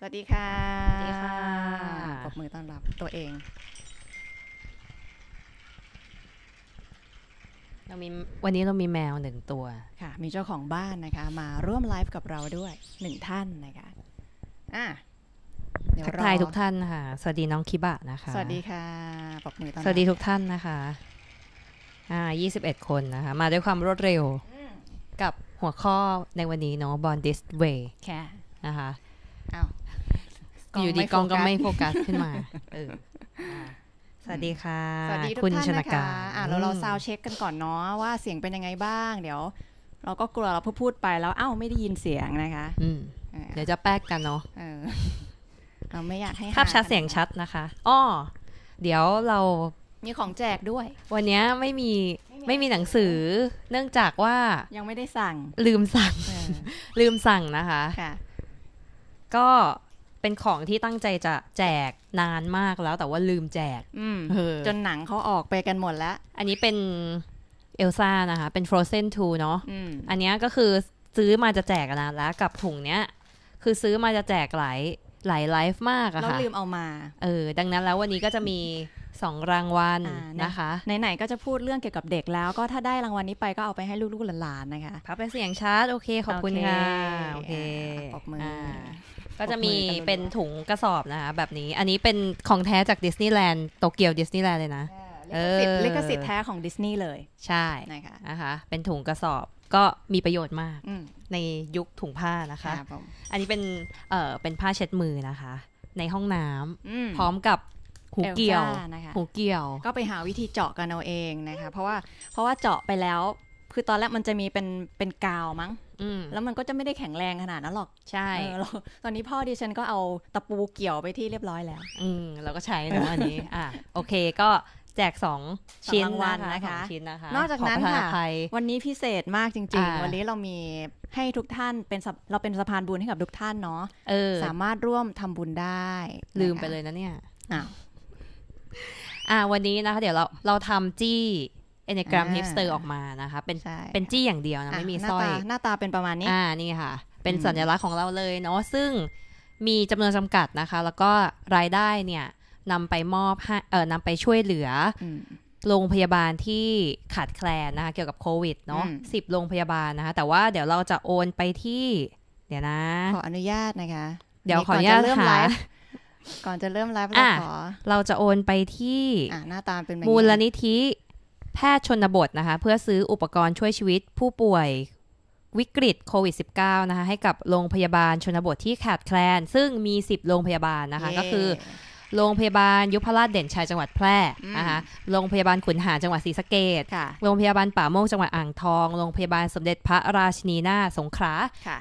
สวัสดีค่ะสวัสดีค่ะปรบมือต้อนรับตัวเองเรามีวันนี้เรามีแมวหนึ่งตัวค่ะมีเจ้าของบ้านนะคะมาร่วมไลฟ์กับเราด้วยหนึ่งท่านนะคะอ่ะทักทายทุกท่านค่ะสวัสดีน้องคิบะนะคะสวัสดีค่ะปรบมือต้อนรับสวัสดีทุกท่านนะคะอ่ายี่สิบเอ็ดคนนะคะ มาด้วยความรวดเร็วกับหัวข้อในวันนี้เนาะ Born This Way ค่ะนะคะอ้าวอยู่ดีกองก็ไม่โฟกัสขึ้นมาเออสวัสดีค่ะสวัสดีทุกท่านนะคะอ่เราเราซาวเช็คกันก่อนเนาะว่าเสียงเป็นยังไงบ้าง เดี๋ยว เราก็กลัวเราพูดไปแล้วเอ้าไม่ได้ยินเสียงนะคะเดี๋ยวจะแป๊กกันเนาะเราไม่อยากให้ภาพชัดเสียงชัดนะคะอ้อเดี๋ยวเรา มีของแจกด้วย วันนี้ไม่มีไม่มีหนังสือ เนื่องจากว่า ยังไม่ได้สั่ง ลืมสั่ง ลืมสั่งนะคะ ก็เป็นของที่ตั้งใจจะแจกนานมากแล้วแต่ว่าลืมแจกจนหนังเขาออกไปกันหมดแล้ว อันนี้เป็นเอลซ่านะคะ เป็น Frozen 2 เนาะอันนี้ก็คือซื้อมาจะแจกนานแล้ว กับถุงเนี้ยคือซื้อมาจะแจกหลายหลายไลฟ์มากอะค่ะเราลืมเอามาเออดังนั้นแล้ววันนี้ก็จะมีสองรางวัลนะคะไหนๆก็จะพูดเรื่องเกี่ยวกับเด็ก แล้วก็ถ้าได้รางวัลนี้ไปก็เอาไปให้ลูกๆหลานๆนะคะพับเป็นเสียงชาร์ตโอเค ขอบคุณค่ะโอเคปกมือก็จะมีเป็นถุงกระสอบนะคะ แบบนี้ อันนี้เป็นของแท้จากดิสนีย์แลนด์โตเกียวดิสนีย์แลนด์เลยนะเลิขสิทธิ์แท้ของดิสนีย์เลยใช่นะคะนะคะเป็นถุงกระสอบก็มีประโยชน์มากในยุคถุงผ้านะคะอันนี้เป็นเอ่อเป็นผ้าเช็ดมือนะคะ ในห้องน้ำพร้อมกับหูเกี่ยวนะคะหูเกี่ยวก็ไปหาวิธีเจาะกันเอาเองนะคะ เพราะว่าเพราะว่าเจาะไปแล้วคือตอนแรกมันจะมีเป็นเป็นกาวมั้งแล้วมันก็จะไม่ได้แข็งแรงขนาดนั้นหรอก ใช่ ตอนนี้พ่อดิฉันก็เอาตะปูเกี่ยวไปที่เรียบร้อยแล้ว อืมเราก็ใช้นวอันนี้ อ่ะโอเคก็แจกสองชิ้นวันนะคะชิ้นนะคะนอกจากนั้นค่ะวันนี้พิเศษมากจริงๆ วันนี้เรามีให้ทุกท่านเป็นเราเป็นสะพานบุญให้กับทุกท่านเนาะสามารถร่วมทำบุญได้ ลืมไปเลยนะเนี่ยอ่า วันนี้นะคะ เดี๋ยวเรา เราทำจี้เอเนกรัมฮิปสเตอร์ออกมานะคะ เป็น เป็นจี้อย่างเดียวนะ ไม่มีสร้อยหน้าตาเป็นประมาณนี้อ่านี่ค่ะ เป็นสัญลักษณ์ของเราเลยเนาะซึ่งมีจำนวนจำกัดนะคะ แล้วก็รายได้เนี่ยนำไปมอบให้เอ่อนำไปช่วยเหลือโรงพยาบาลที่ขาดแคลนนะคะ เกี่ยวกับโควิดเนาะสิบโรงพยาบาลนะคะ แต่ว่าเดี๋ยวเราจะโอนไปที่ เดี๋ยวนะ ขออนุญาตนะคะ เดี๋ยวขออนุญาตเริ่มฟ์ก่อนจะเริ่มไลฟ์เราขอเราจะโอนไปที่หน้าตาเป็นมูลนิธิพทย์ชนบทนะคะเพื่อซื้ออุปกรณ์ช่วยชีวิตผู้ป่วยวิกฤตโควิด -19 นะคะให้กับโรงพยาบาลชนบทที่ขาดแคลน ซึ่งมี 10โรงพยาบาลนะคะก็คือ โรงพยาบาลยุพราชเด่นชัยจังหวัดแพร่นะคะโรงพยาบาลขุนหารจังหวัดศรีสะเกดโรงพยาบาลป่าโมกจังหวัดอ่างทองโรงพยาบาลสมเด็จพระราชนีนาถสงขลา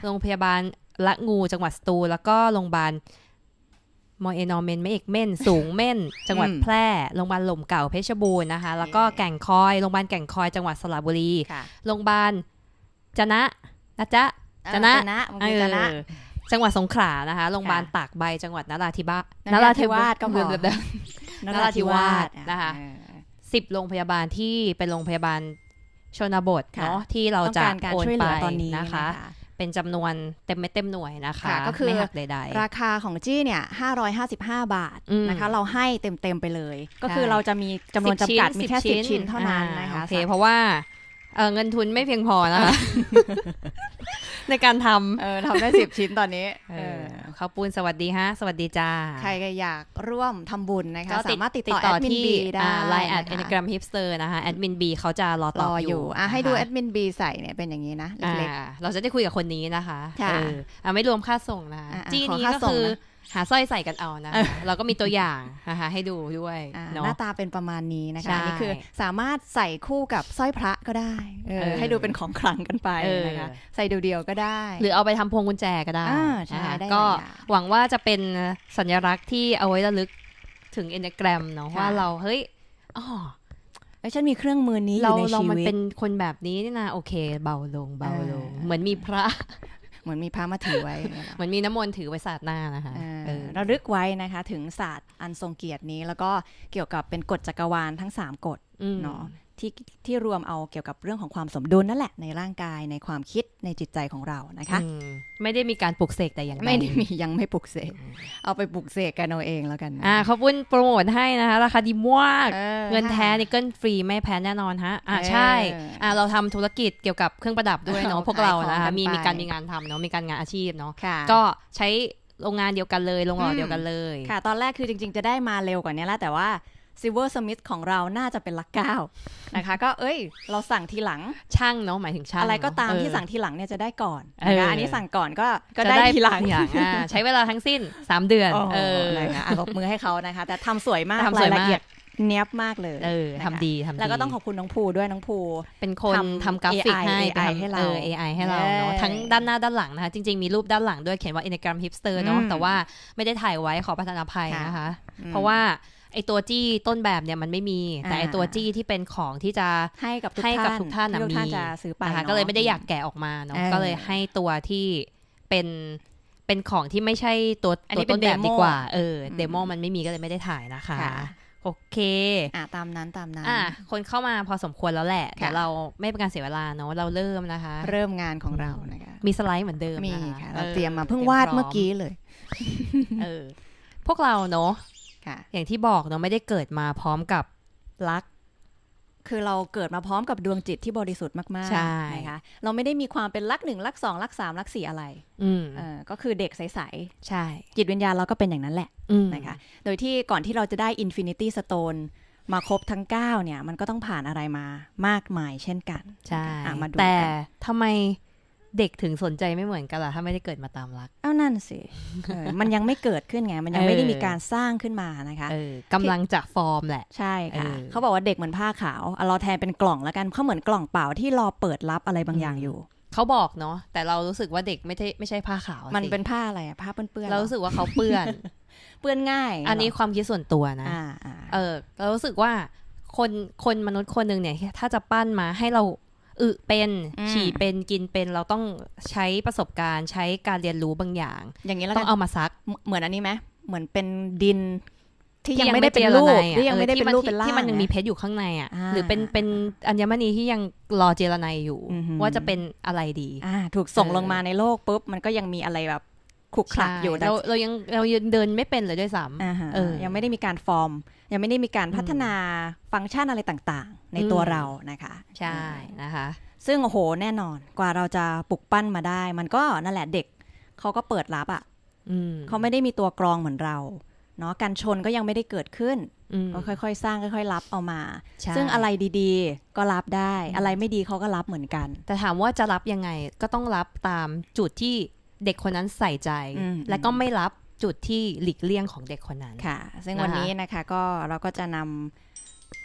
โรงพยาบาลละงูจังหวัดสตูลแล้วก็โรงพยาบาลมอเอนอเมนไม่เอกเม่นสูงเม่น จังหวัดแพร่ โรงพยาบาลหล่มเก่าเพชรบูรณ์นะคะ แล้วก็แก่งคอย โรงพยาบาลแก่งคอยจังหวัดสระบุรี โรงพยาบาลจนะนะจ๊ะจนะจนะ จังหวัดสงขลานะคะโรงพยาบาลตากใบจังหวัดนราธิวาสนราธิวาสก็เหมือนแเดิมนราธิวาสนะคะสิบโรงพยาบาลที่เป็นโรงพยาบาลชนบทเนาะที่เราจะโอนไปตอนนี้นะคะเป็นจำนวนเต็มไม่เต็มหน่วยนะคะคะก็คือหัใดๆราคาของจี้เนี่ย 555 บาท นะคะ เราให้เต็มๆไปเลย ก็คือเราจะมีจำนวนจำกัดมีแค่สิชิ้นเท่านั้นนะคะเพราะว่าเงินทุนไม่เพียงพอนะคะในการทำเออทำได้สิบชิ้นตอนนี้เขาปูนสวัสดีฮะสวัสดีจ้าใครก็อยากร่วมทำบุญนะคะสามารถติดต่อแอดมินบีได้ไลน์แอดแอนกรัมฮิปสเตอร์นะคะแอดมินบีเขาจะรอตอบอยู่อ่ะให้ดูแอดมินบีใส่เนี่ยเป็นอย่างนี้นะ เล็กๆเราจะได้คุยกับคนนี้นะคะเออไม่รวมค่าส่งนะ จีนี้ก็คือหาสร้อยใส่กันเอานะเราก็มีตัวอย่างนะคะให้ดูด้วยหน้าตาเป็นประมาณนี้นะคะนี่คือสามารถใส่คู่กับสร้อยพระก็ได้ให้ดูเป็นของขลังกันไปนะคะ ใส่เดียวๆก็ได้ หรือเอาไปทำพวงกุญแจก็ได้นะคก็หวังว่าจะเป็นสัญลักษณ์ที่เอาไว้ระลึกถึงเอนแกรมเนาะว่าเราเฮ้ยอ๋อแล้วฉันมีเครื่องมือนี้อยู่ในชีวิต เราเรามันเป็นคนแบบนี้นี่นะโอเค เบาลงเบาลงเหมือนมีพระเหมือนมีพระมาถือไว้ เหมือนมีน้ำมนต์ถือไว้ศาสตร์หน้านะคะระลึกไว้นะคะ ถึงศาสตร์อันทรงเกียรตินี้ แล้วก็เกี่ยวกับเป็นกฎจักรวาลทั้ง 3 กฎเนาะที่ที่รวมเอาเกี่ยวกับเรื่องของความสมดุลนั่นแหละในร่างกายในความคิดในจิตใจของเรานะคะ ไม่ได้มีการปลุกเสกแต่อย่างไม่ได้มียังไม่ปลุกเสกเอาไปปลุกเสกกันเอาเองแล้วกันอ่าเขาบุญโปรโมทให้นะคะราคาดีมากเงินแท้นิเกิลฟรีไม่แพ้แน่นอนฮะอ่าใช่อ่าเราทำธุรกิจเกี่ยวกับเครื่องประดับด้วยเนาะพวกเรานะคะมีมีการมีงานทำเนาะมีการงานอาชีพเนาะก็ใช้โรงงานเดียวกันเลยโรงหล่อเดียวกันเลยค่ะตอนแรกคือจริงๆจะได้มาเร็วกว่านี้แล้วแต่ว่าซิเวอร์สมิธของเรา น่าจะเป็นลักเก้านะคะก็เอ้ย เราสั่งทีหลังช่างเนาะหมายถึงช่างอะไรก็ตามที่สั่งทีหลังเนี่ยจะได้ก่อนนะคะอันนี้สั่งก่อนก็ก็ได้ทีหลังอ่าใช้เวลาทั้งสิ้น 3 เดือนเออนะคะตบมือให้เขานะคะ แต่ทำสวยมากรายละเอียดเนี้ยบมากเลยเออทำดีทำดีแล้วก็ต้องขอบคุณน้องภูด้วยน้องภูเป็นคนทำกราฟิกให้ทำให้เรา AI ให้เราเนาะทั้งด้านหน้าด้านหลังนะคะจริงๆ มีรูปด้านหลังด้วยเขียนว่า Instagram Hipster เนาะแต่ว่าไม่ได้ถ่ายไว้ขอประทานอภัยนะคะเพราะว่าไอตัวจี้ต้นแบบเนี่ยมันไม่มี แต่ไอตัวจี้ที่เป็นของที่จะให้กับทุกท่านทุกท่านมีจะซื้อไปก็เลยไม่ได้อยากแกะออกมาเนาะก็เลยให้ตัวที่เป็นเป็นของที่ไม่ใช่ตัวตัวต้นแบบดีกว่า เออเดโม มันไม่มีก็เลยไม่ได้ถ่ายนะคะ โอเค อ่ะตามนั้นตามนั้นอ่ะคนเข้ามาพอสมควรแล้วแหละ แต่เราไม่เป็นการเสียเวลาเนาะเราเริ่มนะคะ เริ่มงานของเรานะคะมีสไลด์เหมือนเดิมมีค่ะ เราเตรียมมาเพิ่งวาดเมื่อกี้เลยเออ พวกเราเนาะอย่างที่บอกเนาะไม่ได้เกิดมาพร้อมกับรักคือเราเกิดมาพร้อมกับดวงจิตที่บริสุทธิ์มากๆใช่คะเราไม่ได้มีความเป็นรักหนึ่งรักสองรักสามรักสี่อะไรอืมเออก็คือเด็กใสๆใช่ จิตวิญญาณเราก็เป็นอย่างนั้นแหละนะคะโดยที่ก่อนที่เราจะได้อินฟินิตี้สโตนมาครบทั้ง 9 เนี่ยมันก็ต้องผ่านอะไรมามากมายเช่นกันใช่มาดูแต่ทำไมเด็กถึงสนใจไม่เหมือนกันล่ะถ้าไม่ได้เกิดมาตามรักเอานั่นสิมันยังไม่เกิดขึ้นไงมันยังไม่ได้มีการสร้างขึ้นมานะคะกำลังจะฟอร์มแหละใช่ค่ะเขาบอกว่าเด็กเหมือนผ้าขาวเราแทนเป็นกล่องแล้วกันเขาเหมือนกล่องเปล่าที่รอเปิดรับอะไรบางอย่างอยู่เขาบอกเนาะแต่เรารู้สึกว่าเด็กไม่ใช่ไม่ใช่ผ้าขาว มันเป็นผ้าอะไรผ้าเปื้อนเรารู้สึกว่าเขาเปื้อนเปื้อนง่าย อันนี้ความคิดส่วนตัวนะเออ เรารู้สึกว่า คนคนมนุษย์คนหนึ่งเนี่ยถ้าจะปั้นมาให้เราอึเป็นฉี่เป็นกินเป็นเราต้องใช้ประสบการณ์ ใช้การเรียนรู้บางอย่าง อย่างนี้เราต้องเอามาซักเหมือนอันนี้ไหมเหมือนเป็นดิน ที่ยังไม่ได้เป็นรูป ที่ยังไม่ได้เป็นรูปเป็นล่างที่มันยังมีเพชรอยู่ข้างในอ่ะหรือเป็นเป็นอัญมณีที่ยังรอเจรไนอยู่ว่าจะเป็นอะไรดีถูกส่งลงมาในโลกปุ๊บมันก็ยังมีอะไรแบบขลุกขลักอยู่ เราเรายังเรายังเดินไม่เป็นเลยด้วยซ้ำยังไม่ได้มีการฟอร์ม ยังไม่ได้มีการพัฒนาฟังก์ชันอะไรต่างในตัวเรานะคะ ใช่นะคะ ซึ่งโอ้โห แน่นอนกว่าเราจะปลุกปั้นมาได้ มันก็นั่นแหละเด็กเขาก็เปิดรับอะ่ะเขาไม่ได้มีตัวกรองเหมือนเราเนาะการชนก็ยังไม่ได้เกิดขึ้นก็ค่อยๆสร้างค่อย ๆ รับเอามา ซึ่งอะไรดีๆก็รับได้ อะไรไม่ดีเขาก็รับเหมือนกัน แต่ถามว่าจะรับยังไงก็ต้องรับตามจุดที่เด็กคนนั้นใส่ใจ และก็ไม่รับจุดที่หลีกเลี่ยงของเด็กคนนั้นค่ะ ซึ่งวันนี้นะคะก็เราก็จะนำ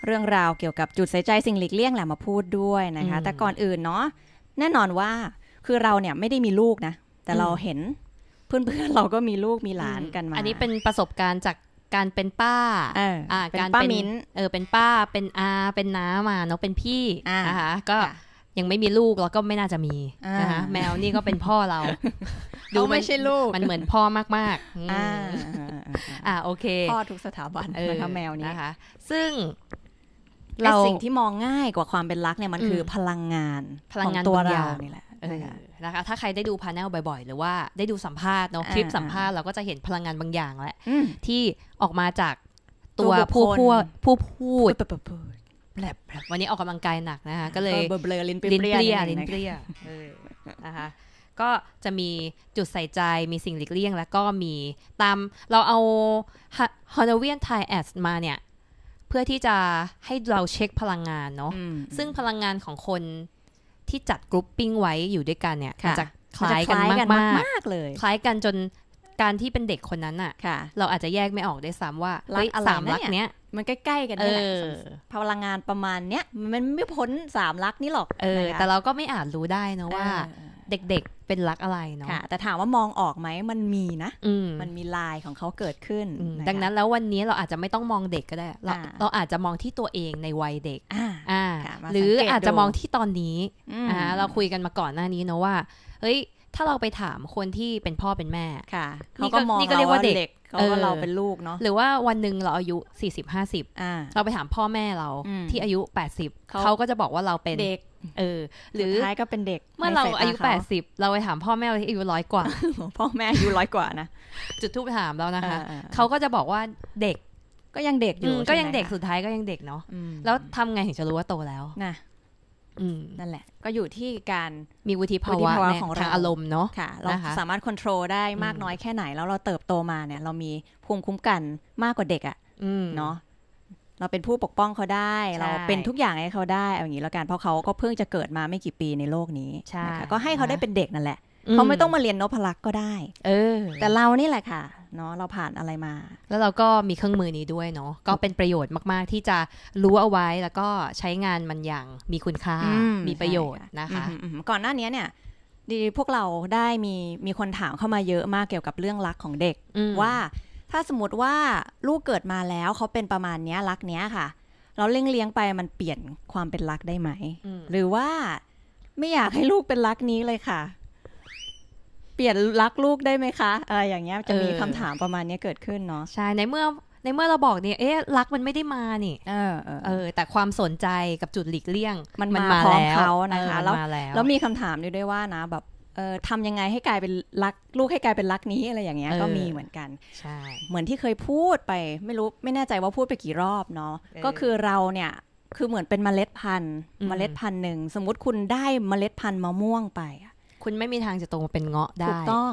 เรื่องราวเกี่ยวกับจุดใส่ใจสิ่งหลีกเลี่ยงแหละมาพูดด้วยนะคะ แต่ก่อนอื่นเนาะแน่นอนว่า คือเราเนี่ยไม่ได้มีลูกนะ แต่เราเห็นเพื่อนๆ เราก็มีลูกมีหลานกันมา อันนี้เป็นประสบการณ์จากการเป็นป้าอ่าการเป็นป้ามิ้น เออเป็นป้าเป็นอาเป็นน้ามาเนาะเป็นพี่นะคะก็ยังไม่มีลูกแล้วก็ไม่น่าจะมีนะคะแมวนี่ก็เป็นพ่อเรา ดูไม่ใช่ลูก มันเหมือนพ่อมากๆ อ่าอ่าโอเค พ่อทุกสถาบันนะคะแมวนี้นะคะ ซึ่งเราสิ่งที่มองง่ายกว่าความเป็นรักเนี่ยมันคือพลังงาน พลังงานตัวเรานี่แหละนะคะ ถ้าใครได้ดูพาร์เนลบ่อยๆ หรือว่า ได้ดูสัมภาษณ์เนาะคลิปสัมภาษณ์เราก็จะเห็นพลังงานบางอย่างแหละที่ออกมาจากตัวผู้พูดผู้พูดแผลบวันนี้ออกกำลังกายหนักนะคะก็เลยเบลอลิ้นเปรี้ยลิ้นเปรี้ยนนะคะก็จะมีจุดใส่ใจมีสิ่งหลีกเลี่ยง แล้วก็มีตามเราเอาฮอนเวียนไทแอสมาเนี่ย เพื่อที่จะให้เราเช็คพลังงานเนาะซึ่งพลังงานของคนที่จัดกรุ๊ปปิ้งไว้อยู่ด้วยกันเนี่ยจะคล้ายกันมากๆเลยคล้ายกันจนการที่เป็นเด็กคนนั้นอะ่ะ เราอาจจะแยกไม่ออกได้ซ้ำว่าลักสามลักเนี้ยมันใกล้ๆ กันนี่ยลพลังงานประมาณเนี้ยมันไม่พ้นสามลักนี้หรอกเออ แต่เราก็ไม่อาจรู้ได้นะว่า เด็กๆเป็นรักอะไรเนาะแต่ถามว่ามองออกไหมมันมีนะ มันมีลายของเขาเกิดขึ้น ดังนั้นแล้ววันนี้เราอาจจะไม่ต้องมองเด็กก็ได้ เราเราอาจจะมองที่ตัวเองในวัยเด็กอ่าหรืออาจจะมองที่ตอนนี้อ่าเราคุยกันมาก่อนหน้านี้เนาะว่าเฮ้ยถ้าเราไปถามคนที่เป็นพ่อเป็นแม่ ค่ะเขาก็มองเราว่าเด็กเขาเราเป็นลูกเนาะ หรือว่าวันหนึ่งเราอายุ40 50เราไปถามพ่อแม่เราที่อายุ80เขาก็จะบอกว่าเราเป็นเด็ก เออหรือท้ายก็เป็นเด็ก เมื่อเราอายุ80เราไปถามพ่อแม่ที่อายุร้อยกว่า พ่อแม่อายุร้อยกว่านะ จุดทูบถามแล้วนะคะ เขาก็จะบอกว่าเด็ก ก็ยังเด็กอยู่ ก็ยังเด็ก สุดท้ายก็ยังเด็กเนาะ แล้วทำไงถึงจะรู้ว่าโตแล้วนะนั่นแหละ ก็อยู่ที่การมีวุฒิภาวะของทางอารมณ์เนาะค่ะเราสามารถควบคุมได้มากน้อยแค่ไหนแล้วเราเติบโตมาเนี่ยเรามีภูมิคุ้มกันมากกว่าเด็กอ่ะเนาะเราเป็นผู้ปกป้องเขาได้ เราเป็นทุกอย่างให้เขาได้เอาอย่างนี้ แล้วกันเพราะเขาก็เพิ่งจะเกิดมาไม่กี่ปีในโลกนี้ใช่ก็ให้เขาได้เป็นเด็กนั่นแหละเขาไม่ต้องมาเรียนนพลักษ์ก็ได้ เออ แต่เรานี่แหละค่ะ เนาะ เราผ่านอะไรมา แล้วเราก็มีเครื่องมือนี้ด้วยเนาะ ก็เป็นประโยชน์มากๆ ที่จะรู้เอาไว้แล้วก็ใช้งานมันอย่างมีคุณค่า มีประโยชน์นะคะ ก่อนหน้านี้เนี่ย ดีพวกเราได้มีมีคนถามเข้ามาเยอะมากเกี่ยวกับเรื่องรักของเด็ก ว่าถ้าสมมติว่าลูกเกิดมาแล้วเขาเป็นประมาณนี้รักเนี้ยค่ะ เราเลี้ยงเลี้ยงไปมันเปลี่ยนความเป็นรักได้ไหมหรือว่าไม่อยากให้ลูกเป็นรักนี้เลยค่ะเปลี่ยนรักลูกได้ไหมคะเอออย่างเงี้ยจะมีคำถามประมาณนี้เกิดขึ้นเนาะใช่ในเมื่อในเมื่อเราบอกเนี่ยเอ๊ะรักมันไม่ได้มานี่เออเออแต่ความสนใจกับจุดหลีกเลี่ยง มันมาพร้อมเขานะคะแล้วแล้วมีคำถามด้วยด้วยว่านะแบบเออทำยังไงให้กลายเป็นรักลูกให้กลายเป็นรักนี้อะไรอย่างเงี้ยก็มีเหมือนกันใช่เหมือนที่เคยพูดไป ไม่รู้ไม่แน่ใจว่าพูดไปกี่รอบเนาะก็คือเราเนี่ยคือเหมือนเป็นเมล็ดพันธุ์ เมล็ดพันธุ์หนึ่งสมมติคุณได้เมล็ดพันธุ์มะม่วงไปคุณไม่มีทางจะโตมาเป็นเงาะได้ ถูกต้อง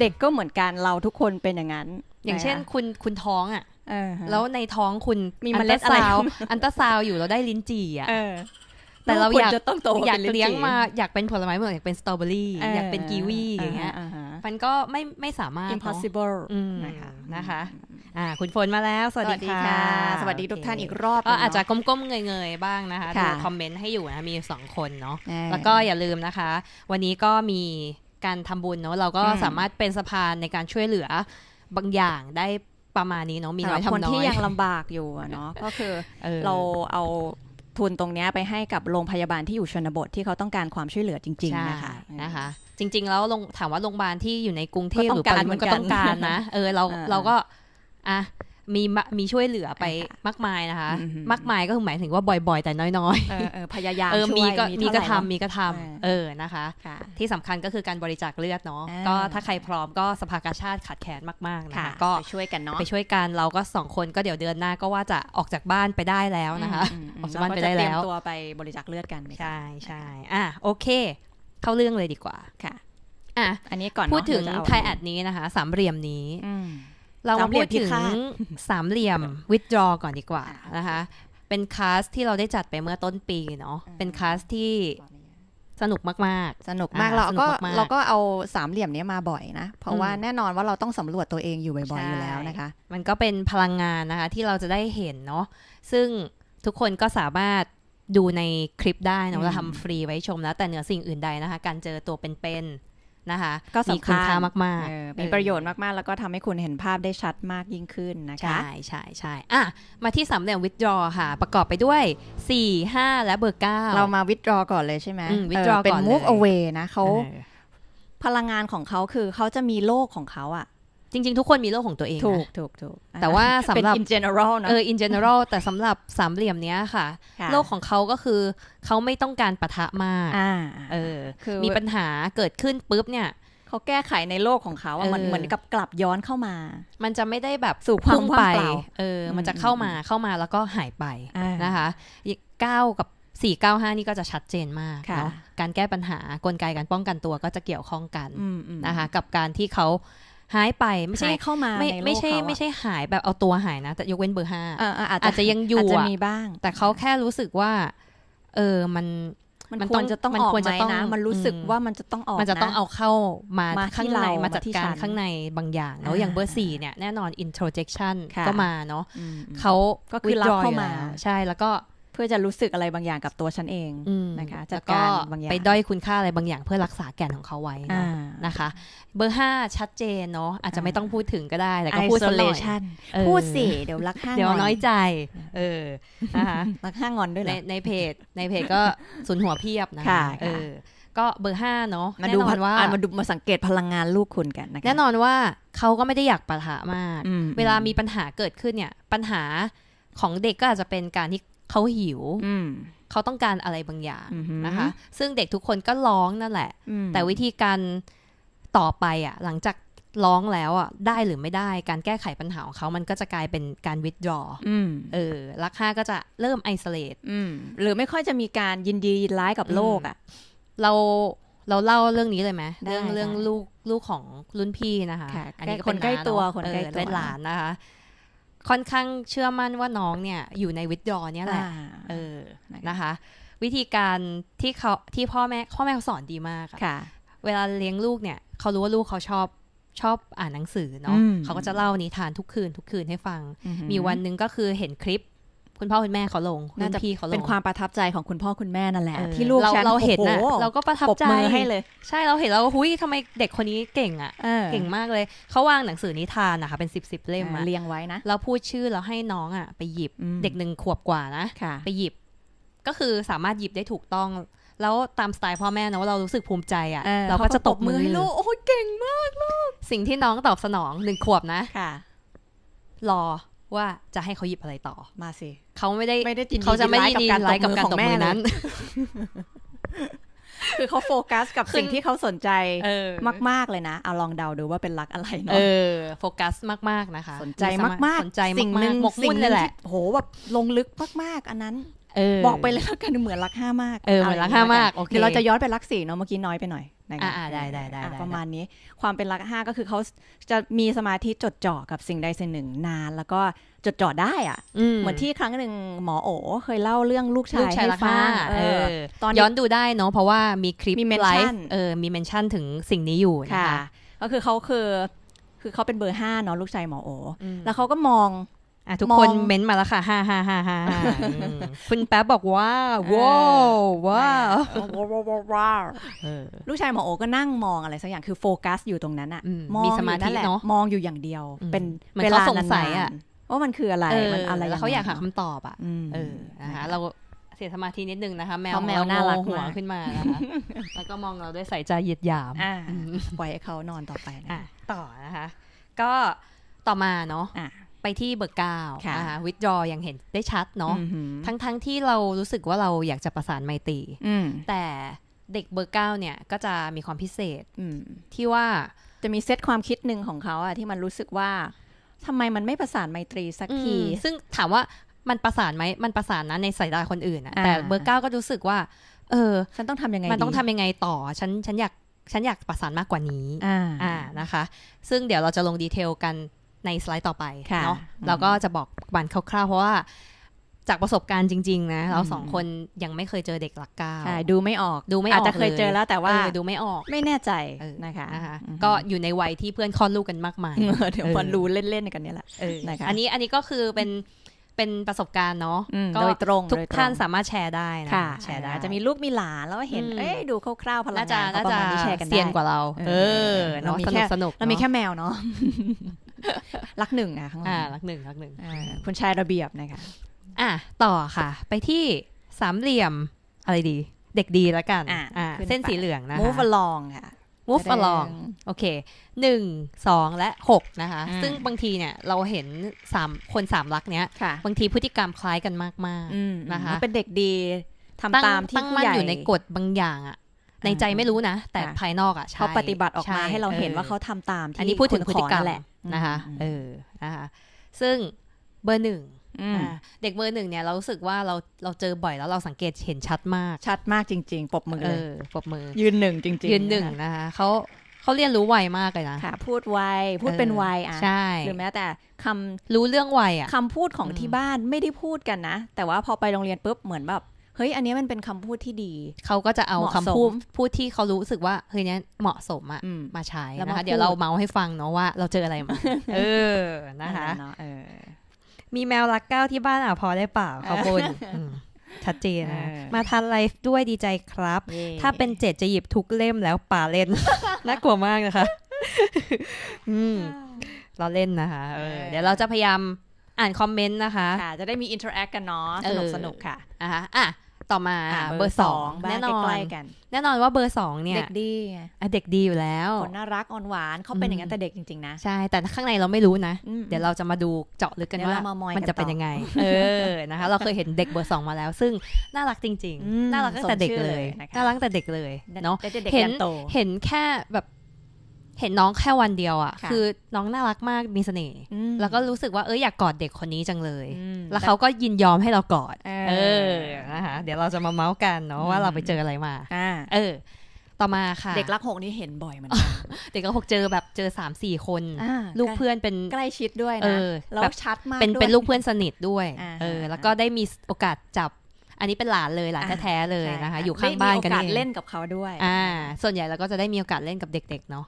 เด็กก็เหมือนกันเราทุกคนเป็นอย่างนั้น อย่างเช่นคุณคุณท้องอ่ะ แล้วในท้องคุณมีเมล็ดอะไรอันตราซาวอยู่เราได้ลิ้นจี่อ่ะ แต่เราอยากจะต้องโตอยากเลี้ยงมา อยากเป็นผลไม้เหมือนอยากเป็นสตรอเบอรี่อยากเป็นกีวีอย่างเงี้ยมันก็ไม่ไม่สามารถ impossible นะคะนะคะอ่าคุณฝนมาแล้ว สวัสดีค่ะ สวัสดีทุกท่านอีกรอบก็อาจจะก้มๆเงยๆบ้างนะคะดูคอมเมนต์ให้อยู่นะ มีสองคนเนาะแล้วก็อย่าลืมนะคะ วันนี้ก็มีการทำบุญเนาะเราก็สามารถเป็นสะพานในการช่วยเหลือบางอย่างได้ประมาณนี้เนาะมีน้อยทำน้อยคนที่ยังลำบากอยู่เนาะก็คือเราเอาทุนตรงนี้ไปให้กับโรงพยาบาลที่อยู่ชนบทที่เขาต้องการความช่วยเหลือจริงๆนะคะนะคะจริงๆแล้วถามว่าโรงพยาบาลที่อยู่ในกรุงเทพหรือปริมณฑลก็ต้องการนะเออเราเราก็อ่ะมีมีช่วยเหลือไปมากมายนะคะ มากมายก็คือหมายถึงว่าบ่อยๆ แต่น้อยๆพยายามช่วยมีก็มีกระทำมีกระทำเออนะคะที่สำคัญก็คือการบริจาคเลือดเนาะก็ถ้าใครพร้อมก็สภากาชาติขาดแขนมากๆนะคะก็ไปช่วยกันเนาะไปช่วยกันเราก็สองคนก็เดี๋ยวเดือนหน้าก็ว่าจะออกจากบ้านไปได้แล้วนะคะออกจากบ้านไปได้แล้วตัวไปบริจาคเลือดกันใช่ใช่อ่ะโอเค เข้าเรื่องเลยดีกว่าค่ะอ่ะอันนี้ก่อนพูดถึงไทยแอดนี้นะคะ สามเหลี่ยมนี้เรามาพูดถึง สามเหลี่ยมวิดจอก่อนดีกว่านะคะเป็นคลาสที่เราได้จัดไปเมื่อต้นปีเนาะเป็นคลาสที่สนุกมากๆ สนุกมากเราก็เราก็เอาสามเหลี่ยมนี้มาบ่อยนะ เพราะว่าแน่นอนว่าเราต้องสำรวจตัวเองอยู่บ่อยๆอยู่แล้วนะคะ มันก็เป็นพลังงานนะคะที่เราจะได้เห็นเนาะซึ่งทุกคนก็สามารถดูในคลิปได้นะเราทำฟรีไว้ชมแล้วแต่เหนือสิ่งอื่นใดนะคะการเจอตัวเป็นๆนะคะก็มีคุณค่ามากๆมีประโยชน์มากๆ แล้วก็ทำให้คุณเห็นภาพได้ชัดมากยิ่งขึ้นนะคะใช่ใช่ใช่อ่ะ มาที่สามเหลี่ยมวิดรอค่ะ ประกอบไปด้วย4 5 และเบอร์9เรามาวิดรอก่อนเลยใช่ไหมวิดรอก่อนเป็น move away นะเขาพลังงานของเขาคือ เขาจะมีโลกของเขาอะจริง ๆ ทุกคนมีโลกของตัวเองถูกถูกถูกแต่ว่าสำหรับ in general นะเออ in general แต่สำหรับสามเหลี่ยมเนี้ยค่ะ โลกของเขาก็คือ เขาไม่ต้องการปะทะมากเออ คือมีปัญหาเกิดขึ้นปุ๊บเนี่ย เขาแก้ไขในโลกของเขาเ่ามันเหมือนกับกลับย้อนเข้ามา มันจะไม่ได้แบบสู่ความไปเออมันจะเข้ามาเข้ามาแล้วก็หายไปนะคะเก้ากับสี่เก้าห้านี่ก็จะชัดเจนมากเนาะการแก้ปัญหากลไกการป้องกันตัวก็จะเกี่ยวข้องกันนะคะกับการที่เขาหายไปไม่ใช่เข้ามาไม่ไม่ใช่ไม่ใช่หายแบบเอาตัวหายนะ แต่ยกเว้นเบอร์ห้าอาจจะยังอยู่อาจจะมีบ้าง แต่เขาแค่รู้สึกว่า เออมันมันควรจะต้องออกไหมนะ มันรู้สึกว่ามันจะต้องออกมันจะต้องเอาเข้ามาข้างในมาจัดการข้างในบางอย่างแล้วอย่างเบอร์สี่เนี่ยแน่นอน introjection ก็มาเนาะเขาก็คือรับเข้ามาใช่แล้วก็เพื่อจะรู้สึกอะไรบางอย่างกับตัวฉันเองนะคะจัดการบางอย่างไปด้อยคุณค่าอะไรบางอย่างเพื่อรักษาแก่นของเขาไว้นะคะ เบอร์ห้าชัดเจนเนาะอาจจะไม่ต้องพูดถึงก็ได้แต่ก็พูดสักหน่อยพูดสิเดี๋ยวรักห้างเดี๋ยวน้อยใจเออรักห้างงอนด้วยในในเพจในเพจก็สุนหัวเพียบนะคะเออก็เบอร์ห้าเนาะมาดูว่ามาดูมาสังเกตพลังงานลูกคุณกันนะคะแน่นอนว่าเขาก็ไม่ได้อยากปะทะมากเวลามีปัญหาเกิดขึ้นเนี่ยปัญหาของเด็กก็อาจจะเป็นการที่เขาหิว เขาต้องการอะไรบางอย่างนะคะ ซึ่งเด็กทุกคนก็ร้องนั่นแหละ แต่วิธีการต่อไปอ่ะ หลังจากร้องแล้วอ่ะ ได้หรือไม่ได้การแก้ไขปัญหาของเขามันก็จะกลายเป็นการวิดรอเออรักห้าก็จะเริ่มไอโซเลตหรือไม่ค่อยจะมีการยินดียินร้ายกับโลก อ่ะ เรา เราเล่าเรื่องนี้เลยไหม เรื่องเรื่องลูกลูกของรุ่นพี่นะคะอันนี้คนใกล้ตัวคนใกล้ตัวหลานนะคะค่อนข้างเชื่อมั่นว่าน้องเนี่ย อยู่ในวิดดอเนี่ยแหละเออนะคะ วิธีการที่เขาที่พ่อแม่พ่อแม่เขาสอนดีมากค่ะ เวลาเลี้ยงลูกเนี่ย เขารู้ว่าลูกเขาชอบชอบอ่านหนังสือเนาะเขาก็จะเล่านิทานทุกคืนทุกคืนให้ฟัง มีวันหนึ่งก็คือเห็นคลิปคุณพ่อคุณแม่เขาลงน่าจะพี่เขาลง เป็นความประทับใจของคุณพ่อคุณแม่นั่นแหละ ที่ลูกเราเห็นนะเราก็ประทับใจให้เลย ใช่เราเห็นเราหุ้ยทำไมเด็กคนนี้เก่งอ่ะเก่งมากเลยเขาวางหนังสือนิทานนะคะเป็นสิบสิบเล่มเรียงไว้นะเราพูดชื่อเราให้น้องอ่ะไปหยิบเด็กหนึ่งขวบกว่านะไปหยิบ ก็คือสามารถหยิบได้ถูกต้องแล้วตามสไตล์พ่อแม่นะว่าเรารู้สึกภูมิใจอ่ะเราก็จะตบมือให้ลูกโอ้ยเก่งมากลูกสิ่งที่น้องตอบสนองหนึ่งขวบนะค่ะ รอว่าจะให้เขาหยิบอะไรต่อ มาสิ เขาไม่ได้ไม่ได้ตินเขาจะไม่ได้ดีไลกับการตบมือนั้น คือเขาโฟกัสกับสิ่งที่เขาสนใจ มาก ๆ เลยนะ เอาลองเดาดูว่าเป็นรักอะไรเนาะ เออ โฟกัสมากๆนะคะ สนใจมากๆสนใจสิ่งหนึ่งมกมุ่นเลยแหละ โหแบบลงลึกมากๆ อันนั้นบอกไปเลยแล้วกันเหมือนรักห้ามาก เออ เหมือนรักห้ามาก โอเคเราจะย้อนไปรักสี่เนาะ เมื่อกี้น้อยไปหน่อยนะคะได้ได้ได้ประมาณนี้ความเป็นรักห้าก็คือเขาจะมีสมาธิจดจ่อกับสิ่งใดสิ่งหนึ่งนานแล้วก็จดจ่อได้อ่ะเหมือนที่ครั้งหนึ่งหมอโอเคยเล่าเรื่องลูกชายให้ฟังตอนย้อนดูได้เนาะเพราะว่ามีคลิปมมีเนชั่นเออมีเมนชั่นถึงสิ่งนี้อยู่นะคะก็คือเขาคือคือเขาเป็นเบอร์ห้าเนาะลูกชายหมอโอแล้วเขาก็มองอ่ะทุกคนเม้นมาแล้วค่ะฮ่าฮ่าฮ่าฮ่าคุณแป๊บบอกว่าว้าวว้าวว้าว้าลูกชายหมอโอก็นั่งมองอะไรสักอย่างคือโฟกัสอยู่ตรงนั้นอ่ะมองสมาธิเนาะมองอยู่อย่างเดียว เป็นเวลาสงสัยอ่ะว่ามันคืออะไรมันอะไรแล้วเขาอยากหาคำตอบอ่ะเออนะคะเราเสียสมาธินิดนึงนะคะแมวแมวน่ารักหัวขึ้นมาแล้วก็มองเราด้วยสายใจเหยียดหยามปล่อยให้เขานอนต่อไปนะต่อนะคะ ก็ต่อมาเนาะไปที่เบอร์เก้านะคะ วิดจอยังเห็นได้ชัดเนาะ ทั้ง้ทที่เรารู้สึกว่าเราอยากจะประสานไมตรี แต่เด็กเบอร์เก้าเนี่ยก็จะมีความพิเศษที่ว่าจะมีเซตความคิดหนึ่งของเขาอะที่มันรู้สึกว่าทำไมมันไม่ประสานไมตรีสักที ซึ่งถามว่ามันประสานไหมมันประสานนะในสายตาคนอื่นอะแต่เบอร์เก้าก็รู้สึกว่าเออฉันต้องทำยังไง มันต้องทำยังไงต่อฉันฉันอยากฉันอยากประสานมากกว่านี้ อ่า นะคะ ซึ่งเดี๋ยวเราจะลงดีเทลกันในสไลด์ต่อไปเนาะเราก็จะบอกบันคร่าว ๆ เพราะว่า จากประสบการณ์จริง ๆ นะ เราสองคนยังไม่เคยเจอเด็กหลักเก้าดูไม่ออกดูไม่ออก อาจจะเคยเจอแล้วแต่ว่าดูไม่ออกไม่แน่ใจนะคะก็อยู่ในวัยที่เพื่อนคลอดลูกกันมากมายเดี๋ยวพนรู้เล่นๆกันเนี่ยแหละนะะคอันนี้อันนี้ก็คือเป็นเป็นประสบการณ์เนาะโดยตรงทุกท่านสามารถแชร์ได้นะแชร์ได้ จะมีลูกมีหลานแล้วเห็นเอ้ดูคร่าวๆพลังงานประมาณนี้แชร์กันได้เสียงกว่าเราเออเรามีแค่สนุกเรามีแค่แมวเนาะรักหนึ่งอ่ะข้างหลังรักหนึ่งรักหนึ่งคุณชายระเบียบนะคะอ่ะ ต่อค่ะ ไปที่สามเหลี่ยม อะไรดี เด็กดีแล้วกันอ่าเส้นสีเหลืองนะคะ move along ค่ะ move along โอเคหนึ่งสองและหกนะคะ ซึ่งบางทีเนี่ยเราเห็นสามคนสามลักเนี้ย บางทีพฤติกรรมคล้ายกันมากๆนะคะเป็นเด็กดีทำตามที่ตั้งมั่อยู่ในกฎบางอย่างอะในใจไม่รู้นะแต่ภายนอกอ่ะเขาปฏิบัติออกมาให้เราเห็นว่าเขาทำตามที่อันนี้พูดถึงพฤติกรรมแหละนะคะเออนะคะซึ่งเบอร์หนึ่งเด็กเบอร์หนึ่งเนี่ยเราสึกว่าเราเราเจอบ่อยแล้วเราสังเกตเห็นชัดมากชัดมากจริง ๆปบมือเออปบมือ ยืนหนึ่งจริง ๆ ยืนหนึ่งนะคะเขาเขาเรียนรู้ไวมากเลยนะค่ะพูดไวพูดเป็นไวอ่ะใช่หรือแม้แต่คำรู้เรื่องไวอ่ะคำพูดของที่บ้านไม่ได้พูดกันนะ แต่ว่าพอไปโรงเรียนปุ๊บเหมือนแบบเฮ้ย อันนี้มันเป็นคำพูดที่ดี เขาก็จะเอาคำพูดพูดที่เขารู้สึกว่าเฮ้ยนี้เหมาะสมอะมาใช้นะคะ เดี๋ยวเราเมาให้ฟังเนาะว่าเราเจออะไรมา เออ นะคะมีแมวรักเก้าที่บ้านอ่ะพอได้เปล่าขอบคุณชัดเจน มาทันไลฟ์ด้วยดีใจครับ ถ้าเป็นเจ็ดจะหยิบทุกเล่มแล้วป่าเล่น น่ากลัวมากนะคะ อืมเราเล่นนะคะเดี๋ยวเราจะพยายามอ่านคอมเมนต์นะคะ จะได้มีอินเทอร์แอคกันเนาะสนุกสนุกค่ะอ่ะอ่ะต่อมาเบอร์สองแน่นอนกันแน่นอนว่าเบอร์สองเนี่ย เด็กดีอ่ะเด็กดีอยู่แล้วคนน่ารักอ่อนหวานเขาเป็นอย่างนั้นแต่เด็กจริงๆนะ ใช่แต่ข้างในเราไม่รู้นะ เดี๋ยวเราจะมาดูเจาะลึกกันว่ามันจะเป็นยังไง เออนะคะ เราเคยเห็นเด็กเบอร์สองมาแล้ว ซึ่งน่ารักจริงๆน่ารักตั้งแต่เด็กเลยน่ารักตั้งแต่เด็กเลยเนาะเห็นเห็นแค่แบบเห็นน้องแค่วันเดียวอะ่ะคือ น้องน่ารักมากมีสเสน่ห์แล้วก็รู้สึกว่าเอออยากกอดเด็กคนนี้จังเลยแล้วเขาก็ยินยอมให้เรากอดเออนะคะเดี๋ยวเราจะมาเมาส์กันเนาะว่าเราไปเจออะไรมาเออ ต่อมาค่ะเด็กรักหกนี่เห็นบ่อยเหมือนกันเด็กรักหกเจอแบบเจอสามสี่คนลูกเพื่อนเป็นใกล้ชิดด้วยนะแล้วชัดมากเป็นเป็นลูกเพื่อนสนิทด้วยเออ แล้วก็ได้มีโอกาสจับอันนี้เป็นหลานเลยหลานแท้ๆเลยนะคะอยู่ข้างบ้านกันเองเล่นกับเขาด้วย อ่า ส่วนใหญ่เราก็จะได้มีโอกาสเล่นกับเด็ก ๆ เนาะ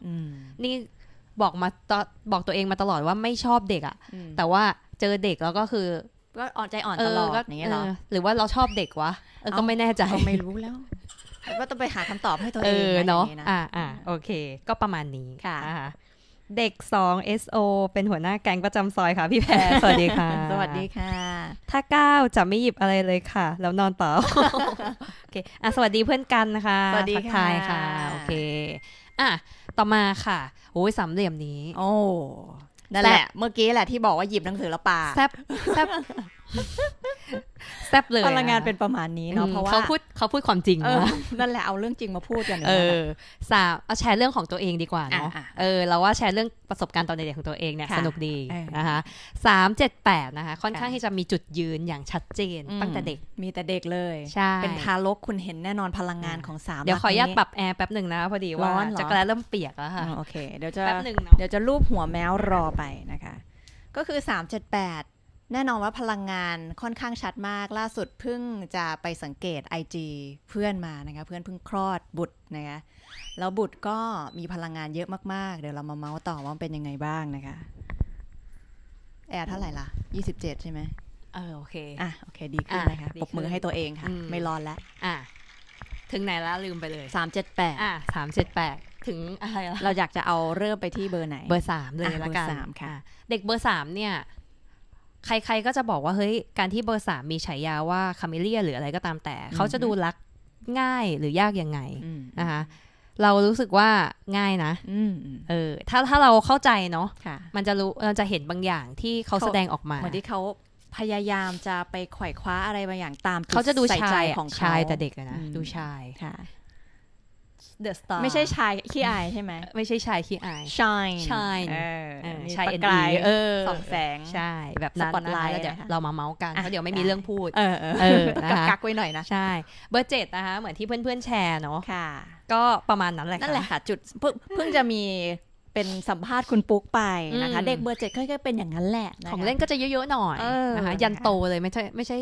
นี่บอกมาตบอกตัวเองมาตลอดว่าไม่ชอบเด็กอะ แต่ว่าเจอเด็กแล้วก็คือ ก็อ่อนใจอ่อนตลอดอย่างเงี้ยหรอหรือว่าเราชอบเด็กวะก็ไม่แน่ใจไม่รู้แล้วว่าต้องไปหาคำตอบให้ตัวเองเนาะอ่าอ่า โอเค ก็ประมาณนี้ค่ะเด็ก2 SO เป็นหัวหน้าแก๊งประจำซอยค่ะพี่แพรสวัสดีค่ะสวัสดีค่ะ ถ้าก้าจะไม่หยิบอะไรเลยค่ะ แล้วนอนต่อโอเคอ่ะ สวัสดีเพื่อนกันนะคะสวัสดีค่ะค่ะโอเคอ่ะ ต่อมาค่ะโอ้ยสามเหลี่ยมนี้ โอ้นั่นแหละเมื่อกี้แหละที่บอกว่าหยิบหนังสือแล้วปาแซบแซบแซบเลยพลังงานเป็นประมาณนี้เนาะเพราะว่าเขาพูดเขาพูดความจริงนั่นแหละเอาเรื่องจริงมาพูดกันเออสาวเอาแชร์เรื่องของตัวเองดีกว่าเนาะเออ เราว่าแชร์เรื่องประสบการณ์ตอนเด็กของตัวเองเนี่ยสนุกดีนะคะสามเจ็ดแปดนะคะค่อนข้างที่จะมีจุดยืนอย่างชัดเจนตั้งแต่เด็กมีแต่เด็กเลยใช่เป็นทารกคุณเห็นแน่นอนพลังงานของสามเดี๋ยวขออนุญาตปรับแอร์แป๊บหนึ่งนะพอดีว่าจะกระเริ่มเปียกแล้วค่ะโอเคเดี๋ยวจะแป๊บหนึ่งเนาะเดี๋ยวจะรูปหัวแมวรอไปนะคะ ก็คือสามเจ็ดแปดแน่นอนว่าพลังงานค่อนข้างชัดมากล่าสุดเพิ่งจะไปสังเกต IG เพื่อนมานะคะเพื่อนเพิ่งคลอดบุตรนะคะแล้วบุตรก็มีพลังงานเยอะมากๆ เดี๋ยวเรามาเมาส์ต่อว่าเป็นยังไงบ้างนะคะแอร์เท่าไหร่ล่ะ27ใช่ไหมเออโอเคอ่ะโอเคดีขึ้นนะคะปกมือให้ตัวเองค่ะ ไม่ร้อนแล้วอ่ะถึงไหนแล้วลืมไปเลย 378อ่ะ378ถึงอะไรเราอยากจะเอาเริ่มไปที่เบอร์ไหนเบอร์สามเลยละกันเบอร์สามค่ะ เด็กเบอร์สามเนี่ยใครๆ ก็จะบอกว่าเฮ้ย การที่เบอร์สามมีฉายาว่าคาเมเลียหรืออะไรก็ตามแต่เขาจะดูรักง่ายหรือยากยังไงนะคะเรารู้สึกว่าง่ายนะเออถ้าถ้าเราเข้าใจเนาะมันจะรู้เราจะเห็นบางอย่างที่เขาแสดงออกมาเหมือนที่เขาพยายามจะไปไขว่คว้าอะไรบางอย่างตามเขาจะดูชายของชายแต่เด็กนะ ดูชายค่ะ the star ไม่ใช่ชายขี้อายใช่ไหม ไม่ใช่ชายขี้อาย shine shine ชายเอ็นดีเออสองแสง ใช่ แบบสปอตไลท์เราจะเรามาเมาส์กันเพราะเดี๋ยวไม่มีเรื่องพูด เออเออกักไว้หน่อยนะ ใช่ เบอร์เจ็ดนะคะ เหมือนที่เพื่อนๆ แชร์เนาะ ค่ะ ก็ประมาณนั้นแหละนั่นแหละค่ะจุดเพิ่งจะมีเป็นสัมภาษณ์คุณปุ๊กไปนะคะเด็กเบอร์เจ็ดค่อยๆเป็นอย่างนั้นแหละของเล่นก็จะเยอะๆหน่อยนะคะยันโตเลยไม่ใช่ไม่ใช่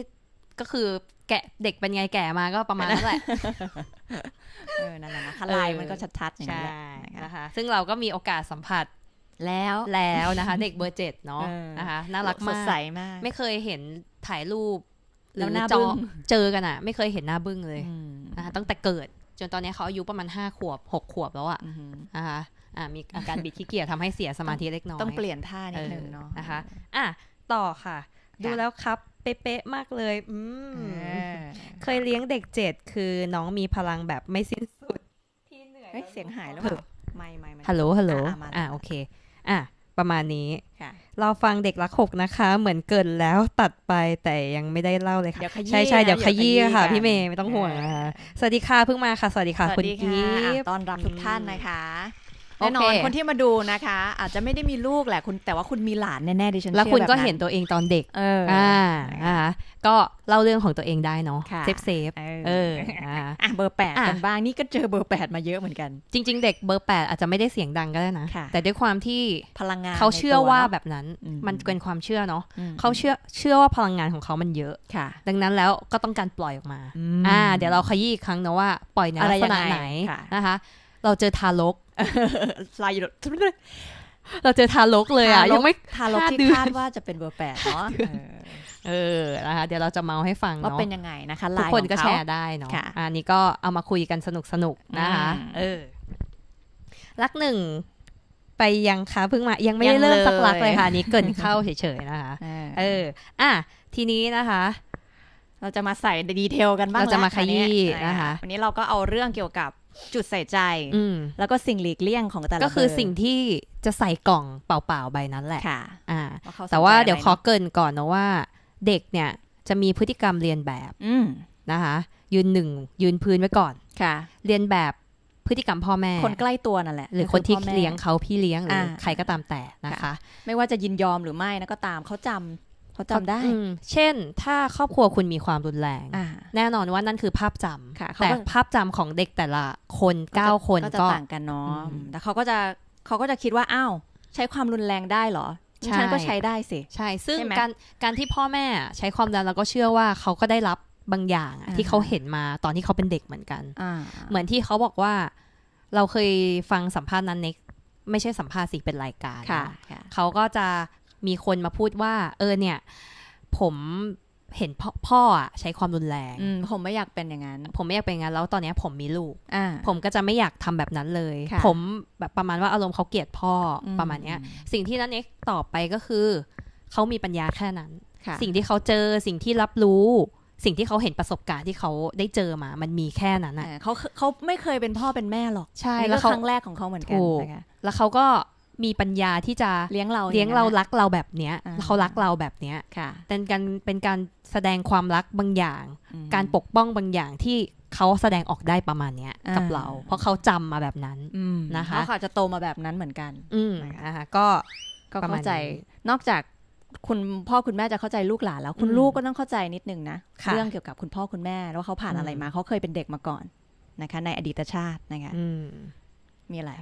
ก็คือแกะเด็กเป็นไงแก่มาก็ประมาณนั้นแหละเออนั่นแหละนะคะลายมันก็ชัดๆอย่างนี้แหละนะคะ ซึ่งเราก็มีโอกาสสัมผัสแล้วแล้วนะคะ เด็กเบอร์เจ็ดเนาะนะคะน่ารักมากใสมาก ไม่เคยเห็นถ่ายรูป หรือหน้าจอ เจอกันอ่ะ ไม่เคยเห็นหน้าบึ้งเลยนะคะตั้งแต่เกิดจนตอนนี้เขาอายุประมาณห้าขวบหกขวบแล้วอ่ะนะคะอ่ามีอาการบิดขี้เกียจทำให้เสียสมาธิเล็กน้อยต้องเปลี่ยนท่านิดนึงเนาะนะคะอ่ะต่อค่ะ ดูแล้วครับเป๊ะๆ มากเลย อืมเคยเลี้ยงเด็กเจ็ดคือน้องมีพลังแบบไม่สิ้นสุด ที่เหนื่อยเสียงหายแล้วไม่ไม่ฮัลโหลฮัลโหล อ่าโอเค อ่ะ ประมาณนี้ เราฟังเด็กรักหกนะคะ เหมือนเกินแล้วตัดไปแต่ยังไม่ได้เล่าเลยค่ะ ใช่ใช่เดี๋ยวขยี้ค่ะ พี่เมย์ไม่ต้องห่วงนะคะสวัสดีค่ะเพิ่งมาค่ะ สวัสดีค่ะคุณกี้ ตอนรับทุกท่านนะคะแน่นอน คนที่มาดูนะคะ อาจจะไม่ได้มีลูกแหละคุณแต่ว่าคุณมีหลานแน่ๆดิฉันแล้วคุณก็เห็นตัวเองตอนเด็ก เอออ่าก็เล่าเรื่องของตัวเองได้เนาะเซฟเซฟเอออ่าเบอร์แปดกันบ้างนี่ก็เจอเบอร์แปดมาเยอะเหมือนกัน จริงๆ เด็กเบอร์แปดอาจจะไม่ได้เสียงดังก็ได้นะแต่ด้วยความที่พลังงานเขาเชื่อว่าแบบนั้นมันเป็นความเชื่อเนาะเขาเชื่อเชื่อว่าพลังงานของเขามันเยอะค่ะดังนั้นแล้วก็ต้องการปล่อยออกมาอ่าเดี๋ยวเราขยี้อีกครั้งนะว่าปล่อยในลักษณะไหนนะคะเราเจอทารกลายเราเจอทารกเลยอ่ะยังไม่ทารกที่คาดว่าจะเป็นเบอร์แปดเนาะเออนะคะเดี๋ยวเราจะเมาให้ฟังเนาะว่าเป็นยังไงนะคะทุกคนก็แชร์ได้เนาะอันนี้ก็เอามาคุยกันสนุกสนุกนะคะเออรักหนึ่งไปยังคะเพิ่งมายังไม่ได้เริ่มสักลักเลยค่ะนี้เกินเข้าเฉยๆนะคะเออ อ่ะทีนี้นะคะ เราจะมาใส่ดีเทลกันบ้างเราจะมาขยี้นะคะวันนี้เราก็เอาเรื่องเกี่ยวกับจุดใส่ใจแล้วก็สิ่งหลีกเลี่ยงของแต่ละก็คือสิ่งที่จะใส่กล่องเปล่าๆใบนั้นแหละค่ะอ่าแต่ว่าเดี๋ยวขอเกินก่อนนะว่า เด็กเนี่ยจะมีพฤติกรรมเรียนแบบนะคะ ยืนหนึ่ง ยืนพื้นไว้ก่อนค่ะ เรียนแบบพฤติกรรมพ่อแม่คนใกล้ตัวนั่นแหละหรือคนที่เลี้ยงเขาพี่เลี้ยงหรือใครก็ตามแต่นะคะ ไม่ว่าจะยินยอมหรือไม่นะก็ตามเขาจำเขาจำได้ เช่น ถ้าครอบครัวคุณมีความรุนแรง แน่นอนว่านั่นคือภาพจำ แต่ภาพจำของเด็กแต่ละคนเก้าคนก็จะต่างกันเนาะ แต่เขาก็จะเขาก็จะคิดว่าอ้าวใช้ความรุนแรงได้เหรอฉันก็ใช้ได้สิ ใช่ ซึ่งการการที่พ่อแม่ใช้ความรุนแรงเราก็เชื่อว่าเขาก็ได้รับบางอย่างที่เขาเห็นมาตอนที่เขาเป็นเด็กเหมือนกันเหมือนที่เขาบอกว่า เราเคยฟังสัมภาษณ์นั้นเน็กไม่ใช่สัมภาษณ์สิเป็นรายการ เขาก็จะมีคนมาพูดว่า เออเนี่ย ผมเห็นพ่อพอใช้ความรุนแรง ผมไม่อยากเป็นอย่างนั้นผมไม่อยากเป็นอย่างนั้น แล้วตอนนี้ผมมีลูกผมก็จะไม่อยากทำแบบนั้นเลย ผมแบบประมาณว่าอารมณ์เขาเกลียดพ่อประมาณเนี้ยสิ่งที่นันเอกตอบไปก็คือเขามีปัญญาแค่นั้นสิ่งที่เขาเจอสิ่งที่รับรู้ สิ่งที่เขาเห็นประสบการณ์ที่เขาได้เจอมามันมีแค่นั้นน่ะเขาเขาไม่เคยเป็นพ่อเป็นแม่หรอกใช่แล้วครั้งแรกของเขาเหมือนกันนะคะแล้วเขาก็มีปัญญาที่จะเลี้ยงเราเลี้ยงเรารักเราแบบเนี้ยเขารักเราแบบเนี้ยค่ะ เป็นการเป็นการแสดงความรักบางอย่าง การปกป้องบางอย่างที่เขาแสดงออกได้ประมาณเนี้ยกับเราเพราะเขาจำมาแบบนั้นนะคะเขาจะโตมาแบบนั้นเหมือนกันอืมนะคะก็ก็เข้าใจนอกจากคุณพ่อคุณแม่จะเข้าใจลูกหลานแล้วคุณลูกก็ต้องเข้าใจนิดนึงนะะเรื่องเกี่ยวกับคุณพ่อคุณแม่ว่าเขาผ่านอะไรมา เขาเคยเป็นเด็กมาก่อนนะคะ ในอดีตชาตินะคะมีอะไร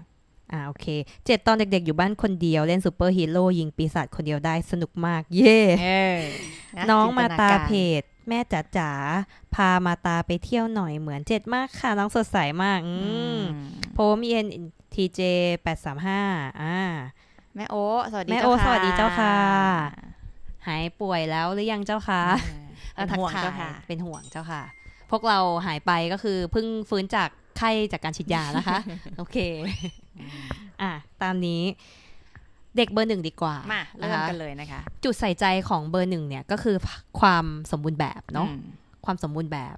อ่าโอเคเจ็ดตอนเด็กๆ อยู่บ้านคนเดียวเล่นซูเปอร์ฮีโร่ยิงปีศาจคนเดียวได้สนุกมาก เย่น้องมาตาเพจแม่จ๋าจ๋าพามาตาไปเที่ยวหน่อยเหมือนเจ็ดมากค่ะ น้องสดใสมากอืมโพมีเอ็นทีเจแปดสามห้าอ่าแม่โอสวัสดีแม่โอสวัสดีเจ้าค่ะ หายป่วยแล้วหรือยังเจ้าค่ะเป็นห่วงเจ้าค่ะเป็นห่วงเจ้าค่ะ พวกเราหายไปก็คือเพิ่งฟื้นจากไข้จากการฉีดยานะคะ โอเค อ่ะตามนี้ เด็กเบอร์หนึ่งดีกว่า มาเริ่มกันเลยนะคะ จุดใส่ใจของเบอร์หนึ่งเนี่ยก็คือความสมบูรณ์แบบเนาะความสมบูรณ์แบบ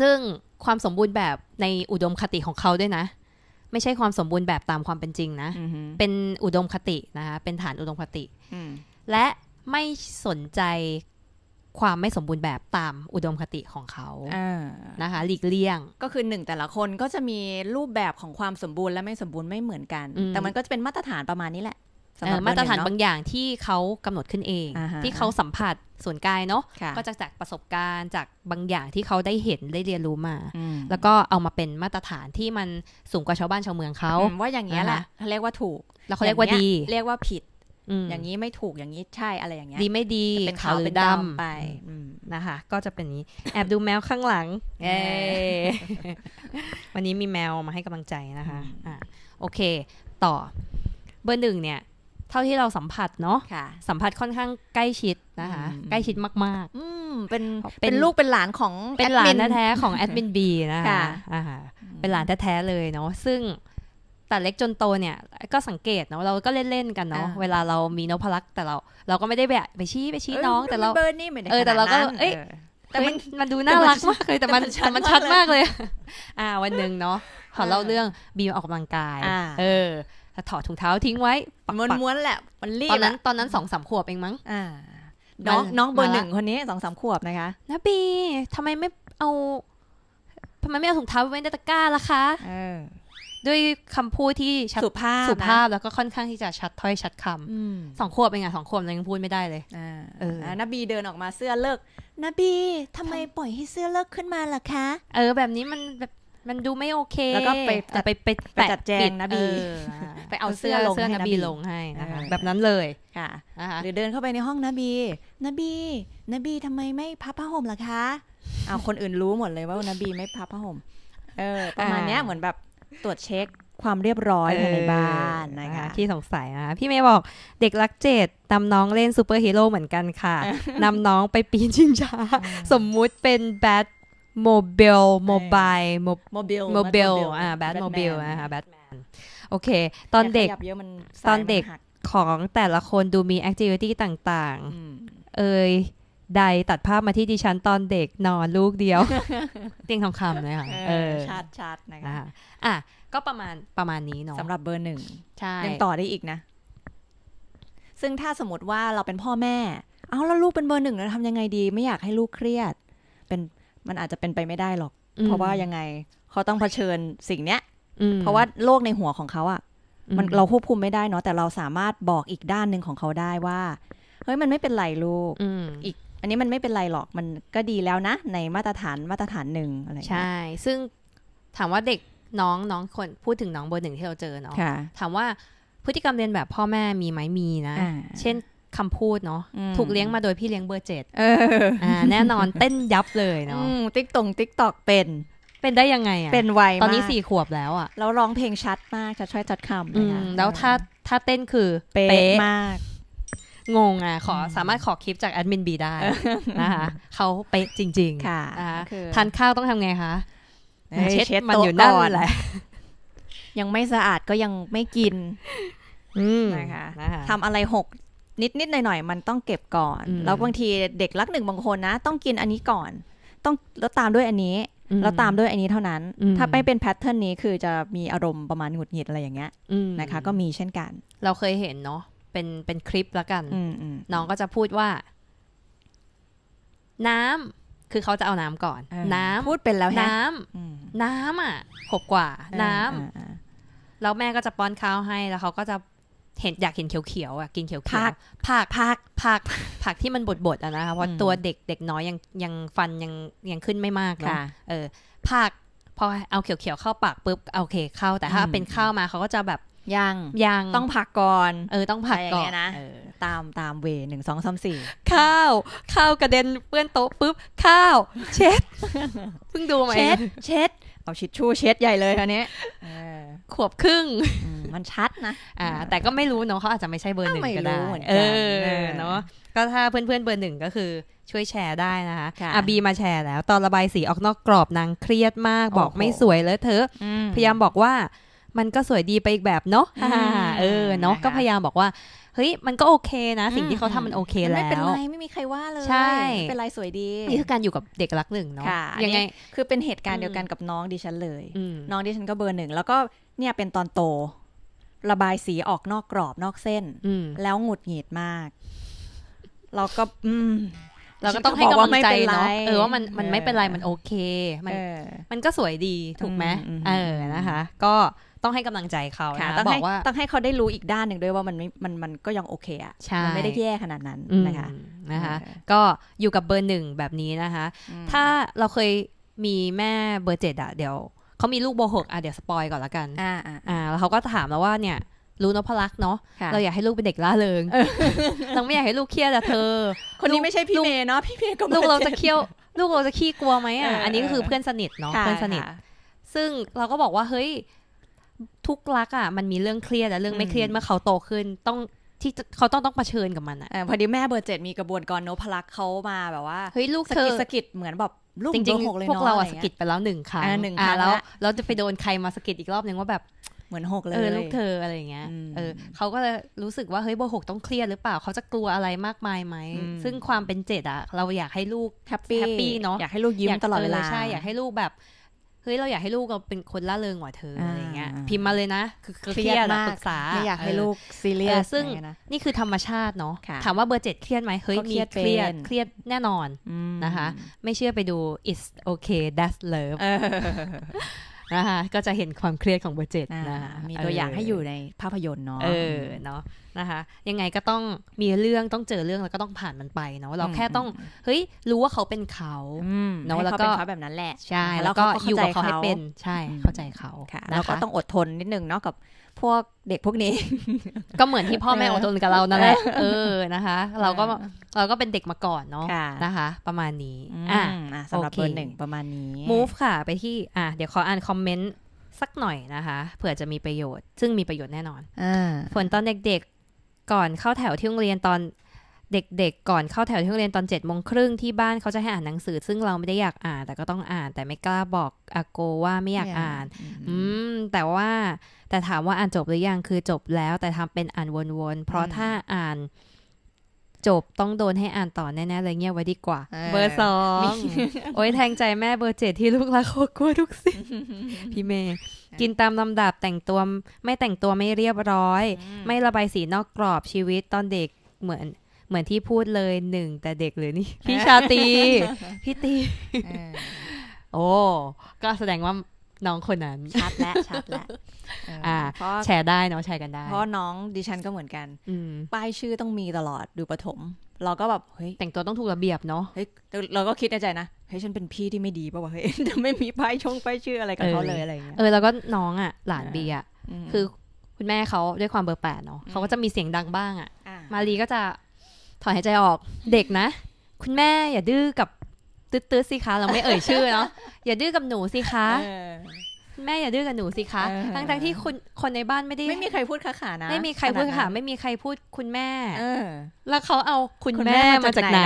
ซึ่งความสมบูรณ์แบบในอุดมคติของเขาด้วยนะไม่ใช่ความสมบูรณ์แบบตามความเป็นจริงนะเป็นอุดมคตินะคะเป็นฐานอุดมคติและไม่สนใจความไม่สมบูรณ์แบบตามอุดมคติของเขานะคะ หลีกเลี่ยงก็คือหนึ่งแต่ละคนก็จะมีรูปแบบของความสมบูรณ์และไม่สมบูรณ์ไม่เหมือนกัน แต่มันก็จะเป็นมาตรฐานประมาณนี้แหละ มาตรฐานบางอย่างที่เขากำหนดขึ้นเอง ที่เขาสัมผัสส่วนกายเนาะก็จะจากประสบการณ์จากบางอย่างที่เขาได้เห็นได้เรียนรู้มา แล้วก็เอามาเป็นมาตรฐานที่มันสูงกว่าชาวบ้าน ชาวเมืองเขาว่าอย่างเงี้ยแหละเรียกว่าถูก แล้วเขาเรียกว่าดี เรียกว่าผิดอย่างนี้ไม่ถูกอย่างนี้ใช่อะไรอย่างเงี้ยดีไม่ดีเป็นขาวเป็นดำไปนะคะ ก็จะเป็นนี้ แอบดูแมวข้างหลังเอวันนี้มีแมวมาให้กำลังใจนะคะอ่ะโอเค ต่อเบอร์หนึ่งเนี่ย เท่าที่เราสัมผัสเนาะะสัมผัสค่อนข้างใกล้ชิดนะคะ ใกล้ชิดมากๆอืเป็นเป็นลูกเป็นหลานของเป็นหลานแท้ๆของแอดมินบีนะคะเป็นหลานแท้ๆเลยเนาะซึ่งแต่เล็กจนโตเนี่ย ก็สังเกตเนาะเราก็เล่นๆกันเนาะเวลาเรามีนพลักแต่เรา เราก็ไม่ได้แบบ ไปชี้ไปชี้น้องแต่เราเบอร์นี่เหมือนเออแต่เราก็ เอ้แต่มันมันดูน่ารักมากเลย แต่มันแต่มันชัดมากเลย อ่าวันหนึ่งเนาะขอเล่าเรื่องบีมออกกำลังกายเออถอดถุงเท้าทิ้งไว้ม้วนๆแหละ มันรีบตอนนั้นตอนนั้นสองสามขวบเองมั้งน้องน้องเบอร์หนึ่งคนนี้สองสามขวบนะคะนะบีทำไมไม่เอาทำไมไม่เอาถุงเท้าไว้ในตะกร้าล่ะคะด้วยคำพูดที่ชัดสุภาพสุภาพแล้วก็ค่อนข้างที่จะชัดถ้อยชัดคำสองขวบเป็นไงสองขวบยังพูดไม่ได้เลยเออนบีเดินออกมาเสื้อเลิก นบีทำไมปล่อยให้เสื้อเลิกขึ้นมาล่ะคะ เออแบบนี้มันแบบมันดูไม่โอเค แล้วก็ไปไปไปไปจัดแจงนบีไปเอาเสื้อลงให้นบีลงให้นะคะแบบนั้นเลยค่ะหรือเดินเข้าไปในห้องนบี นบี นบีทำไมไม่พับผ้าห่มล่ะคะเอาคนอื่นรู้หมดเลยว่านบีไม่พับผ้าห่ม เออ ประมาณเนี้ยเหมือนแบบตรวจเช็คความเรียบร้อยภายในบ้านนะคะที่สงสัยนะพี่เมย์บอกเด็กรักเจ็ดนำน้องเล่นซูเปอร์ฮีโร่เหมือนกันค่ะนำน้องไปปีนชิงช้า สมมุติเป็นแบทโมเบลโมบายโมบิลโมบิลอ่าแบทโมบิลนะคะแบทแมนโอเคตอนเด็กตอนเด็กของแต่ละคนดูมีแอคทิวิตี้ต่างๆ เอยใดตัดภาพมาที่ดิฉันตอนเด็กนอนลูกเดียวเตียงทองคำเลยค่ะชัดชัดนะคะ อ่ะก็ประมาณประมาณนี้เนาะสำหรับเบอร์หนึ่งใช่ยังต่อได้อีกนะ ซึ่งถ้าสมมติว่าเราเป็นพ่อแม่ เอาแล้วลูกเป็นเบอร์หนึ่งเราทำยังไงดี ไม่อยากให้ลูกเครียด เป็นมันอาจจะเป็นไปไม่ได้หรอก เพราะว่ายังไง เขาต้องเผชิญสิ่งเนี้ย เพราะว่าโลกในหัวของเขาอะ่ะมันเราควบคุมไม่ได้เนาะแต่เราสามารถบอกอีกด้านหนึ่งของเขาได้ว่า เฮ้ยมันไม่เป็นไรลูกอีกอันนี้มันไม่เป็นไรหรอกมันก็ดีแล้วนะ ในมาตรฐานมาตรฐานหนึ่งอะไรใช่ ซึ่งถามว่าเด็กน้องน้องคนพูดถึงน้องเบอร์หนึ่งที่เราเจอเนาะถามว่าพฤติกรรมเรียนแบบพ่อแม่มีไหมมีนะ เช่นคำพูดเนาะถูกเลี้ยงมาโดยพี่เลี้ยงเบอร์เจ็ดแน่นอนเต้นยับเลยเนาะติ๊กตงติ๊กตอกเป็น เป็นได้ยังไงอะเป็นไวตอนนี้สี่ขวบแล้วอะแล้วร้องเพลงชัดมากชัดช่วยจัดคำเลยนะแล้วถ้าถ้าเต้นคือเป๊ะมากงงอ่ะขอ สามารถขอคลิปจากแอดมินบีได้นะคะเขาเป๊ะจริง ๆค่ะทานข้าวต้องทำไงคะ เช็ดมันอยู่นั่นแหละยังไม่สะอาดก็ยังไม่กินนะคะทำอะไรหกนิดนิดหน่อยหน่อยมันต้องเก็บก่อน แล้วบางทีเด็กรักหนึ่งบางคนนะ ต้องกินอันนี้ก่อน ต้องแล้วตามด้วยอันนี้ แล้วตามด้วยอันนี้เท่านั้น ถ้าไม่เป็นแพทเทิร์นนี้ คือจะมีอารมณ์ประมาณหงุดหงิดอะไรอย่างเงี้ยนะคะ ก็มีเช่นกัน เราเคยเห็นเนาะเป็นเป็นคลิปแล้วกันน้องก็จะพูดว่า น้ำ คือเขาจะเอาน้ำก่อนน้ำพูดเป็นแล้วน้ำน้ำอ่ะหกกว่า น้ำแล้วแม่ก็จะป้อนข้าวให้ แล้วเขาก็จะเห็นอยากเห็นเขียวๆอ่ะกินเขียวๆผักผักผักผักผักที่มันบดๆอ่ะนะคะเพราะตัวเด็กเด็กน้อยยังยังฟันยังยังขึ้นไม่มากเนาะเออผักพอเอาเขียวๆเข้าปากปุ๊บโอเคเข้าแต่ถ้า เป็นข้าวมาเขาก็จะแบบยังยัง ต้องผักก่อนเออต้องผักก่อนนะตามตามเวหนึ่งสองสามสี่ข้าวข้าวกระเด็นเปื้อนโต๊ะปุ๊บข้าว เช็ดเพิ่งดูไหมเช็ดเช็ดเอาชิดชู่เช็ดใหญ่เลยคันนี้ขวบครึ่งมันชัดนะอ่าแต่ก็ไม่รู้เนาะเขาอาจจะไม่ใช่เบอร์หนึ่งก็ได้ เอเนาะก็ถ้าเพื่อนเพื่อนเบอร์หนึ่งก็คือช่วยแชร์ได้นะคะ อาบีมาแชร์แล้วตอนระบายสีออกนอกกรอบนางเครียดมากบอกไม่สวยเลยเธอพยายามบอกว่ามันก็สวยดีไปอีกแบบเนาะเออเนาะก็พยายามบอกว่า เฮ้ยมันก็โอเค นะสิ่งที่เขาทำมันโอเคแล้วไม่เป็นไรไม่มีใครว่าเลยใช่เป็นไรสวยดีนี่คือการอยู่กับเด็กรักหนึ่งเนาะยังไง คือเป็นเหตุการณ์เดียวกันกับน้องดิฉันเลยน้องดิฉันก็เบอร์หนึ่งแล้วก็เนี่ยเป็นตอนโต ระบายสีออกนอกกรอบนอกเส้นแล้วหงุดหงิดมาก เราก็อืม เราก็ต้องให้กำลังใจเนาะเออว่ามันมันไม่เป็นไรมันโอเค มันมันก็สวยดีถูกไหมเออนะคะ ก็ต้องให้กำลังใจเขาต้องบอกว่าต้องให้เขาได้รู้อีกด้านหนึ่งด้วยว่ามันมันมันก็ยังโอเคอ่ะ มันไม่ได้แย่ขนาดนั้นนะคะนะคะ ก็อยู่กับเบอร์หนึ่งแบบนี้นะคะ ถ้าเราเคยมีแม่เบอร์เจ็ดอ่ะเดี๋ยวเขามีลูกเบอร์หกอ่ะเดี๋ยวสปอยก่อนละกัน อ่าอ่าแล้วเขาก็ถามแล้วว่าเนี่ยรู้นพลักเนาะ เราอยากให้ลูกเป็นเด็กล่าเริงเราไม่อยากให้ลูกเครียดอะเธอ คนนี้ไม่ใช่พี่เมย์เนาะพี่เมย์ก็ลูกเราจะเคี้ยว ลูกเราจะขี้กลัวไหมอ่ะ อันนี้ก็คือเพื่อนสนิทเนาะเพื่อนสนิท ซึ่งเราก็บอกว่าเฮ้ยทุกรักอ่ะมันมีเรื่องเครียดและเรื่องไม่เครียดเมื่อเขาโตขึ้นต้องที่เขาต้องต้องเผชิญกับมันอ่ะพอดีแม่เบอร์เจ็ดมีกระบวนการโนพลักเขามาแบบว่าเฮ้ยลูกเธอสกิดเหมือนแบบลูกจริงๆพวกเราอะสกิดไปแล้วหนึ่งครั้งหนึ่งครั้งแล้วเราจะไปโดนใครมาสกิดอีกรอบนึงว่าแบบเหมือนหกเลยเออลูกเธออะไรเงี้ยเออเขาก็เลยรู้สึกว่าเฮ้ยเบอร์หกต้องเครียดหรือเปล่าเขาจะกลัวอะไรมากมายไหมซึ่งความเป็นเจ็ดอะเราอยากให้ลูกแฮปปี้เนาะอยากให้ลูกยิ้มตลอดเวลาใช่อยากให้ลูกแบบเฮ้ยเราอยากให้ลูกเราเป็นคนล่าเริงกว่าเธออะไรเงี้ยพิมพ์มาเลยนะคือเครียดมากปรึกษาไม่อยากให้ลูกซีเรียสซึ่งนี่คือธรรมชาติเนาะถามว่าเบอร์เจ็ดเครียดไหมเฮ้ยมีเครียดเครียดแน่นอนนะคะ ไม่เชื่อไปดู it's okay that's love นะคะก็จะเห็นความเครียดของเบอร์เจ็ดนะมีตัวอย่างให้อยู่ในภาพยนตร์เนาะเออเนาะนะคะยังไงก็ต้องมีเรื่องต้องเจอเรื่องแล้วก็ต้องผ่านมันไปเนาะเราแค่ต้องเฮ้ยรู้ว่าเขาเป็นเขาเนาะแล้วก็เขาแบบนั้นแหละใช่ แล้วก็อยู่กับเขาให้เป็นใช่เข้าใจเขาแล้วก็ต้องอดทนนิดนึงเนาะกับพวกเด็กพวกนี้ก็เหมือนที่พ่อแม่อดทนกับเรานั่นแหละเออนะคะ เราก็เราก็เป็นเด็กมาก่อนเนาะนะคะ ประมาณนี้อ่าสำหรับเบอร์หนึ่งประมาณนี้ move ค่ะ ไปที่อ่ะเดี๋ยวขออ่านคอมเมนต์สักหน่อยนะคะเผื่อจะมีประโยชน์ ซึ่งมีประโยชน์แน่นอนอฝนตอนเด็ก ๆก่อนเข้าแถวที่โรงเรียนตอน เด็กๆก่อนเข้าแถวที่โรงเรียนตอนเจ็ดโมงครึ่งที่บ้านเขาจะให้อ่านหนังสือ ซึ่งเราไม่ได้อยากอ่าน แต่ก็ต้องอ่านแต่ไม่กล้าบอกอาโกว่าไม่อยากอ่าน อืมแต่ว่าแต่ถามว่าอ่านจบหรือยังคือจบแล้ว แต่ทำเป็นอ่านวนๆ เพราะถ้าอ่าน จบต้องโดนให้อ่านต่อแน่ๆเลยเงี้ยไว้ดีกว่า เบอร์สองโอ้ยแทงใจแม่เบอร์เจ็ดที่ลูกรักโคกลัวทุกสิ่งพี่เมย์ กินตามลำดับแต่งตัวไม่แต่งตัวไม่เรียบร้อย ไม่ระบายสีนอกกรอบชีวิตตอนเด็กเหมือนเหมือนที่พูดเลยหนึ่งแต่เด็กหรือนี่ พี่ชาตีพี่ตีโอ้ก็แสดงว่าน้องคนนั้นชัดและ ชัดและอ่าแชร์ได้เนาะแชร์กันได้เพราะน้องดิฉันก็เหมือนกันป้ายชื่อต้องมีตลอดดูปฐมเราก็แบบเฮ้ยแต่งตัวต้องถูกระเบียบเนาะเฮ้ยเราก็คิดในใจนะเฮ้ยฉันเป็นพี่ที่ไม่ดีป่าวะเฮ้ยจะไม่มีป้ายชงป้ายชื่ออะไรกับเขาเลยอะไรเงี้ยเออแล้วก็น้องอ่ะ หลานเบียอ่ะคือคุณแม่เขาด้วยความเบอร์แปดเนาะเขาก็จะมีเสียงดังบ้างอ่ะมารีก็จะถอนหายใจออกเด็กนะ คุณแม่อย่าดื้อกับตืดดสิคะเราไม่เอ่ยชื่อเนาะอย่าดื้อกับหนูสิคะแม่อย่าดื้อกับหนูสิคะทั้งทั้งที่คุณคนในบ้านไม่ได้ไม่มีใครพูดขาขานะ ไม่มีใครพูดขาไม่มีใครพูดคุณแม่แล้วเขาเอาคุณแม่มาจากไหน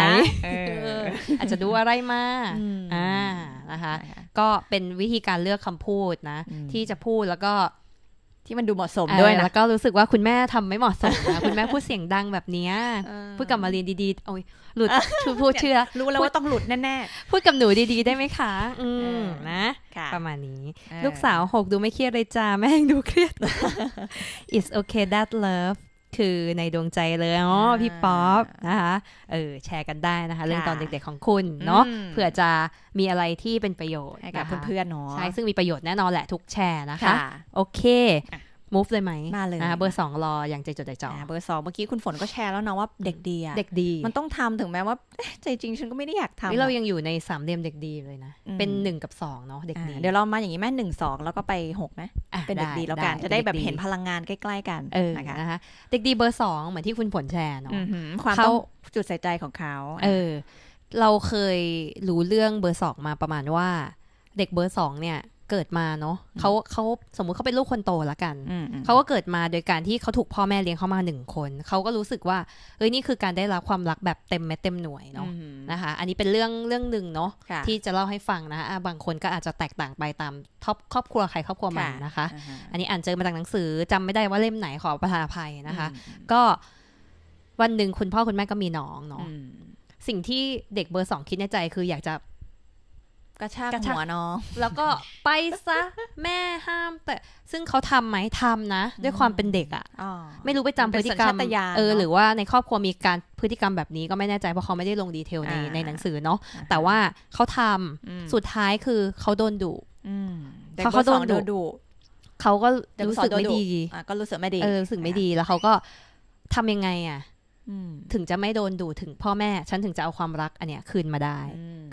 อาจจะดูอะไรมาอ่านะคะก็เป็นวิธีการเลือกคำพูดนะ ที่จะพูดแล้วก็ที่มันดูเหมาะสมด้วยนะ แล้วก็รู้สึกว่าคุณแม่ทำไม่เหมาะสมนะ คุณแม่พูดเสียงดังแบบนี้พูดกับมาเรียนดี ๆ โอ้ยหลุดชูพูดเชื่อ รู้แล้วว่าต้องหลุดแน่ ๆ พูดกับหนูดีๆได้ไหมคะ อืม นะ ประมาณนี้ ลูกสาวหกดูไม่เครียดเลยจ้า แม่งดูเครียด it's okay that love คือในดวงใจเลยอ๋อพี่ป๊อปนะคะเออแชร์กันได้นะคะเรื่องตอนเด็กๆของคุณเนาะเผื่อจะมีอะไรที่เป็นประโยชน์ให้กับเพื่อนๆเนาะใช่ซึ่งมีประโยชน์แน่นอนแหละทุกแชร์นะคะโอเคมูฟเลยไหมมาเลยเบอร์สองรออย่างใจจดใจจ่อเบอร์สองเมื่อกี้คุณฝนก็แชร์แล้วเนาะว่า เด็กดีอะเด็กดีมันต้องทำถึงแม้ว่าใจจริงฉันก็ไม่ได้อยากทำนี่เรายังอยู่ในสามเหลี่ยมเด็กดีเลยนะเป็นหนึ่งกับสองเนาะเด็กดีเดี๋ยวเรามาอย่างนี้แม่หนึ่งสองแล้วก็ไปหกไหมเป็นเด็กดีแล้วกันจะได้แบบเห็นพลังงานใกล้ ๆ กันนะคะเด็กดีเบอร์สองเหมือนที่คุณฝนแชร์เนาะความจุดใส่ใจของเขาเออ เราเคยรู้เรื่องเบอร์สองมาประมาณว่าเด็กเบอร์สองเนี่ยเกิดมาเนาะเขาเขาสมมุติเขาเป็นลูกคนโตละกันเขาก็เกิดมาโดยการที่เขาถูกพ่อแม่เลี้ยงเขามาหนึ่งคนเขาก็รู้สึกว่าเอ้ยนี่คือการได้รับความรักแบบเต็มแม่เต็มหน่วยเนาะนะคะ อันนี้เป็นเรื่องเรื่องหนึ่งเนาะที่จะเล่าให้ฟังนะคะบางคนก็อาจจะแตกต่างไปตามท็อปครอบครัวใครครอบครัวมันนะคะ อันนี้อ่านเจอมาจากหนังสือจำไม่ได้ว่าเล่มไหนขอประทานอภัยนะคะ ก็วันหนึ่งคุณพ่อคุณแม่ก็มีน้องเนาะสิ่งที่เด็กเบอร์สองคิดในใจ คืออยากจะกระชากหัวน้องแล้วก็ไปซะ แม่ห้าม แต่ซึ่งเขาทำไหมทำนะ ด้วยความเป็นเด็กอ่ะไม่รู้ไปจำพฤติกรรมเออหรือว่าในครอบครัวมีการพฤติกรรมแบบนี้ก็ไม่แน่ใจ เพราะเขาไม่ได้ลงดีเทลในในหนังสือเนาะแต่ว่าเขาทำสุดท้ายคือเขาโดนดุเขาเขาโดนดุเขาก็รู้สึกไม่ดีก็รู้สึกไม่ดีเออรู้สึกไม่ดี แล้วเขาก็ทำยังไงอ่ะถึงจะไม่โดนดูถึงพ่อแม่ ฉันถึงจะเอาความรักอันเนี้ยคืนมาได้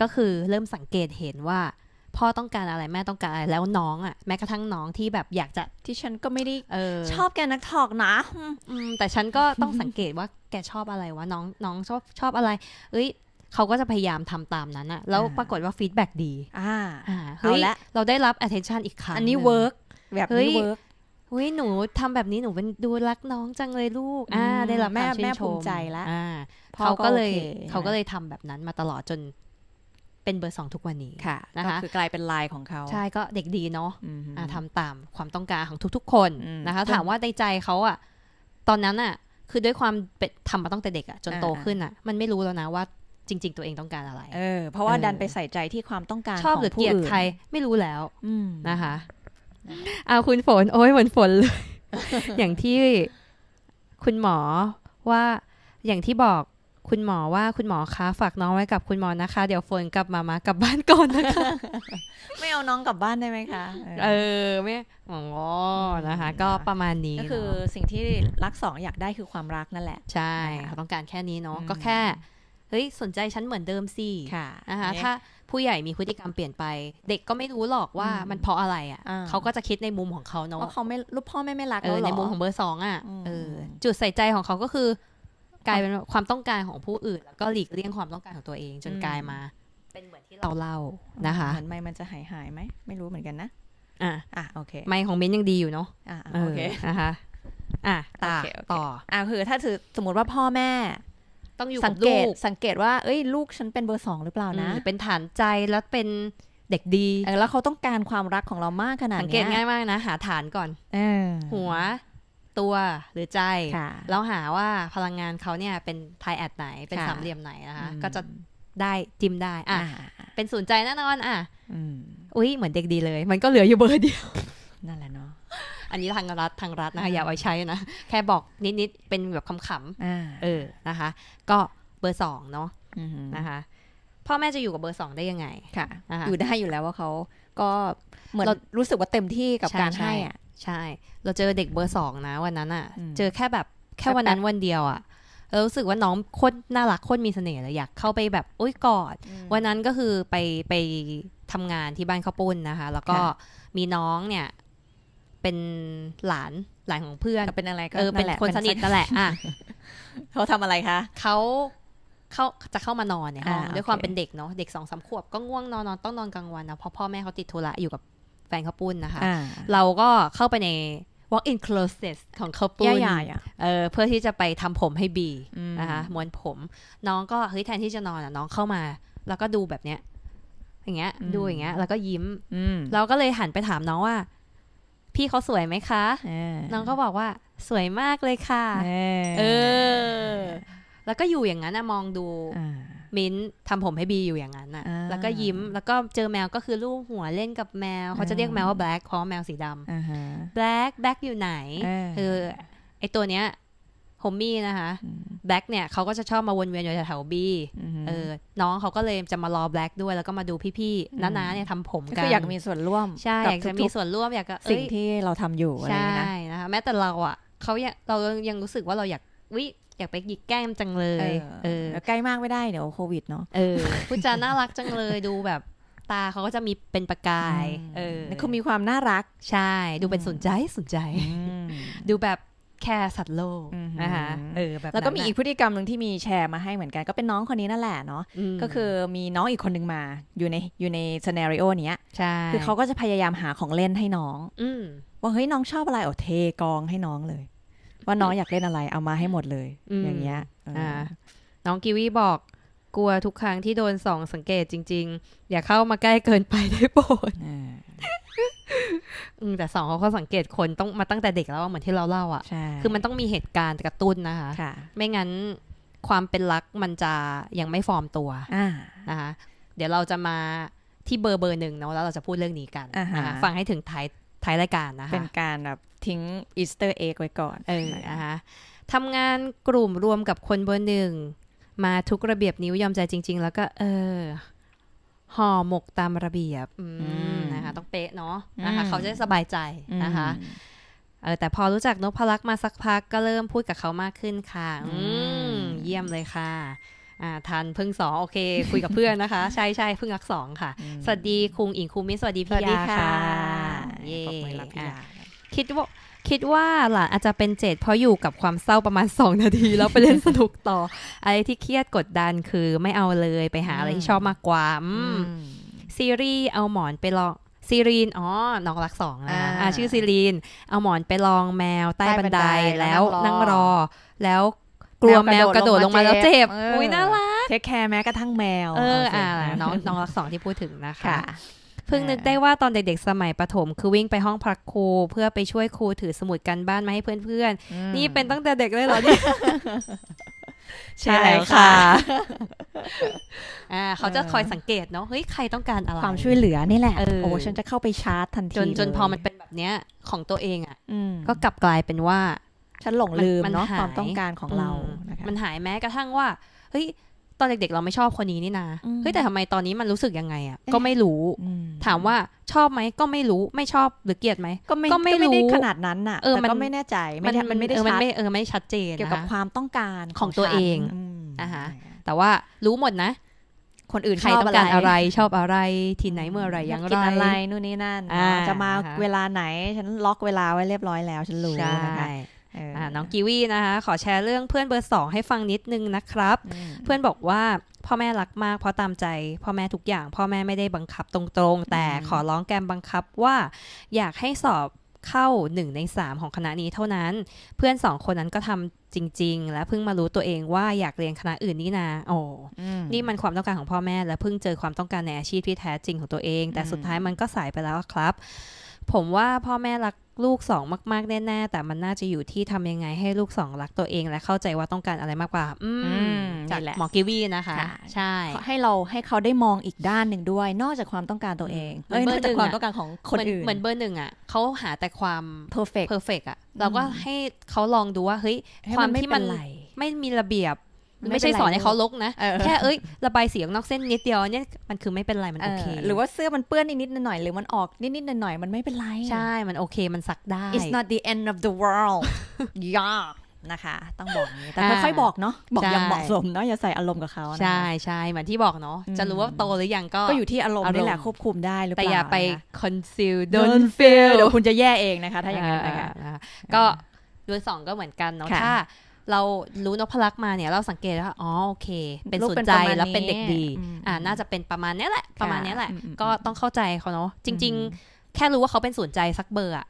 ก็คือเริ่มสังเกตเห็นว่า พ่อต้องการอะไรแม่ต้องการอะไร แล้วน้องอะ่ะแม้กระทั่งน้องที่แบบอยากจะที่ฉันก็ไม่ได้ออชอบแกนักถอกนะแต่ฉันก็ต้องสังเกตว่าแกชอบอะไรวะ น้องน้องชอบชอบอะไร เอ้ยเขาก็จะพยายามทำตามนั้นอะแล้วปรากฏว่าฟีดแบ็ดีอ่าเฮ้ยเราได้รับ attention อีกครั้งอันนี้เวิร์กแบบนี้เวิร์กอุ้ยหนูทำแบบนี้หนูเป็นดูรักน้องจังเลยลูก อ่า ได้ละแม่แม่ภูมิใจแล้วเขาก็เลยเขาก็เลยทำแบบนั้นมาตลอดจนเป็นเบอร์สองทุกวันนี้ค่ะนะคะคือกลายเป็นลายของเขา ใช่ ก็เด็กดีเนาะาทำตามความต้องการของทุกๆ คนนะคะ ถามว่าในใจเขาอะตอนนั้นอะคือด้วยความเป็นทำมาตั้งแต่เด็กอะจนโตขึ้นอะมันไม่รู้แล้วนะว่าจริงๆตัวเองต้องการอะไร เออ เพราะว่าดันไปใส่ใจที่ความต้องการชอบหรือเกลียดใครไม่รู้แล้วนะคะเอาคุณฝน โอ้ยเหมือนฝนเลย อย่างที่คุณหมอว่าอย่างที่บอกคุณหมอว่าคุณหมอคะฝากน้องไว้กับคุณหมอนะคะ เดี๋ยวฝนกลับมามากลับบ้านก่อนนะคะ ไม่เอาน้องกลับบ้านได้ไหมคะเออไม่อ๋อนะคะ ก็ประมาณนี้ก็คือสิ่งที่รักสองอยากได้คือความรักนั่นแหละ ใช่เขาต้องการแค่นี้เนาะก็แค่เฮ้ยสนใจฉันเหมือนเดิมสินะคะถ้าผู้ใหญ่มีพฤติกรรมเปลี่ยนไป เด็กก็ไม่รู้หรอกว่ามันเพราะอะไรอ่ะเขาก็จะคิดในมุมของเขาเนาะว่าเขาไม่ลูกพ่อแม่ไม่รักเราหรอในมุมของเบอร์สองอ่ะจุดใส่ใจของเขาก็คือ กลายเป็นความต้องการของผู้อื่นแล้วก็หลีกเลี่ยงความต้องการของตัวเอง จนกลายมา เป็นเหมือนที่เราเล่านะคะเหมือนไม่มันจะหายหายไหมไม่รู้เหมือนกันนะ อ่ะอ่ะโอเคไม่ของเบนยังดีอยู่เนาะอ่ะโอเคนะคะอ่ะต่อต่ออ่ะคือถ้าถือสมมติว่าพ่อแม่ต้องอยู่สังเกตสังเกตว่าเอ้ยลูกฉันเป็นเบอร์สองหรือเปล่านะเป็นฐานใจแล้วเป็นเด็กดี แล้วเขาต้องการความรักของเรามากขนาดนี้ สังเกตง่ายมากนะ หาฐานก่อนอหัวตัวหรือใจแล้วหาว่าพลังงานเขาเนี่ยเป็นไทแอดไหน เป็นสามเหลี่ยมไหนนะคะก็จะได้จิมได้อ่ะเป็นศูนย์ใจแน่นอนอ่ะอุ้ยเหมือนเด็กดีเลย มันก็เหลืออยู่เบอร์เดียวนั่นแหละเนาะอันนี้ทางรัฐทางรัฐนะคะอย่าเอาใช้นะแค่บอกนิด ๆ เป็นแบบขำๆเออนะคะ ก็เบอร์สองเนาะนะคะ พ่อแม่จะอยู่กับเบอร์สองได้ยังไงค่ะอยู่ได้อยู่แล้วว่าเขาก็เหมือนเรารู้สึกว่าเต็มที่กับการให้อ่ะ ใช่ เราเจอเด็กเบอร์สองนะวันนั้นอ่ะ เจอแค่แบบแค่วันนั้นวันเดียวอ่ะเรารู้สึกว่าน้องโคตรน่ารักโคตรมีเสน่ห์เลยอยากเข้าไปแบบอุ้ยกอดวันนั้นก็คือไปไปทำงานที่บ้านข้าวปุ้นนะคะ แล้วก็มีน้องเนี่ยเป็นหลานหลานของเพื่อนเป็นอะไรก็เออเป็นคนสนิทนั่นแหละอ่ะเขาทำอะไรคะเขาเข้าจะเข้ามานอนเนี่ยด้วยความเป็นเด็กเนาะเด็กสองสาขวบ ก็ง่วงนอนนอนต้องนอนกลางวันนะเพราะพ่อแม่เขาติดธุระ อยู่กับแฟนเขาปุ้นนะคะ เราก็เข้าไปใน walk in closet ของเขาปุ้นเออเพื่อที่จะไปทำผมให้บี นะคะม้วนผม น้องก็เฮ้ยแทนที่จะนอนอ่ะ น้องเข้ามาแล้วก็ดูแบบเนี้ย อย่างเงี้ยดูอย่างเงี้ย แล้วก็ยิ้มเราก็เลยหันไปถามน้องว่าพี่เขาสวยไหมคะ น้องก็บอกว่าสวยมากเลยค่ะ เออ แล้วก็อยู่อย่างนั้นมองดู มิ้นทำผมให้บีอยู่อย่างนั้นน่ะ แล้วก็ยิ้ม แล้วก็เจอแมวก็คือลูกหัวเล่นกับแมว เขาจะเรียกแมวว่าแบล็กเพราะแมวสีดำแบล็กแบล็กอยู่ไหนคือไอตัวเนี้ยผมมี่นะคะแบล็กเนี่ยเขาก็จะชอบมาวนเวียนอยู่แถวบี เออ น้องเขาก็เลยจะมารอแบล็กด้วย แล้วก็มาดูพี่ๆ น้าๆเนี่ยทำผมกัน ก็อยากมีส่วนร่วม ใช่อยากจะมีส่วนร่วมอยากก็สิ่งที่เราทำอยู่อะไรนะใช่ นะคะแม้แต่เราอ่ะเขาเรา ยังรู้สึกว่าเราอยากวิอยากไปหยิกแก้มจังเลย เออใกล้มากไม่ได้เดี๋ยวโควิดเนาะ เออพูดจาน่ารักจังเลยดูแบบตาเขาก็จะมีเป็นประกาย เออคือมีความน่ารัก ใช่ ดูเป็นสนใจสนใจ ดูแบบแคร์สัตว์โลกนะคะเออแบบแล้วก็มี อีกพฤติกรรมหนึ่งที่มีแชร์มาให้เหมือนกัน ก็เป็นน้องคนนี้นั่นแหละเนาะก็คือมีน้องอีกคนนึงมาอยู่ในอยู่ในซีนารีโอเนี้ยใช่คือเขาก็จะพยายามหาของเล่นให้น้องอว่าเฮ้ยน้องชอบอะไรเอาเทกองให้น้องเลย ว่าน้องอยากเล่นอะไรเอามาให้หมดเลย อย่างเงี้ยน้องกิวีบอกกลัวทุกครั้งที่โดนส่องสังเกตจริงๆ อย่าเข้ามาใกล้เกินไปได้โปรดอืแต่สองเขาก็สังเกตคนต้องมาตั้งแต่เด็กแล้วเหมือนที่เราเล่าอ่ะใช่คือมันต้องมีเหตุการณ์กระตุ้นนะคะค่ะไม่งั้นความเป็นรักมันจะยังไม่ฟอร์มตัวอ่านะคะ เดี๋ยวเราจะมาที่เบอร์เบอร์หนึ่งเนาะแล้วเราจะพูดเรื่องนี้กันฟังให้ถึงท้ายท้ายรายการนะคะ เป็นการแบบทิ้งอีสเตอร์เอ็กไว้ก่อนเออนะคะทำงานกลุ่มรวมกับคนเบอร์หนึ่งมาทุกระเบียบนิ้วยอมใจจริง ๆ แล้วก็ เออห่อหมกตามระเบียบนะคะต้องเป๊ะเนาะนะคะเขาจะสบายใจนะคะเออแต่พอรู้จักนพลักษ์มาสักพักก็เริ่มพูดกับเขามากขึ้นค่ะอืเยี่ยมเลยค่ะอ่าทันพึ่งสองโอเค คุยกับเพื่อนนะคะ ใช่ใช่พึ่งรักสองค่ะสวัสดีคุงอิงคุมิสวัสดีพี่ยาค่ะเย่คิดว่าคิดว่าหลานอาจจะเป็นเจ็ดเพราะอยู่กับความเศร้าประมาณ2นาทีแล้วไปเล่นสนุกต่อ อะไรที่เครียดกดดันคือไม่เอาเลยไปหาอะไรที่ชอบมากกว่าซีรีส์เอาหมอนไปลองซีรีนอ๋อน้องรักสองนะอ่าชื่อซีรีน เอาหมอนไปลองแมวใต้บันไดแล้วนั่งรอ แล้วกลัวแมวกระโดดลงมาแล้วเจ็บอุ้ยน่ารักเทคแคร์แม้กระทั่งแมว เอออ่าน้องน้องรักสองที่พูดถึงนะคะพิ่งนึกได้ว่าตอนเด็กๆสมัยประถม คือวิ่งไปห้องพักครูเพื่อไปช่วยครูถือสมุดกันบ้านมาให้เพื่อนๆนี่เป็นตั้งแต่เด็กเลยเหรอเนี่ยใช่ค่ะอ่าเขาจะคอยสังเกตเนาะเฮ้ยใครต้องการอะไรความช่วยเหลือนี่แหละโอ้ฉันจะเข้าไปชาร์จทันทีจนจนพอมันเป็นแบบเนี้ยของตัวเองอ่ะก็กลับกลายเป็นว่า ฉันหลงลืมเนาะความต้องการของเรามันหายแม้กระทั่งว่า เฮ้ยตอนเด็กๆเราไม่ชอบคนนี้นี่นาเฮ้ยแต่ทำไมตอนนี้มันรู้สึกยังไงอ่ะก็ไม่รู้ ถามว่าชอบไหมก็ไม่รู้ไม่ชอบหรือเกลียดไหม ก็ไม่ก็ไม่รู้ขนาดนั้นอ่ะเออมันก็ไม่แน่ใจมันมันไม่ได้ชัดเออไม่ชัดเจนเกี่ยวกับความต้องการของตัวเองนะคะแต่ว่ารู้หมดนะ คนอื่นใครต้องการอะไรชอบอะไรทีไหนเมื่อไรอย่างไรกินอะไรนู่นนี่นั่นจะมาเวลาไหน ฉันล็อกเวลาไว้เรียบร้อยแล้ว ฉันรู้นะคะน้องกิวีนะคะ ขอแชร์เรื่องเพื่อนเบอร์สองให้ฟังนิดนึง นะครับ เพื่อนบอกว่าพ่อแม่รักมากเพราะตามใจ พ่อแม่ทุกอย่าง พ่อแม่ไม่ได้บังคับตรงๆ แต่ขอร้องแกมบังคับว่า อยากให้สอบเข้าหนึ่งในสามของคณะนี้เท่านั้น เพื่อนสองคนนั้นก็ทำจริงๆ และเพิ่งมารู้ตัวเองว่าอยากเรียนคณะอื่นนี่นาโอ้นี่มันความต้องการของพ่อแม่และเพิ่งเจอความต้องการในอาชีพที่แท้จริงของตัวเอง แต่สุดท้ายมันก็สายไปแล้วครับ ผมว่าพ่อแม่รักลูกสองมากๆแน่ๆ แต่มันน่าจะอยู่ที่ทำยังไงให้ลูกสองรักตัวเอง และเข้าใจว่าต้องการอะไรมากกว่าอืมจากหมอกิวีนะคะ ใช่ ให้เราให้เขาได้มองอีกด้านหนึ่งด้วย นอกจากความต้องการตัวเองเบอร์หนึ่งความต้องการของคนอื่นเหมือนเบอร์หนึ่งอ่ะเขาหาแต่ความเพอร์เฟกต์เพอร์เฟกต์อ่ะเราก็ให้เขาลองดูว่าเฮ้ยความที่มันไม่มีระเบียบไม่ใช่สอนให้เขาลกนะ แค่เอ้ยระบายเสียงนอกเส้น นิดเดียวเนี่ยมันคือไม่เป็นไร มันโอเค หรือว่าเสื้อมันเปื้อนนิดหน่อยหรือมันออกนิดหน่อยมันไม่เป็นไร ใช่ มันโอเคมันซักได้ it's not the end of the world ย่านะคะ ต้องบอกนี้ แต่ค่อยๆบอกเนาะบอกอย่างเหมาะสมเนาะอย่าใส่อารมณ์กับเขาใช่ใช่เหมือนที่บอกเนาะจะรู้ว่าโตหรือยังก็ก็อยู่ที่อารมณ์นี่แหละควบคุมได้ หรือเปล่าแต่อย่าไป conceal don't feel เดี๋ยวคุณจะแย่เองนะคะ ถ้าอย่างนั้นนะคะก็ด้วยสองก็เหมือนกันเนาะถ้าเรารู้นพลักมาเนี่ยเราสังเกตว่าอ๋อโอเค เป็นสนใจแล้วเป็นเด็กดี อ่าน่าจะเป็นประมาณนี้แหละประมาณนี้แหละ ก็ต้องเข้าใจเขาเนาะจริงๆ แค่รู้ว่าเขาเป็นสนใจสักเบอร์อ่ะ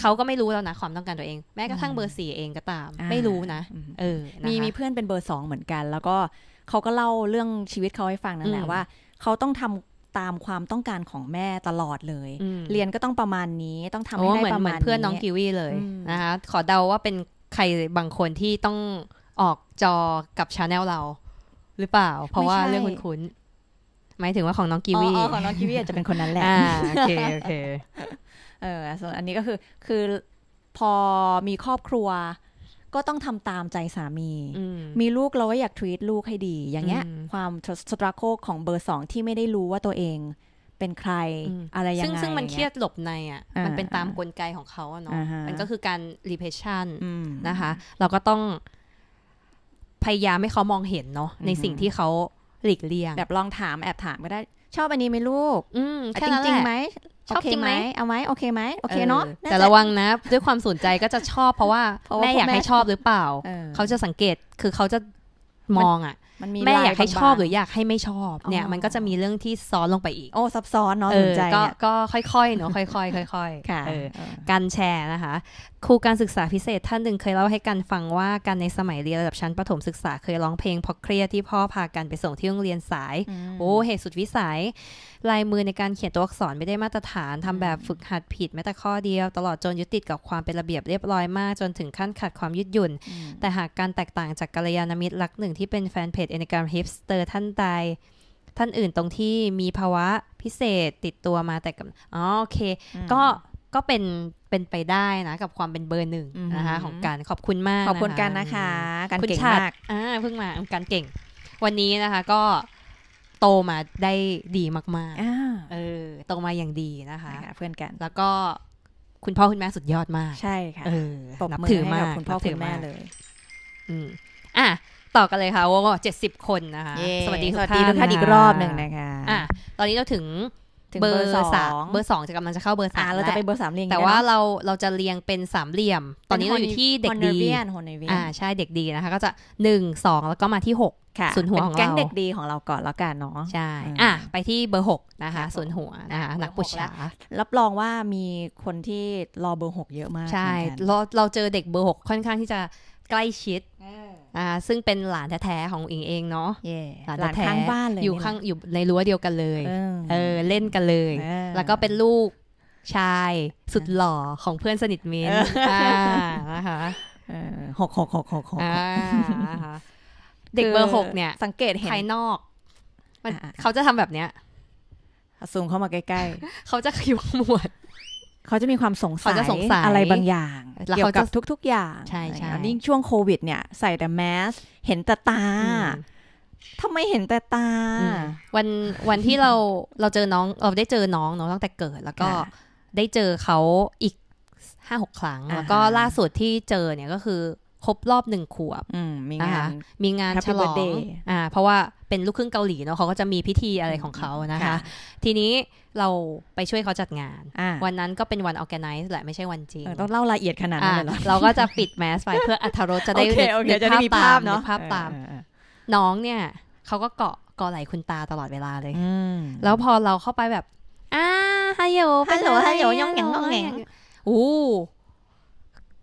เขาก็ไม่รู้แล้วนะความต้องการตัวเองแม้กระทั่งเบอร์สี่เองก็ตามไม่รู้นะเออมีมีเพื่อนเป็นเบอร์สองเหมือนกัน แล้วก็เขาก็เล่าเรื่องชีวิตเขาให้ฟังนั่นแหละว่า เขาต้องทำตามความต้องการของแม่ตลอดเลย เรียนก็ต้องประมาณนี้ต้องทำให้ได้ประมาณเพื่อนน้องกิวี่เลยนะคะขอเดาว่าเป็นใครบางคนที่ต้องออกจอกับชาแนลเรา หรือเปล่า เพราะว่าเรื่องคุ้นๆหมายถึงว่าของน้องกีวีอ๋อของน้องกีวีอาจจะเป็นคนนั้นแหละโอเคโอเคเออส่วนอันนี้ก็คือ คือพอมีครอบครัว ก็ต้องทำตามใจสามี มีลูกเราก็อยากทวีตลูกให้ดี อย่างเงี้ยความสตรัคโคของเบอร์สองที่ไม่ได้รู้ว่าตัวเองเป็นใคร อะไรยังไง ซึ่งซึ่งมันเครียดหลบในอ่ะ มันเป็นตามกลไกของเขาเนาะมันก็คือการรีเพชชั่นนะคะ เราก็ต้อง พยายามให้เขามองเห็นเนาะในสิ่งที่เขาหลีกเลี่ยง แบบลองถามแอบถามก็ได้ ชอบอันนี้ไหมลูก อืมจริงจริงไหมชอบจริงไหม เอาไหมโอเคไหมโอเคเนาะแต่ระวังนะ ด้วยความสนใจก็จะชอบเพราะว่าแม่อยากให้ชอบหรือเปล่าเขาจะสังเกต คือเขาจะมองอ่ะแม่อยากให้ชอบหรืออยากให้ไม่ชอบ เนี่ยมันก็จะมีเรื่องที่ซ้อนลงไปอีก โอ้ ซับซ้อนเนาะสนใจก็ค่อยๆเนาะค่อยๆค่อยๆค่ะการแชร์นะคะครูการศึกษาพิเศษท่านหนึ่งเคยเล่าให้กันฟังว่าการในสมัยเรียนระดับชั้นประถมศึกษาเคยร้องเพลงพอเครียดที่พ่อพากันไปส่งที่โรงเรียนสาย โอ้เหตุสุดวิสัยลายมือในการเขียนตัวอักษรไม่ได้มาตรฐานทำแบบฝึกหัดผิดแม้แต่ข้อเดียวตลอดจนยึดติดกับความเป็นระเบียบเรียบร้อยมากจนถึงขั้นขาดความยืดหยุ่น แต่หากการแตกต่างจากกัลยาณมิตรรักหนึ่งที่เป็นแฟนเพจตเอนิกรมฮิปสเตอร์ท่านใดท่านอื่นตรงที่มีภาวะพิเศษติดตัวมาแต่กับอ๋อโอเค ก็ก็เป็นเป็นไปได้นะ กับความเป็นเบอร์หนึ่งนะคะของการขอบคุณมากขอบคุณกันนะคะ การเก่งมากอ่าเพิ่งมาการเก่ง วันนี้นะคะก็โตมาได้ดีมากๆเออโตมาอย่างดีนะคะเพื่อนกันแล้วก็คุณพ่อคุณแม่สุดยอดมากใช่ค่ะเออนับถือมากคุณพ่อคุณแม่เลย อืมอ่ะต่อกันเลยค่ะโอ้เจ็ดสิบคนนะคะสวัสดีทุกท่านท่านอีกรอบหนึ่งนะคะอ่ะตอนนี้เราถึงเบอร์สองเบอร์สองจะกำลังจะเข้าเบอร์สามเราจะไปเบอร์สามเรียงแต่ว่าเราเราจะเรียงเป็นสามเหลี่ยม ตอนนี้เราอยู่ที่เด็กดีอ่าใช่เด็กดีนะคะ ก็จะหนึ่งสองแล้วก็มาที่หกศูนย์หัวของเราแก๊งเด็กดีของเราก่อนแล้วกันเนาะใช่อ่ะไปที่เบอร์หกนะคะศูนย์หัวนะคะนักปุชชารับรองว่ามีคนที่รอเบอร์หกเยอะมากใช่เราเราเจอเด็กเบอร์หกค่อนข้างที่จะใกล้ชิดอ่าซึ่งเป็นหลานแท้ ๆ ของอิงเองเนาะหลานแท้ข้างบ้านเลย อยู่ข้างอยู่ในรั้วเดียวกันเลยเออเล่นกันเลย แล้วก็เป็นลูกชายสุดหล่อของเพื่อนสนิทเมนนะคะหกหกหกหกหกเด็กเบอร์หกเนี่ยสังเกตเห็นภายนอกเขาจะทำแบบเนี้ยซูมเข้ามาใกล้ๆ เขาจะขยุกหมวดเขาจะมีความสงสัยสสยอะไรบางอย่างเกี่ยวกับทุกๆ อย่าง ใช่ใช่ยิ่งช่วงโควิดเนี่ย ใส่แต่แมส เห็นแต่ตา ทำไมเห็นแต่ตา วันวันที่เราเราเจอน้องเราได้เจอน้องเนาะตั้งแต่เกิด แล้วก็ได้เจอเขาอีกห้าหกครั้ง แล้วก็ล่าสุดที่เจอเนี่ยก็คือครบรอบหนึ่งขวบมีงานมีงานฉลองเพราะว่าเป็นลูกครึ่งเกาหลีเนาะเขาก็จะมีพิธีอะไรของเขานะคะ ทีนี้เราไปช่วยเขาจัดงานวันนั้นก็เป็นวันออแกไนซ์แหละไม่ใช่วันจริงต้องเล่ารายละเอียดขนาดนั้นเลยเหรอเราก็จะปิดแมสไปเพื่ออัธรสจะได้น็กภาพตามนาะภาพตาม น้องเนี่ย เขาก็เกาะเกาะไหลคุณตาตลอดเวลาเลยแล้วพอเราเข้าไปแบบอ้าฮัลโหลฮัลโหลฮัลโหลยองหงงยองหงงอู้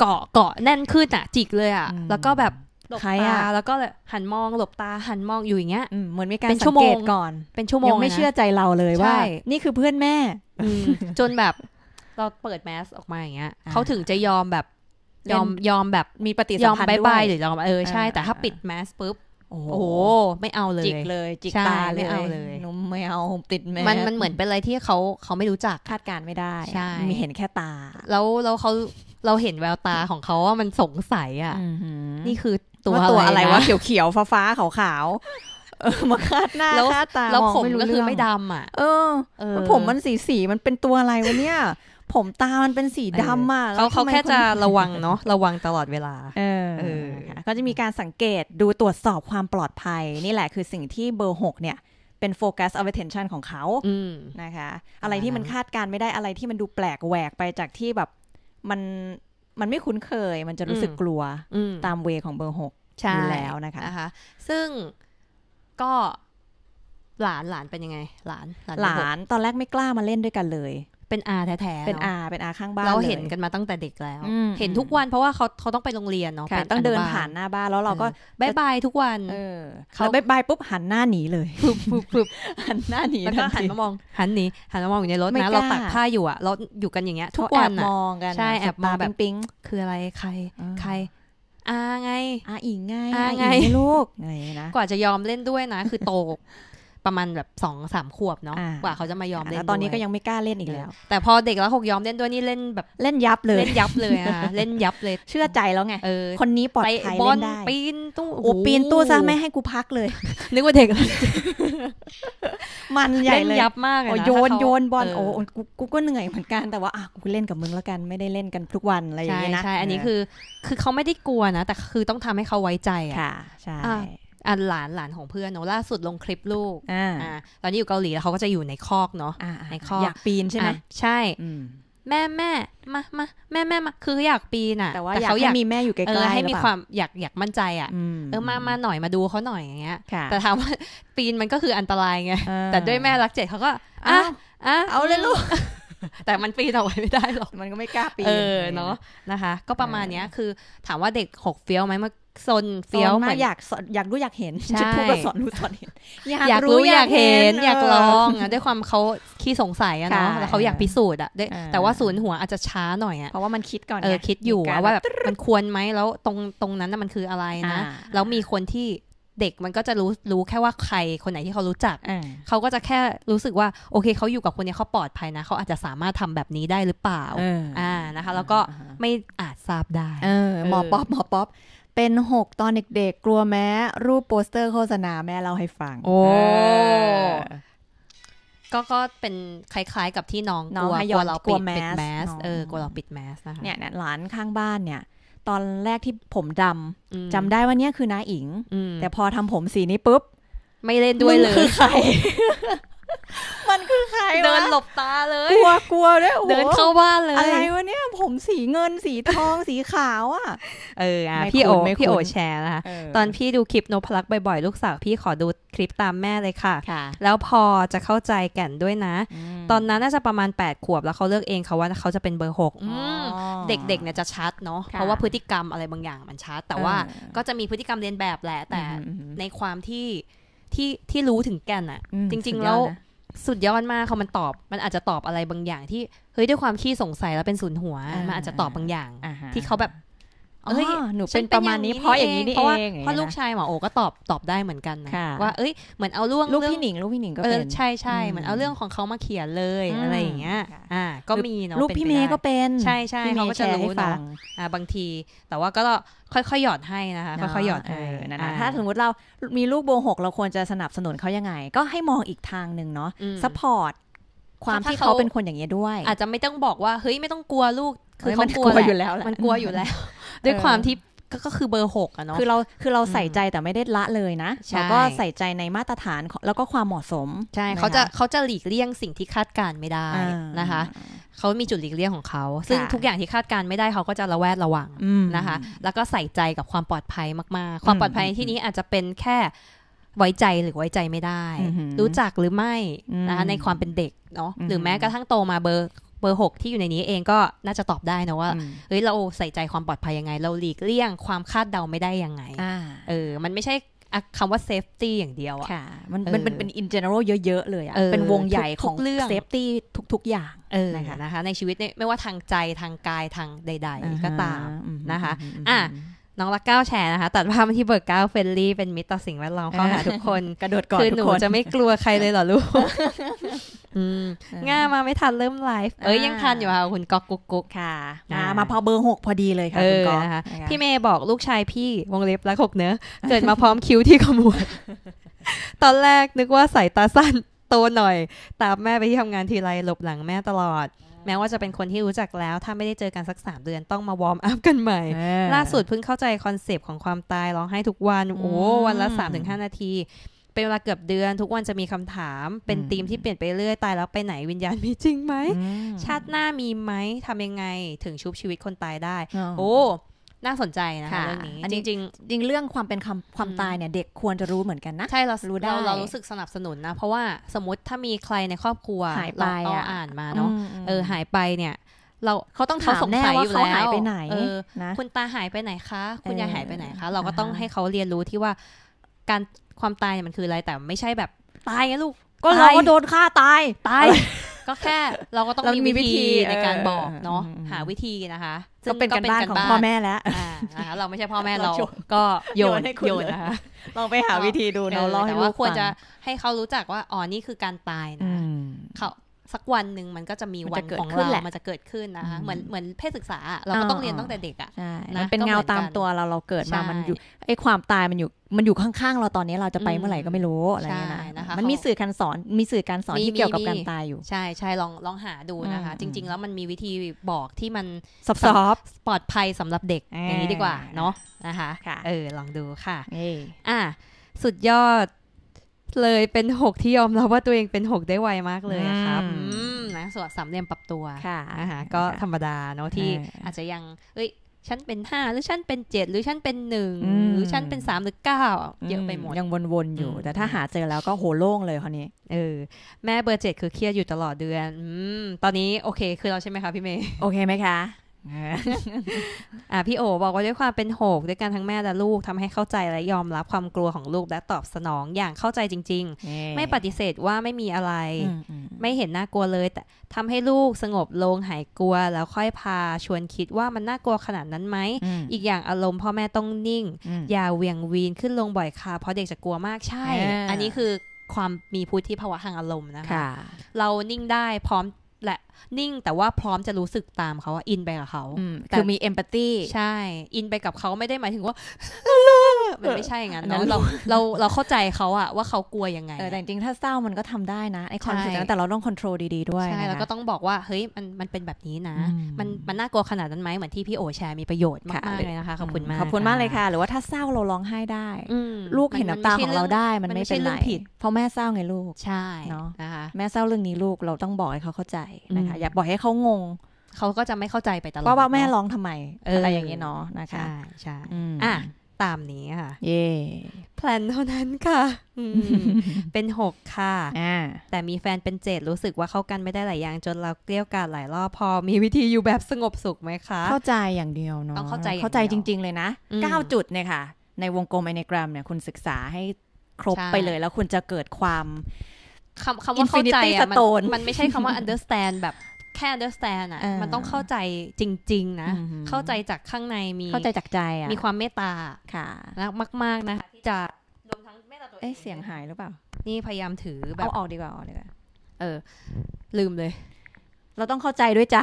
เกาะเกาะแน่นขึ้นอ่ะ จิกเลยอ่ะ แล้วก็แบบหลบตาแล้วก็หันมองหลบตาหันมองอยู่อย่างเงี้ยเหมือนมีการสังเกตก่อนเป็นชั่วโมงยังไม่เชื่อใจเราเลยว่า นี่คือเพื่อนแม่จนแบบเราเปิดแมสออกมาอย่างเงี้ยเขาถึงจะยอมแบบยอมยอมแบบมีปฏิสัมพันธ์ด้วยหรือยอมเออใช่แต่ถ้าปิดแมสปุ๊บโอ้โหไม่เอาเลยจิกเลยจิกตาเลยไม่เอาเลยนุ่มไม่เอาติดแมสมันมันเหมือนเป็นอะไรที่เขาเขาไม่รู้จักคาดการไม่ได้มีเห็นแค่ตา แล้วแล้วเขาเราเห็นแววตาของเขาว่ามันสงสัยอ่ะนี่คือตัวอะไรวะเขียวเขียวฟ้าฟ้าขาวขาวเออมาคาดหน้าคาดตาแล้วผมก็คือไม่ดำอ่ะเออผมมันสีสีมันเป็นตัวอะไรวะเนี่ย ผมตามันเป็นสีดำอ่ะเขาเขาแค่จะระวังเนาะระวังตลอดเวลา เออก็จะมีการสังเกตดูตรวจสอบความปลอดภัย นี่แหละคือสิ่งที่เบอร์หกเนี่ย เป็นโฟกัสเอาไว้เทนชันของเขานะคะ อะไรที่มันคาดการไม่ได้อะไรที่มันดูแปลกแหวกไปจากที่แบบมันมันไม่คุ้นเคย มันจะรู้สึกกลัว ตามเวของเบอร์หกอยู่แล้วนะคะนะคะ ซึ่งก็หลานหลานเป็นยังไง หลาน หลาน ตอนแรกไม่กล้ามาเล่นด้วยกันเลยเป็นอาแท้ๆ เป็นอาเป็นอาข้างบ้านเราเห็นกันมาตั้งแต่เด็กแล้วเห็นทุกวัน เพราะว่าเขาเขาต้องไปโรงเรียนเนาะต้องเดินผ่านหน้าบ้านแล้วเราก็บายบายทุกวันเขาบายบายปุ๊บหันหน้าหนีเลยปุ๊บปุ๊บปุ๊บหันหน้าหนีแล้วก็หันมามองหันหนีหันมามองอยู่ในรถนะเราตักผ้าอยู่อะเราอยู่กันอย่างเงี้ยทุกวันมองกันใช่แอบมาแบบปิ๊งคืออะไรใครใครอาไงอาอิงไงอาไงลูกไงนะกว่าจะยอมเล่นด้วยนะ คือโตประมาณแบบสองสามขวบเนาะกว่าเขาจะมายอมเล่นตอนนี้ก็ยังไม่กล้าเล่นอีกแล้ว แต่พอเด็กแล้วหกยอมเล่นด้วยนี่เล่นแบบเล่นยับเลยเล่นยับเลยอ่ะเล่นยับเลยเชื่อใจแล้วไงคนนี้ปลอดภัยเล่นได้ปีนตู้โอ้ปีนตู้ซะไม่ให้กูพักเลยนึกว่าเด็กมันใหญ่เลยยับมากเลยโยนโยนบอลโอ้กูก็เหนื่อยเหมือนกัน แต่ว่าอ่ะกูเล่นกับมึงแล้วกันไม่ได้เล่นกันทุกวันอะไรอย่างเงี้ยนะใช่อันนี้คือคือเขาไม่ได้กลัวนะแต่คือต้องทำให้เขาไว้ใจอะค่ะใช่อันหลานหลานของเพื่อนเนาะล่าสุดลงคลิปลูกอ่าตอนนี้อยู่เกาหลีแล้วเขาก็จะอยู่ในคอกเนาะ ในคอก อยากปีนใช่ไหม ใช่แม่แม่มามาแม่แม่มา คืออยากปีน่ะ แต่ว่าเขาอยากมีแม่อยู่ใกล้ๆให้มีความอยากอยากมั่นใจอ่ะเออมามาหน่อยมาดูเขาหน่อยอย่างเงี้ย แต่ถามว่าปีนมันก็คืออันตรายไง แต่ด้วยแม่รักเจ็ดเขาก็ อ่ะ อ่ะ เอาเลยลูก แต่มันปีนเอาไว้ไม่ได้หรอก มันก็ไม่กล้าปีนเออเนาะ นะคะ ก็ประมาณเนี้ย คือถามว่าเด็กหกเฟี้ยวไหมมัสนเฟี้ยวมาอยากอยากรู้อยากเห็นจะพูดว่สอนรู้สอนเห็นอยากรู้อยากเห็น อยากลองด้วยความเขาขี้สงสัยอะเนาะแล้วเขาอยากพิสูจน์อะแต่ว่าศูนย์หัวอาจจะช้าหน่อยอะเพราะว่ามันคิดก่อนเออคิดอยู่ว่าแบบมันควรไหมแล้วตรงตรงนั้นมันคืออะไรนะแล้วมีคนที่เด็กมันก็จะรู้รู้แค่ว่าใครคนไหนที่เขารู้จักเขาก็จะแค่รู้สึกว่า โอเคเขาอยู่กับคนนี้เขาปลอดภัยนะเขาอาจจะสามารถทำแบบนี้ได้หรือเปล่าอ่านะคะ แล้วก็ไม่อาจทราบได้หมอป๊อปหมอป๊อปเป็น6ตอนเด็กๆกลัวแม้ รูปโปสเตอร์โฆษณาแม่เล่าให้ฟัง โอ้ ก็ก็เป็นคล้ายๆกับที่น้องกลัวกลัวเราปิดแมส เออกลัวเราปิดแมสนะคะเนี่ยหลานข้างบ้านเนี่ย ตอนแรกที่ผมดำจำได้ว่าเนี่ยคือน้าอิง แต่พอทำผมสีนี้ปุ๊บ ไม่เล่นด้วยเลยคือใครมันคือใครเดินหลบตาเลย กลัวกลัวด้วยเดินเข้าบ้านเลย อะไรวะเนี่ย ผมสีเงินสีทองสีขาวอ่ะ เออพี่โอ พี่โอ แชร์นะคะตอนพี่ดูคลิปโนพลักบ่อยๆ ลูกสาวพี่ขอดูคลิปตามแม่เลยค่ะ แล้วพอจะเข้าใจแก่นด้วยนะ ตอนนั้นน่าจะประมาณ 8 ขวบแล้วเขาเลือกเองเขาว่าเขาจะเป็นเบอร์หกเด็กๆเนี่ยจะชัดเนาะเพราะว่าพฤติกรรมอะไรบางอย่างมันชัด แต่ว่าก็จะมีพฤติกรรมเรียนแบบแหละแต่ในความที่ที่ที่รู้ถึงแก่นอะจริง ๆ แล้วสุดยอดมากเขามันตอบ มันอาจจะตอบอะไรบางอย่างที่ เฮ้ย ด้วยความขี้สงสัยแล้วเป็นศูนย์หัว มันอาจจะตอบบางอย่าง ที่เขาแบบเอ้ยหนูเป็นประมาณนี้เพราะอย่างนี้นี่เองเพราะลูกชายหมอโอก็ตอบตอบได้เหมือนกันนะว่าเอ้ยเหมือนเอาเรื่องลูกพี่หนิงลูกพี่หนิงก็เป็นใช่ใช่เหมือนเอาเรื่องของเขามาเขียนเลยอะไรอย่างเงี้ยอ่า ก็มีเนาะลูกพี่เมย์ก็เป็นใช่ใช่เขาก็จะรู้ฟังอ่าบางทีแต่ว่าก็ค่อยๆหยอดให้นะคะค่อยๆหยอดให้นะถ้าสมมติเรามีลูกโบหกเราควรจะสนับสนุนเขายังไงก็ให้มองอีกทางหนึ่งเนาะซัพพอร์ตความที่เขาเป็นคนอย่างเงี้ยด้วย อาจจะไม่ต้องบอกว่าเฮ้ยไม่ต้องกลัวลูกคือเขากลัวอยู่แล้ว มันกลัวอยู่แล้ว ด้วยความที่ก็คือเบอร์หกอะเนาะคือเราคือเราใส่ใจแต่ไม่ได้ละเลยนะแล้วก็ใส่ใจในมาตรฐานแล้วก็ความเหมาะสมใช่เขาจะเขาจะหลีกเลี่ยงสิ่งที่คาดการไม่ได้นะคะ เขามีจุดหลีกเลี่ยงของเขา ซึ่งทุกอย่างที่คาดการไม่ได้เขาก็จะระแวดระวังนะคะ แล้วก็ใส่ใจกับความปลอดภัยมากๆ ความปลอดภัยที่นี้อาจจะเป็นแค่ไว้ใจหรือไว้ใจไม่ได้รู้จักหรือไม่นะคะในความเป็นเด็กเนาะหรือแม้กระทั่งโตมาเบอร์เบอร์หกที่อยู่ในนี้เองก็น่าจะตอบได้นะว่าเฮ้ยเราใส่ใจความปลอดภัยยังไง เราหลีกเลี่ยงความคาดเดาไม่ได้ยังไงเออ มันไม่ใช่คำว่าเซฟตี้อย่างเดียวอะ่ะมันมันเป็น i เ g e n e r รลเยอะๆ เลยอะเป็นวงใหญ่ของเรื่องทุกๆ อย่างนะคะนะคะในชีวิตเนี่ยไม่ว่าทางใจทางกายทางใดๆ ก็ตามนะคะ อ่ะน้องรักเก้าแชร์นะคะ ตัดภาพมาที่เบอร์เก้าเฟลลี่เป็นมิตรต่อสิ่งแวดล้อมเข้าหาทุกคนกระโดดก่อนคือหนูจะไม่กลัวใครเลยหรอลูกง่ามาไม่ทันเริ่มไลฟ์ เอ้ย ยังทันอยู่ค่ะ คุณก๊อกกุ๊กกุ๊กค่ะมาพอเบอร์หกพอดีเลยค่ะคุณก๊อกพี่เมย์บอกลูกชายพี่วงเล็บและหกเนื้อเกิดมาพร้อมคิ้วที่ขมวด ตอนแรกนึกว่าสายตาสั้นโตหน่อย ตามแม่ไปที่ทำงานทีไรหลบหลังแม่ตลอด แม้ว่าจะเป็นคนที่รู้จักแล้ว ถ้าไม่ได้เจอกันสัก3เดือนต้องมาวอร์มอัพกันใหม่ ล่าสุดเพิ่งเข้าใจคอนเซปต์ของความตายร้องไห้ทุกวัน โอ้วันละ3-5นาทีเป็นเวลาเกือบเดือนทุกวันจะมีคำถามเป็นธีมที่เปลี่ยนไปเรื่อยตายแล้วไปไหนวิญญาณมีจริงไหมชาติหน้ามีไหมทำยังไงถึงชุบชีวิตคนตายได้ โอ้น่าสนใจนะคะเรื่องนี้จริงจริงจริงเรื่องความเป็นความความตายเนี่ยเด็กควรจะรู้เหมือนกันนะใช่เรารู้ได้เรารู้สึกสนับสนุนนะเพราะว่าสมมติถ้ามีใครในครอบครัวหายไปอ่านมาเนาะเออหายไปเนี่ยเราเขาต้องถาสงสัย่าเขาหายไปไหนนะคุณตาหายไปไหนคะ คุณยายหายไปไหนคะ เราก็ต้องให้เขาเรียนรู้ที่ว่าการความตายมันคืออะไรแต่ไม่ใช่แบบตายไงลูก ก็เราก็โดนฆ่าตายตาย ก็แค่เราก็ต้องมีวิธีในการบอกเนาะหาวิธีนะคะก็เป็นกันบ้านของพ่อแม่แล้วนะคะเราไม่ใช่พ่อแม่เราก็โยนให้คุณนะคะลองไปหาวิธีดูเนาะแต่ว่าควรจะให้เขารู้จักว่าอ๋อนี่คือการตายนะเขาสักวันหนึ่งมันก็จะมีวันของเรามันจะเกิดขึ้นนะคะเหมือนเหมือนเพศศึกษาเราก็ต้องเรียนตั้งแต่เด็กอ่ะมันเป็นเงาตามตัวเราเราเกิดมามันอยู่ไอความตายมันอยู่มันอยู่ข้างๆ เราตอนนี้เราจะไปเมื่อไหร่ก็ไม่รู้อะไรเงี้ยนะมันมีสื่อการสอนมีสื่อการสอนที่เกี่ยวกับการตายอยู่ ใช่ใช่ลองลองหาดูนะคะจริงๆแล้วมันมีวิธีบอกที่มันซอฟต์ปลอดภัยสำหรับเด็กอย่างนี้ดีกว่าเนาะนะคะเออลองดูค่ะอ่ะสุดยอดเลยเป็นหกที่ยอมรับว่าตัวเองเป็นหกได้ไวมากเลยครับนะส่วนสามเหลี่ยมปรับตัวนะคะก็ธรรมดาเนาะที่อาจจะยัง เอ้ยฉันเป็นห้าหรือฉันเป็นเจ็ดหรือฉันเป็นหนึ่งหรือฉันเป็นสามหรือเก้าเยอะไปหมดยังวนๆอยู่ แต่ถ้าหาเจอแล้วก็โหโล่งเลยคนนี้เออแม่เบอร์เจ็ดคือเครียดอยู่ตลอดเดือนอตอนนี้โอเคคือเราใช่ไหมคะพี่เมย์โอเคไหมคะอ่าพี่โอบอกว่าด้วยความเป็นโหกด้วยกันทั้งแม่และลูกทำให้เข้าใจและยอมรับความกลัวของลูกและตอบสนองอย่างเข้าใจจริง ๆ ไม่ปฏิเสธว่าไม่มีอะไร ไม่เห็นน่ากลัวเลย แต่ทำให้ลูกสงบลงหายกลัวแล้วค่อยพาชวนคิดว่ามันน่ากลัวขนาดนั้นไหมอีกอย่างอารมณ์พ่อแม่ต้องนิ่ง อย่าเวียงวีนขึ้นลงบ่อยค่ะเพราะเด็กจะกลัวมากใช่ อันนี้คือความมีพดที่ภาวะทางอารมณ์นะคะเรานิ่งได้พร้อมและนิ่งแต่ว่าพร้อมจะรู้สึกตามเขาอินไปกับเขา คือมีเอมพัตตีใช่ อินไปกับเขาไม่ได้หมายถึงว่ามันไม่ใช่อย่างนั้นเนาะเราเราเราเข้าใจเขาอะว่าเขากลัวยังไงแต่จริงถ้าเศร้ามันก็ทำได้นะ ไอคอนเสิร์ตแต่เราต้องควบคุมดี ๆ ด้วยใช่แล้วก็ต้องบอกว่า เฮ้ยมันมันเป็นแบบนี้นะ มันมันน่ากลัวขนาดนั้นไหมเหมือนที่พี่โอแชร์มีประโยชน์มากเลยนะคะขอบคุณมากขอบคุณมากเลยค่ะ หรือว่าถ้าเศร้าเราร้องไห้ได้ลูกเห็นน้ำตาของเราได้ มันไม่เป็นไรเพราะแม่เศร้าไงลูกใช่เนาะแม่เศร้าเรื่องนี้ลูกเราต้องบอกให้เขาเข้าใจนะคะอย่าปล่อยให้เขางง เขาก็จะไม่เข้าใจไปตลอดว่าแม่ร้องทำไมอะไรอย่างเงี้เนาะนะคะใช่อ่ะตามนี้ค่ะ เย่แพลนเท่านั้นค่ะเป็นหกค่ะแต่มีแฟนเป็นเจ็ดรู้สึกว่าเข้ากันไม่ได้หลายอย่าง จนเราเกลี้ยกล่อมหลายรอบ พอมีวิธีอยู่แบบสงบสุขไหมคะ เข้าใจอย่างเดียวเนาะต้องเข้าใจเข้าใจจริงๆเลยนะเก้าจุดเนี่ยค่ะ ในวงกลมไอเนกรมเนี่ย คุณศึกษาให้ครบไปเลย แล้วคุณจะเกิดความคำคำว่าเข้าใจอะมันมันไม่ใช่คำว่า understand แบบ แค่ understand อ่ะมันต้องเข้าใจจริง ๆ นะ เข้าใจจากข้างในมีเข้าใจจากใจอ่ะมีความเมตตาค่ะแล้วมาก ๆนะที่จะรวมทั้งเมตตาตัวเองเสียงหายหรือเปล่า นี่พยายามถือแบบเอาออกดีกว่าออกดีกว่าเออ ลืมเลยเราต้องเข้าใจด้วยใจ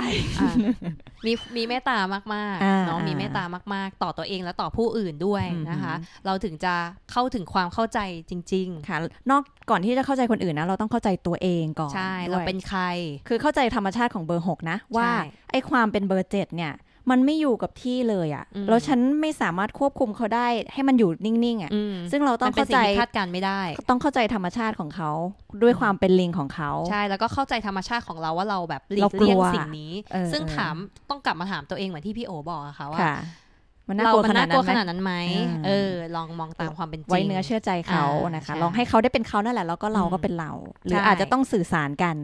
มีมีเมตตามากๆเนาะมีเมตตามากๆ ต่อตัวเองและต่อผู้อื่นด้วยนะคะ เราถึงจะเข้าถึงความเข้าใจจริงๆค่ะนอกก่อนที่จะเข้าใจคนอื่นนะ เราต้องเข้าใจตัวเองก่อนใช่เราเป็นใคร คือเข้าใจธรรมชาติของเบอร์หกนะว่าไอ้ความเป็นเบอร์เจ็ดเนี่ยมันไม่อยู่กับที่เลยอะ่ะแล้วฉันไม่สามารถควบคุมเขาได้ให้มันอยู่นิ่งๆอะ่ะ ซึ่งเราต้องเข้าใจคาดการไม่ได้ ต้องเข้าใจธรรมชาติของเขา ด้วยความเป็นลิงของเขา ใช่ แล้วก็เข้าใจธรรมชาติของเราว่าเราแบบหลีกเลี่ยงสิ่งนี้ ซึ่งถามต้องกลับมาถามตัวเองเหมือนที่พี่โอบอกอะค่ะว่ามันน่ากลัวขนาดนั้นไหม เออ ลองมองตามความเป็นจริงไว้เนื้อเชื่อใจเขานะคะ ลองให้เขาได้เป็นเขานั่นแหละ แล้วก็เราก็เป็นเราหรืออาจจะต้องสื่อสารกัน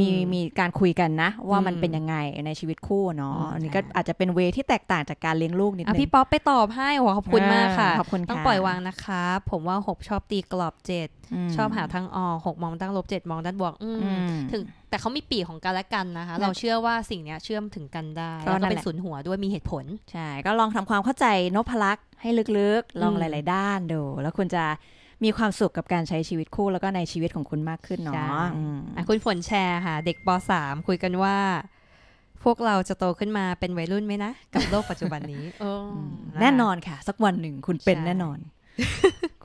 มีมีการคุยกันนะ ว่ามันเป็นยังไงในชีวิตคู่เนาะอันนี้ก็อาจจะเป็นเวที่แตกต่างจากการเลี้ยงลูกนิดนึง พี่ป๊อปไปตอบให้โหขอบคุณมากค่ะขอบคุณต้องปล่อยวางนะคะ ผมว่าหกชอบตีกรอบเจ็ดชอบหาทางออกหกมองตั้งลบเจ็ดมองด้านบวกถึงแต่เขามีปีของกันและกันนะคะ เราเชื่อว่าสิ่งนี้เชื่อมถึงกันได้ก็เป็นศูนย์หัวด้วยมีเหตุผล ใช่ ก็ลองทำความเข้าใจนพลักษ์ให้ลึกๆ ลองหลาย ๆ ด้านดูแล้วคุณจะมีความสุขกับการใช้ชีวิตคู่แล้วก็ในชีวิตของคุณมากขึ้นเนาะะคุณฝนแชร์ค่ะ เด็กปสามคุยกันว่า พวกเราจะโตขึ้นมาเป็นวัยรุ่นไหมนะกับโลกปัจจุบันนี้แน่นอนค่ะสักวันหนึ่งคุณเป็นแน่นอน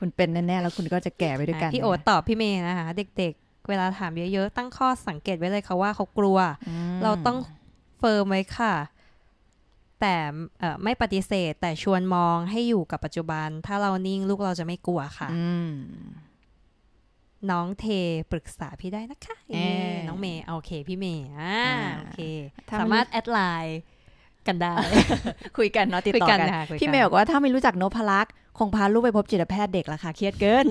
คุณเป็นแน่ๆแล้วคุณก็จะแก่ไปด้วยกัน พี่โอตอบพี่เมย์นะคะ เด็กๆ เวลาถามเยอะๆตั้งข้อสังเกตไว้เลยค่ะว่าเขากลัว เราต้องเฟิร์มไว้ค่ะแต่ไม่ปฏิเสธแต่ชวนมองให้อยู่กับปัจจุบัน ถ้าเรานิ่งลูกเราจะไม่กลัวค่ะน้องเทปรึกษาพี่ได้นะคะน้องเมย์โอเคพี่เมย์อ่าโอเคสามารถแอดไลน์ กันได้ คุยกันเนาะติดต่อกันพี่เมย์บอกว่าถ้าไม่รู้จักโนพลักษ์คงพาลูกไปพบจิตแพทย์เด็กละค่ะ เครียดเกิน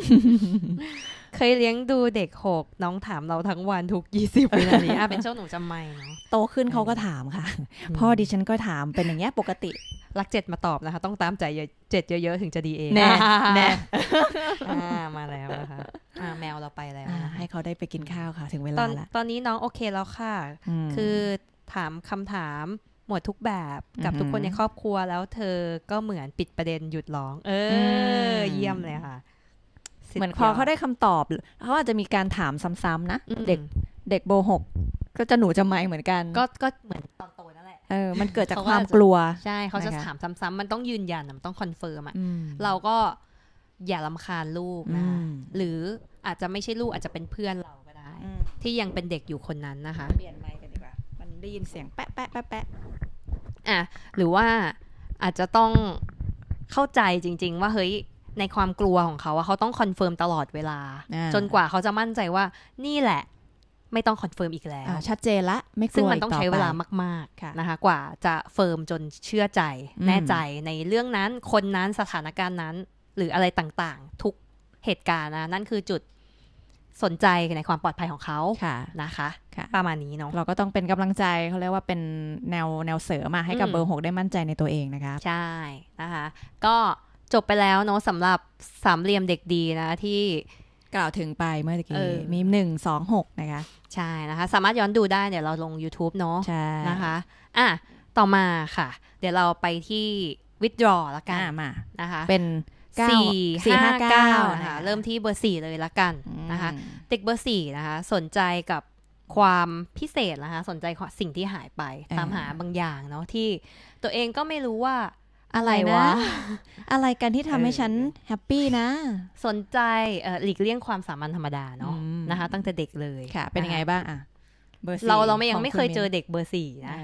เคยเลี้ยงดูเด็กหกน้องถามเราทั้งวันทุกยี่สินาทีนะเป็นเจ้าหนูจำไม่เนาะโตขึ้นเขาก็ถามค่ะ พ่อดิฉันก็ถามเป็นอย่างเงี้ย ปกติรักเจ็ดมาตอบนะคะ ต้องตามใจเจ็ดเยอะๆถึงจะดีเองแน่แน่มาแล้วนะคะแมวเราไปแล้วให้เขาได้ไปกินข้าวค่ะถึงเวลาละตอนนี้น้องโอเคแล้วค่ะคือถามคำถามหมดทุกแบบกับทุกคนในครอบครัวแล้วเธอก็เหมือนปิดประเด็นหยุดร้องเออเยี่ยมเลยค่ะเหมือนพอเขาได้คำตอบเขาอาจจะมีการถามซ้ำๆนะเด็กเด็กโบหกก็จะหนูจะไม่เหมือนกันก็ก็เหมือนตอนโตนั่นแหละเออมันเกิดจากความกลัวใช่เขาจะถามซ้ำๆ มันต้องยืนยันมันต้องคอนเฟิร์มอ่ะเราก็อย่าลำคาญลูกนะหรืออาจจะไม่ใช่ลูกอาจจะเป็นเพื่อนเราก็ได้ ที่ยังเป็นเด็กอยู่คนนั้นนะคะเปลี่ยนไมค์กันดีกว่า มันได้ยินเสียงแปะแปะแปะแปะอ่ะหรือว่าอาจจะต้องเข้าใจจริง ๆ ว่าเฮ้ยในความกลัวของเขาว่าเขาต้องคอนเฟิร์มตลอดเวลา จนกว่าเขาจะมั่นใจว่านี่แหละ ไม่ต้องคอนเฟิร์มอีกแล้วชัดเจนละ ไม่กลัวซึ่งมันต้องใช้เวลามากๆนะคะ กว่าจะเฟิร์มจนเชื่อใจแน่ใจในเรื่องนั้นคนนั้นสถานการณ์นั้นหรืออะไรต่างๆ ทุกเหตุการณ์นะนั่นคือจุดสนใจในความปลอดภัยของเขาค่ะนะคะคะประมาณนี้เนาะเราก็ต้องเป็นกำลังใจเขาเรียกว่าเป็นแนวแนวเสริมมาให้กับเบอร์หกได้มั่นใจในตัวเองนะคะใช่นะคะก็จบไปแล้วเนาะสำหรับสามเหลี่ยมเด็กดีนะที่กล่าวถึงไปเมื่อกี้มีหนึ่งสองหกนะคะ ใช่นะคะ สามารถย้อนดูได้ เดี๋ยวเราลง YouTube เนาะนะคะอ่ะ ต่อมาค่ะ เดี๋ยวเราไปที่ withdraw ละกันมานะคะเป็นสี่สี่ห้าเก้านะคะ เริ่มที่เบอร์สี่เลยละกันนะคะเด็กเบอร์สี่นะคะ สนใจกับความพิเศษนะคะ สนใจสิ่งที่หายไปตามหาบางอย่างเนาะที่ตัวเองก็ไม่รู้ว่าอะไรนะอะไรกันที่ทำให้ฉันแฮปปี้นะ สนใจหลีกเลี่ยงความสามัญธรรมดาเนาะนะคะ ตั้งแต่เด็กเลยค่ะ เป็นยังไงบ้างอะเรเราเราไม่ยังไม่เคยเจอเด็กเบอร์สี่นะ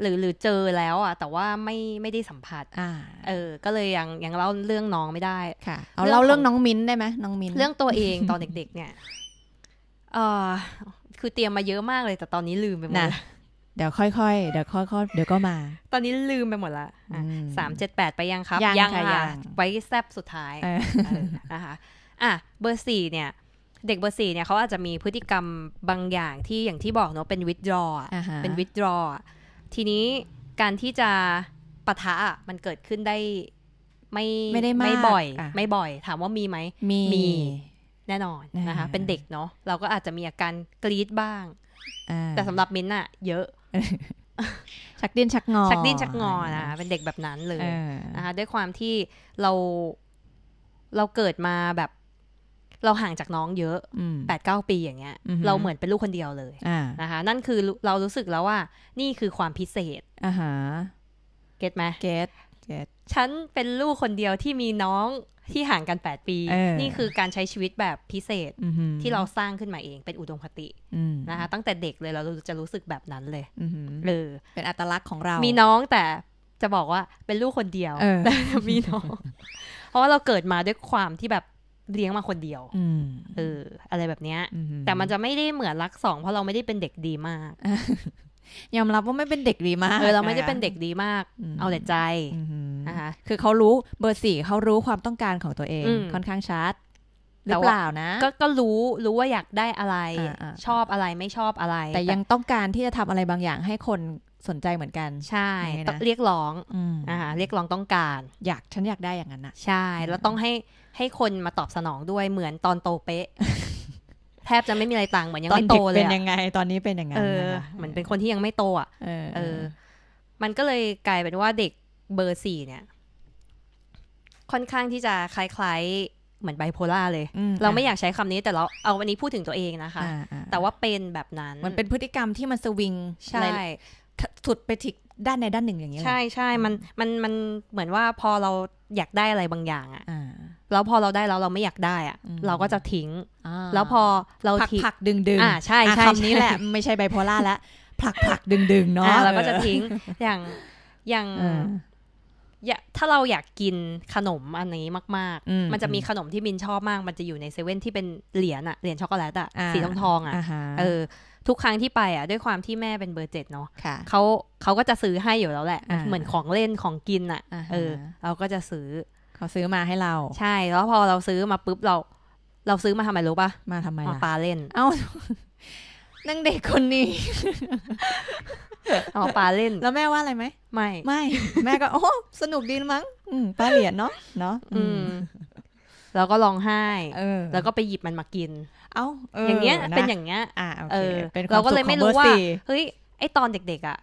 หรือหรือเจอแล้วอ่ะ แต่ว่าไม่ไม่ได้สัมผัส อ่า เออ ก็เลยยังยังเล่าเรื่องน้องไม่ได้ค่ะ เอาเล่าเรื่องน้องมิ้นได้ไหมน้องมิ้นเรื่องตัวเองตอนเด็ก ๆ เนี่ยเออคือเตรียมมาเยอะมากเลยแต่ตอนนี้ลืมไปหมดดี๋ยวค่อยๆ เดี๋ยวค่อยๆ เดี๋ยวก็มา ตอนนี้ลืมไปหมดละสามเจ็ดแปดไปยังครับ ยังค่ะ ไว้แซบสุดท้ายนะคะ อ่ะ เบอร์สี่เนี่ย เด็กเบอร์สี่เนี่ย เขาอาจจะมีพฤติกรรมบางอย่างที่อย่างที่บอกเนาะเป็นวิดรอเป็นวิดรอทีนี้การที่จะปะทะมันเกิดขึ้นได้ไม่ไม่ได้ไม่บ่อย ไม่บ่อย ถามว่ามีไหม มีแน่นอนนะคะ เป็นเด็กเนาะเราก็อาจจะมีอาการกรีดบ้างแต่สำหรับมินอะเยอะชักดิ้น ชักงอ ชักดิ้นชักงอนะเป็นเด็กแบบนั้นเลย นะคะ ด้วยความที่เราเราเกิดมาแบบ เราห่างจากน้องเยอะ แปดเก้าปีอย่างเงี้ย เราเหมือนเป็นลูกคนเดียวเลย นะคะ นั่นคือเรารู้สึกแล้วว่า นี่คือความพิเศษอ่าฮะ เก็ตไหม เก็ตเก็ตฉันเป็นลูกคนเดียวที่มีน้องที่ห่างกัน 8 ปีนี่คือการใช้ชีวิตแบบพิเศษที่เราสร้างขึ้นมาเองเป็นอุดมคตินะคะตั้งแต่เด็กเลยเราจะรู้สึกแบบนั้นเลยเลอเป็นอัตลักษณ์ของเรา มีน้องแต่จะบอกว่าเป็นลูกคนเดียวแต่มีน้อง เพราะว่าเราเกิดมาด้วยความที่แบบเลี้ยงมาคนเดียวเอออะไรแบบเนี้ยแต่มันจะไม่ได้เหมือนรักสองเพราะเราไม่ได้เป็นเด็กดีมากยอมรับว่าไม่เป็นเด็กดีมากเออเราไม่ได้เป็นเด็กดีมาก เอาแต่ใจนะคะคือเขารู้เบอร์สี่เขารู้ความต้องการของตัวเอง ค่อนข้างชัด หรือเปล่านะก็ก็รู้รู้ว่าอยากได้อะไรอชอบอะไรไม่ชอบอะไร แต่ยังต้องการที่จะทำอะไรบางอย่างให้คนสนใจเหมือนกัน ใช่เรียกร้องนะคะเรียกร้องต้องการ อยากฉันอยากได้อย่างนั้นอะใช่ แล้วต้องให้ให้คนมาตอบสนองด้วยเหมือนตอนโตเป๊ะทบจะไม่มีอะไรต่างเหมือนยังไม่โตเลยเป็นยังไง ตอนนี้เป็นยังไงเหมือนเป็นคนที่ยังไม่โตอ่ะเออ มันก็เลยกลายเป็นว่าเด็กเบอร์สี่เนี่ย ค่อนข้างที่จะคล้ายๆเหมือนไบโพล่าเลยเราไม่อยากใช้คำนี้แต่เราเอาวันนี้พูดถึงตัวเองนะคะ แต่ว่าเป็นแบบนั้นมันเป็นพฤติกรรมที่มันสวิงใช่สุดไปทิกด้านในด้านหนึ่ง อย่างเงี้ยใช่ใช่มันมันมันเหมือนว่าพอเราอยากได้อะไรบางอย่าง อ่ะแล้วพอเราได้แล้วเราไม่อยากได้อะ เราก็จะทิ้งแล้วพอเราผักดึงดึงอ่า ใช่ใช่คำนี้แหละไม่ใช่ไบโพล่าแล้วผักผักดึงดึงเนาะเราก็จะทิ้ง อย่างอย่างถ้าเราอยากกินขนมอันนี้มากๆ มันจะมีขนมที่มินชอบมากมันจะอยู่ในเซเว่นที่เป็นเหรียญอะเหรียญช็อกโกแลตอะสีทองทองอะเออทุกครั้งที่ไปอะด้วยความที่แม่เป็นเบอร์เจ็ดเนาะเขาเขาก็จะซื้อให้อยู่แล้วแหละเหมือนของเล่นของกินอะเออ เราก็จะซื้อเขาซื้อมาให้เรา ใช่แล้วพอเราซื้อมาปุ๊บเรา เราซื้อมาทำไมรู้ปะมาทำไมล่ะปลาเล่นเอ้านั่งเด็กคนนี้ เอาปลาเล่นแล้วแม่ว่าอะไรไหมไม่ไม่แม่ก็โอ้สนุกดีมั้งปลาเหรียญเนาะเนาะแล้วก็ร้องไห้แล้วก็ไปหยิบมันมากิน เอ้าอย่างเงี้ยเป็นอย่างเงี้ยเออเราก็เลยไม่รู้ว่าเฮ้ย ไอตอนเด็กๆอ่ะ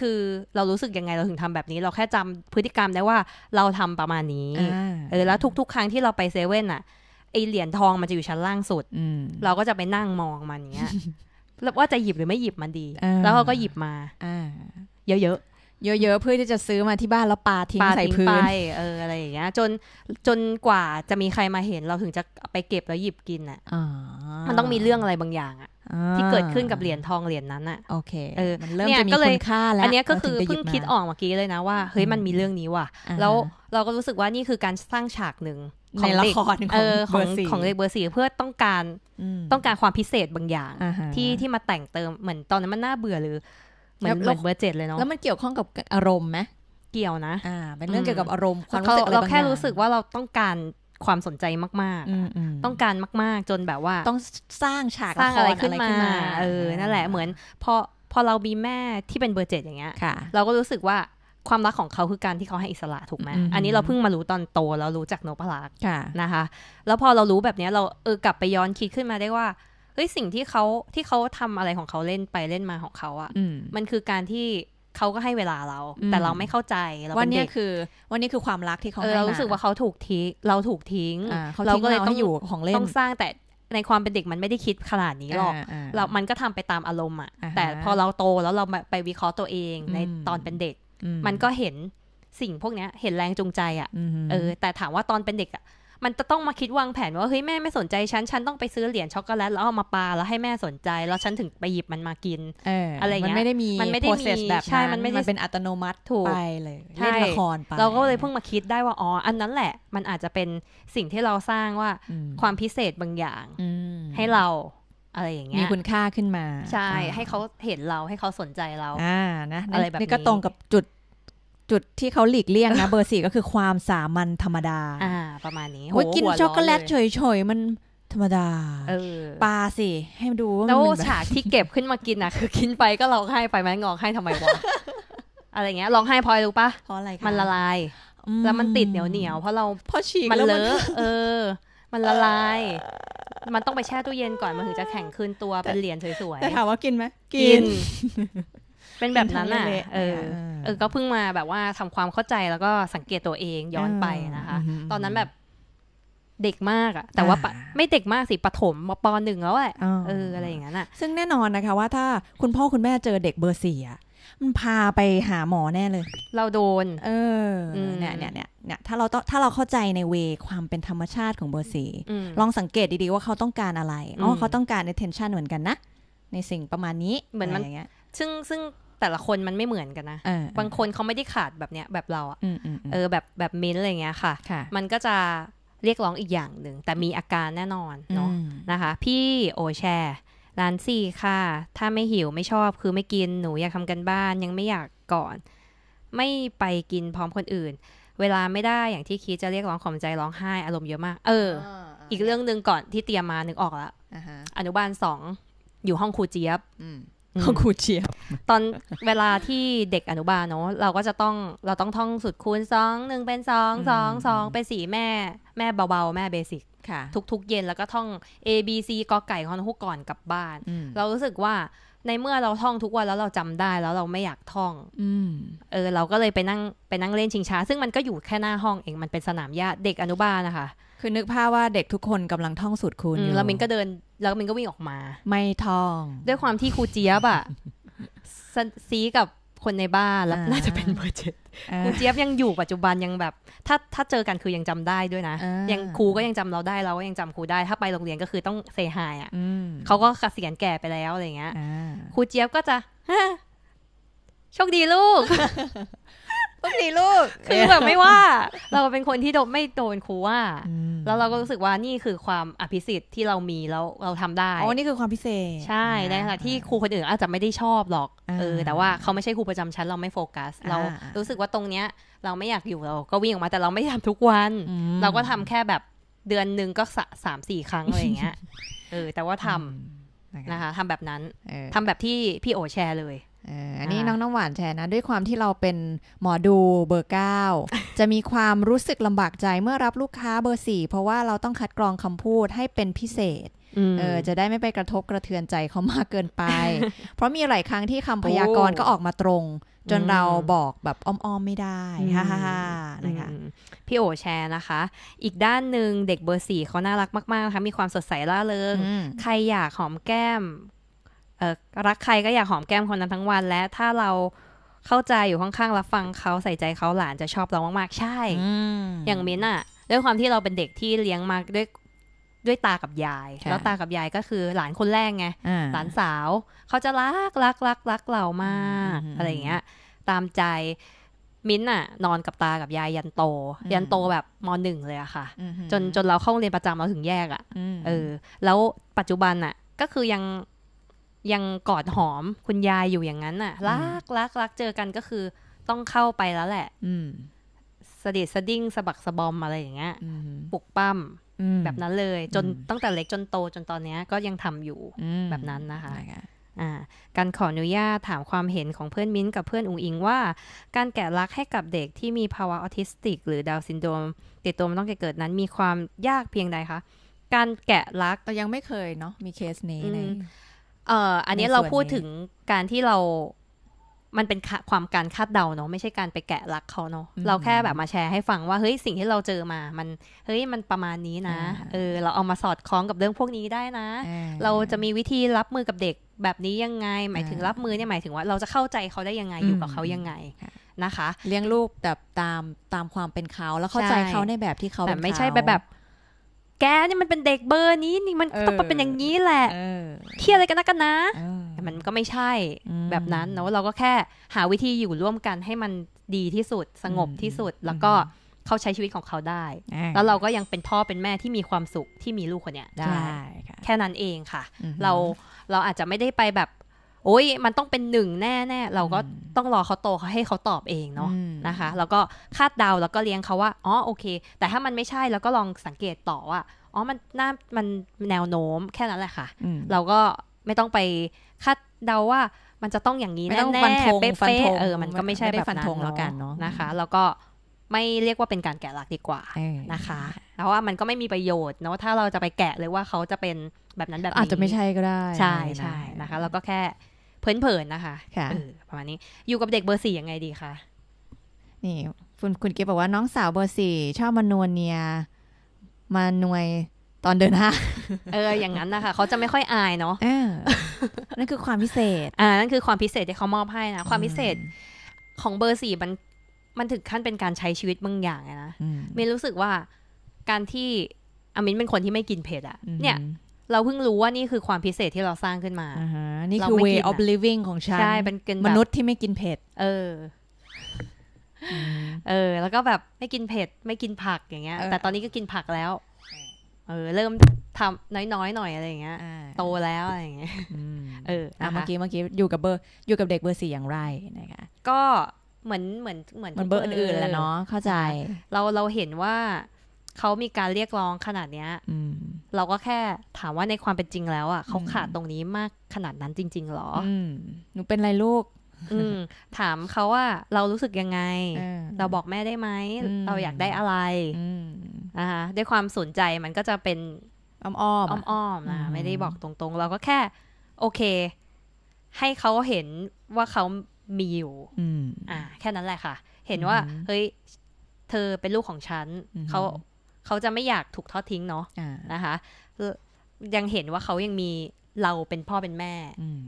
คือเรารู้สึกยังไงเราถึงทำแบบนี้ เราแค่จำพฤติกรรมได้ว่าเราทำประมาณนี้เออแล้วทุก ๆ ครั้งที่เราไปเซเว่นอ่ะไอเหรียญทองมันจะอยู่ชั้นล่างสุดเราก็จะไปนั่งมองมันเงี้ยแล้วว่าจะหยิบหรือไม่หยิบมันดี แล้วเขาก็หยิบมาเยอะเยอะเยอะๆเพื่อที่จะซื้อมาที่บ้านแล้วปาทิ้งใส่พื้นเอออะไรอย่างเงี้ยจนจนกว่าจะมีใครมาเห็นเราถึงจะไปเก็บแล้วหยิบกินอ่ะมันต้องมีเรื่องอะไรบางอย่างอ่ะที่เกิดขึ้นกับเหรียญทองเหรียญนั้นอะโอเค เออมันเริ่มจะมีคุณค่าแล้วอันนี้ก็คือเพิ่งคิดออกเมื่อกี้เลยนะว่าเฮ้ยมันมีเรื่องนี้ว่ะ แล้วเราก็รู้สึกว่านี่คือการสร้างฉากหนึ่งในละครของเบอร์สของเลกเบอร์สี่เพื่อต้องการต้องการความพิเศษบางอย่างที่ที่มาแต่งเติมเหมือนตอนนั้นมันน่าเบื่อหรือเหมือนเหมือนเบอร์เจ็ดเลยเนาะแล้วมันเกี่ยวข้องกับอารมณ์ไหมเกี่ยวนะอ่าเป็นเรื่องเกี่ยวกับอารมณ์ความรู้สึกเราแค่รู้สึกว่าเราต้องการความสนใจมาก ๆ ต้องการมาก ๆ จนแบบว่าต้องสร้างฉากสร้างอะไรขึ้นมาเออนั่นแหละ เหมือนพอพอเรามีแม่ที่เป็นเบอร์เจ็ดอย่างเงี้ยเราก็รู้สึกว่าความรักของเขาคือการที่เขาให้อิสระถูกไหมอันนี้เราเพิ่งมารู้ตอนโตแล้วรู้จากโนพลักนะคะ แล้วพอเรารู้แบบนี้เราเออกลับไปย้อนคิดขึ้นมาได้ว่าเฮ้ยสิ่งที่เขาที่เขาทำอะไรของเขาเล่นไปเล่นมาของเขาอะ่ะมันคือการที่เขาก็ให้เวลาเราแต่เราไม่เข้าใจเราวันนี้คือ วันนี้คือความรักที่เขาให้เรารู้สึกว่าเขาถูกทิ้งเราถูกทิ้ง เราก็เลยต้องอยู่ของเล่นต้องสร้างแต่ในความเป็นเด็กมันไม่ได้คิดขนาดนี้หรอกเรา มันก็ทำไปตามอารมณ์อ่ะแต่พอเราโตแล้วเราไปวิเคราะห์ตัวเอง ในตอนเป็นเด็กมันก็เห็นสิ่งพวกนี้เห็นแรงจูงใจอ่ะเออ แต่ถามว่าตอนเป็นเด็กอ่ะมันจะต้องมาคิดวางแผนว่า เฮ้ย แม่ไม่สนใจฉัน ฉันต้องไปซื้อเหรียญช็อกโกแลตแล้วเอามาปาแล้วให้แม่สนใจ แล้วฉันถึงไปหยิบมันมากินอะไรเงี้ยมันไม่ได้มีมันไม่ได้มีแบบใช่มันไม่ได้เป็นอัตโนมัติถูกไปเลยเล่นละครไปเราก็เลยเพิ่งมาคิดได้ว่าอ๋อ อันนั้นแหละมันอาจจะเป็นสิ่งที่เราสร้างว่าความพิเศษบางอย่างให้เราอะไรอย่างเงี้ยมีคุณค่าขึ้นมา ใช่ให้เขาเห็นเราให้เขาสนใจเราอ่านะอะไรแบบนี้ก็ตรงกับจุดจุดที่เขาหลีกเลี่ยงนะเบอร์สี่ก็คือความสามัญธรรมดาอ่าประมาณนี้โอ้ยกินช็อกโกแลตเฉยๆมันธรรมดา เออปลาสิให้ดูว่าแล้วฉากที่เก็บขึ้นมากินอ่ะ คือกินไปก็ร้องไห้ไปมันงอให้ทำไมวะอะไรเงี้ยร้องไห้พลอยรู้ปะเพราะอะไรมันละลาย แล้วมันติดเหนียวเหนียวเพราะเราเพราะฉีกมันเลอะเออ มันละลาย มันต้องไปแช่ตู้เย็นก่อนมันถึงจะแข็งคืนตัวเป็นเหรียญสวยๆแต่ถามว่ากินไหมกินเป็นแบบนั้นน่ะ เออ เออ ก็เพิ่งมาแบบว่าทำความเข้าใจแล้วก็สังเกตตัวเองย้อนไปนะคะ ตอนนั้นแบบเด็กมากอะ แต่ว่า ไม่เด็กมากสิปฐมมปหนึ่งแล้วแหละเออ อะไรอย่างนั้นอะซึ่งแน่นอนนะคะว่าถ้าคุณพ่อ คุณแม่เจอเด็กเบอร์สี่อะมันพาไปหาหมอแน่เลย เราโดน เออ เนี่ยเนี่ยเนี่ยเนี่ย ถ้าเราต้องถ้าเราเข้าใจในเวความเป็นธรรมชาติของเบอร์สีลองสังเกตดีๆว่าเขาต้องการอะไร อ๋อ เขาต้องการ attention เหมือนกันนะ ในสิ่งประมาณนี้ เหมือนมันซึ่ง ซึ่งแต่ละคนมันไม่เหมือนกันนะ บางคนเขาไม่ได้ขาดแบบเนี้ยแบบเราอะเออ แบบแบบมิ้นอะไรเงี้ยค่ะ มันก็จะเรียกร้องอีกอย่างหนึ่ง แต่มีอาการแน่นอนเนาะนะคะ พี่โอแชร์ ร้านสี่ค่ะ ถ้าไม่หิวไม่ชอบคือไม่กินหนูอยากทำกันบ้านยังไม่อยากก่อน ไม่ไปกินพร้อมคนอื่น เวลาไม่ได้อย่างที่คิดจะเรียกร้องขอมใจร้องไห้ อารมณ์เยอะมากเอออีกเรื่องหนึ่งก่อนที่เตรียมมานึกออกละอนุบาลสองอยู่ห้องครูเจี๊ยบขาคูเชียบ ตอนเวลาที่เด็กอนุบาลเนาะเราก็จะต้องเราต้องท่องสุดคูณสองหนึ่งเป็นสองสองสองเป็นสี่แม่ แม่เบาๆ แม่เบสิกทุก ๆ เย็นแล้วก็ท่อง A B C กอไก่คอนฮุกก่อนกลับบ้าน เรารู้สึกว่าในเมื่อเราท่องทุกวัน แล้วเราจำได้แล้วเราไม่อยากท่องอเออเราก็เลยไปนั่ง ไปนั่งเล่นชิงช้า ซึ่งมันก็อยู่แค่หน้าห้องเองมันเป็นสนามหญ้าเด็กอนุบาลนะคะคือนึกภาพว่าเด็กทุกคนกำลังท่องสูตรคูณแล้วมินก็เดินแล้วมินก็วิ่งออกมา ไม่ท่องด้วยความที่ครูเจี๊ยบอะซีกับคนในบ้านแล้วน่าจะเป็นเบอร์เจ็ดครูเจี๊ยบยังอยู่ปัจจุบันยังแบบ ถ้าถ้าเจอกันคือยังจำได้ด้วยนะยังครูก็ยังจำเราได้เราก็ยังจำครูได้ถ้าไปโรงเรียนก็คือต้องเซฮายอ่ะเขาก็เกษียณแก่ไปแล้วอะไรเงี้ยครูเจี๊ยบก็จะโชคดีลูกบหนีลูกคือแบบไม่ว่า เราเป็นคนที่โดนไม่โดนครูว่า แล้วเราก็รู้สึกว่านี่คือความอภิสิทธิ์ที่เรามีแล้วเราทำได้อ๋อนี่คือความพิเศษ ใช่ในขณะที่ครูคนอื่นอาจจะไม่ได้ชอบหรอกเออแต่ว่าเขาไม่ใช่ครูประจำชั้นเราไม่โฟกัส เรารู้สึกว่าตรงเนี้ยเราไม่อยากอยู่เราก็วิ่งออกมาแต่เราไม่ทำทุกวันเราก็ทำแค่แบบเดือนหนึ่งก็สามสี่ครั้งอะไรอย่างเงี้ยเออแต่ว่าทำนะคะทำแบบนั้นทำแบบที่พี่โอแชร์เลยอันนี้น้องน้ำหวานแชร์นะ ด้วยความที่เราเป็นหมอดูเบอร์9จะมีความรู้สึกลำบากใจเมื่อรับลูกค้าเบอร์4เพราะว่าเราต้องคัดกรองคำพูดให้เป็นพิเศษเออจะได้ไม่ไปกระทบกระเทือนใจเขามากเกินไป เพราะมีหลายครั้งที่คำพยากรณ์ก็ออกมาตรง จนเราบอกแบบอ้อมๆไม่ได้ฮ่าฮ่านะคะพี่โอแชร์นะคะ อีกด้านหนึ่งเด็กเบอร์สี่เขาน่ารักมากๆนะคะมีความสดใสร่าเริงใครอยากหอมแก้มรักใครก็อยากหอมแก้มคนนั้นทั้งวัน และถ้าเราเข้าใจอยู่ข้างๆรับฟังเขาใส่ใจเขาหลานจะชอบเรามากๆ ใช่ อย่างมิ้นอะด้วยความที่เราเป็นเด็กที่เลี้ยงมาด้วยด้วยตากับยาย แล้วตากับยายก็คือหลานคนแรกไงหลานสาว เขาจะรัก รักรักรักเรามากอะไรอย่างเงี้ยตามใจมิ้นอะนอนกับตากับยายยันโต ยันโตแบบมหนึ่งเลยอะค่ะ จนจนเราเข้าเรียนประจำเราถึงแยกอะเออแล้วปัจจุบันอะก็คือยังยังกอดหอมคุณยายอยู่อย่างนั้นน่ะรักรักรักเจอกันก็คือต้องเข้าไปแล้วแหละอสะดิดสะดิ้งสะบักสะบอมอะไรอย่างเงี้ยปลุกปั้มแบบนั้นเลยจนตั้งแต่เล็กจนโตจนตอนนี้ก็ยังทำอยู่แบบนั้นนะคะการขออนุญาตถามความเห็นของเพื่อนมิ้นกับเพื่อนอุงอิงว่า การแกะรักให้กับเด็กที่มีภาวะออทิสติก หรือดาวซินโดรมติดตัวมันต้องเกิดนั้นมีความยากเพียงใดคะการแกะรักแต่ยังไม่เคยเนาะมีเคสนี้ในเอ่ออันนี้เราพูดถึงการที่เรา มันเป็นความการคาดเดาเนาะไม่ใช่การไปแกะลักเขาเนาะเราแค่แบบมาแชร์ให้ฟังว่าเฮ้ยสิ่งที่เราเจอมา มันเฮ้ยมันประมาณนี้นะ เออ เราเอามาสอดคล้องกับเรื่องพวกนี้ได้นะ เราจะมีวิธีรับมือกับเด็กแบบนี้ยังไง หมายถึงรับมือเนี่ยหมายถึงว่าเราจะเข้าใจเขาได้ยังไงอยู่กับเขายังไงนะคะ เลี้ยงลูกแบบตามตามความเป็นเขาแล้วเข้าใจเขาในแบบที่เขาแบบไม่ใช่แบบแบบแกนี่มันเป็นเด็กเบอร์นี้นี่มันต้องเป็นอย่างนี้แหละเครียดอะไรกันนะกันนะแต่มันก็ไม่ใช่แบบนั้นเนาะเราก็แค่หาวิธีอยู่ร่วมกันให้มันดีที่สุดสงบที่สุดแล้วก็เขาใช้ชีวิตของเขาได้ แล้วเราก็ยังเป็นพ่อเป็นแม่ที่มีความสุขที่มีลูกคนเนี้ยได้ แค่นั้นเองค่ะ เราเราอาจจะไม่ได้ไปแบบโอ้ย มันต้องเป็นหนึ่งแน่แน่เราก็ต้องรอเขาโตเขาให้เขาตอบเองเนาะนะคะแล้วก็คาดเดาแล้วก็เลี้ยงเขาว่า อ๋อโอเค แต่ถ้ามันไม่ใช่เราก็ลองสังเกตต่อว่าอ๋อ มันน่ามันแนวโน้มแค่นั้นแหละค่ะ เราก็ไม่ต้องไปคาดเดาว่า มันจะต้องอย่างนี้แน่แน่เป๊ะเออ มันก็ไม่ใช่แบบนั้นแล้วกันเนาะนะคะ แล้วก็ไม่เรียกว่าเป็นการแกะหลักดีกว่านะคะ เพราะว่ามันก็ไม่มีประโยชน์เนาะ ถ้าเราจะไปแกะเลยว่าเขาจะเป็นแบบนั้นแบบนี้อาจจะไม่ใช่ก็ได้ ใช่ใช่นะคะเราก็แค่เพลินๆนะคะ ค่ะประมาณนี้อยู่กับเด็กเบอร์สี่ยังไงดีคะนี่คุณคุณเก็บบอกว่าน้องสาวเบอร์สี่ชอบมานวลเนียมานวยตอนเดินห้าเอออย่างนั้นนะคะ เขาจะไม่ค่อยอายเนาะนั่นคือความพิเศษอ่านั่นคือความพิเศษที่เขามอบให้นะ ความพิเศษของเบอร์สี่มันมันถึงขั้นเป็นการใช้ชีวิตบางอย่างนะมินรู้สึกว่าการที่อามินเป็นคนที่ไม่กินเผ็ดอะเนี่ยเราเพิ่งรู้ว่านี่คือความพิเศษที่เราสร้างขึ้นมา นี่คือ way of living ของฉันใช่เป็นมนุษย์ที่ไม่กินเผ็ด เออ เออ แล้วก็แบบไม่กินเผ็ดไม่กินผักอย่างเงี้ย แต่ตอนนี้ก็กินผักแล้ว เออ เริ่มทำน้อยๆหน่อยอะไรอย่างเงี้ยโตแล้วอะไรอย่างเงี้ยเออเมื่อกี้เมื่อกี้อยู่กับเบอร์อยู่กับเด็กเบอร์สี่อย่างไร นะคะ ก็เหมือนเหมือนเหมือนเบอร์อื่นๆแล้วเนาะ เข้าใจ เราเราเห็นว่าเขามีการเรียกร้องขนาดเนี้ยอืเราก็แค่ถามว่าในความเป็นจริงแล้วอ่ะ เขาขาดตรงนี้มากขนาดนั้นจริงๆ หรอหนูเป็นไรลูกถามเขาว่าเรารู้สึกยังไง เราบอกแม่ได้ไหมเราอยากได้อะไรนะคะด้วยความสนใจมันก็จะเป็น อ้อมอ้อมอ้อมนะไม่ได้บอกตรงๆ เราก็แค่ โอเค ให้เขาเห็นว่าเขามีอยู่อ่าแค่นั้นแหละค่ะ เห็นว่าเฮ้ย เธอเป็นลูกของฉันเขาเขาจะไม่อยากถูกทอดทิ้ง เนาะนะคะยังเห็นว่าเขายังมีเราเป็นพ่อเป็นแม่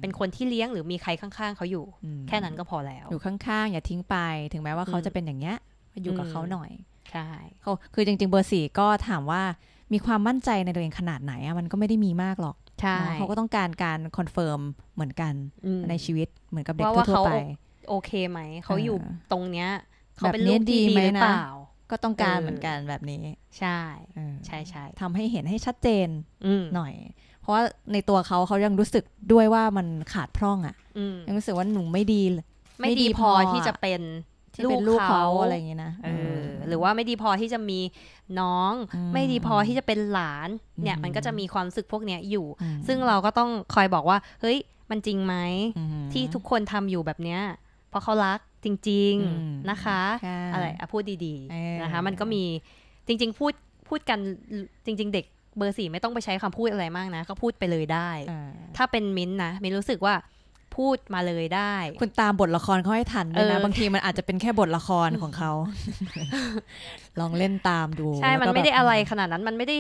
เป็นคนที่เลี้ยงหรือมีใครข้างๆ เขาอยู่ แค่นั้นก็พอแล้วอยู่ข้างๆอย่าทิ้งไป ถึงแม้ว่าเขาจะเป็นอย่างเงี้ยอยู่กับเขาหน่อยใช่เขาคือจริงๆเบอร์สี่ก็ถามว่ามีความมั่นใจในตัวเองขนาดไหนอะมันก็ไม่ได้มีมากหรอกใช่เขาก็ต้องการการคอนเฟิร์มเหมือนกัน ในชีวิตเหมือนกับเด็กทั่วไปโอเคไหม เขาอยู่ตรงเนี้ย เขาเป็นลูกที่ดีหรือเปล่าก็ต้องการเหมือนกันแบบนี้ ใช่ ใช่ใช่ทำให้เห็นให้ชัดเจนหน่อย เพราะว่าในตัวเขาเขายังรู้สึกด้วยว่ามันขาดพร่องอ่ะยังรู้สึกว่าหนูไม่ดี ไม่ดีพอที่จะเป็นลูกเขาอะไรอย่างนี้นะหรือว่าไม่ดีพอที่จะมีน้อง ไม่ดีพอที่จะเป็นหลานเนี่ยมันก็จะมีความสึกพวกเนี้ยอยู่ ซึ่งเราก็ต้องคอยบอกว่าเฮ้ย มันจริงไหมที่ทุกคนทำอยู่แบบเนี้ย เพราะเขารักจริงๆนะคะ อะไรอพูดดีๆนะคะมันก็มีจริง ๆ พูดพูดกัน จริงๆเด็กเบอร์สี่ไม่ต้องไปใช้คำพูดอะไรมากนะก็พูดไปเลยได้ถ้าเป็นมิ้นนะมิ้นรู้สึกว่าพูดมาเลยได้ คุณตามบทละครเขาให้ทันด้วยนะบางทีมันอาจจะเป็นแค่บทละครของเขา ลองเล่นตามดูใช่มันไม่ได้อะไรขนาดนั้นมันไม่ได้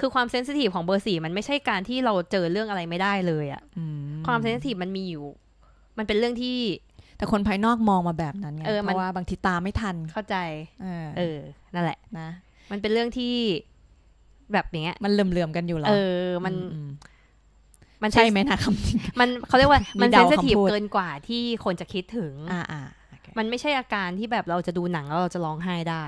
คือความเซนซิทีฟของเบอร์สี่มันไม่ใช่การที่เราเจอเรื่องอะไรไม่ได้เลยอะความเซนซิทีฟมันมีอยู่ มันเป็นเรื่องที่แต่คนภายนอกมองมาแบบนั้นไงเพราะว่าบางทีตาไม่ทันเข้าใจ เออ เออนั่นแหละนะมันเป็นเรื่องที่แบบเนี้ย มันเเลื่อมๆกันอยู่แล้วเออมัน มันใช่ไหมนะคำมันเขาเรียกว่า มันเซนสิทีฟเกินกว่าที่คนจะคิดถึง อ่ามันไม่ใช่อาการที่แบบเราจะดูหนังแล้วเราจะร้องไห้ได้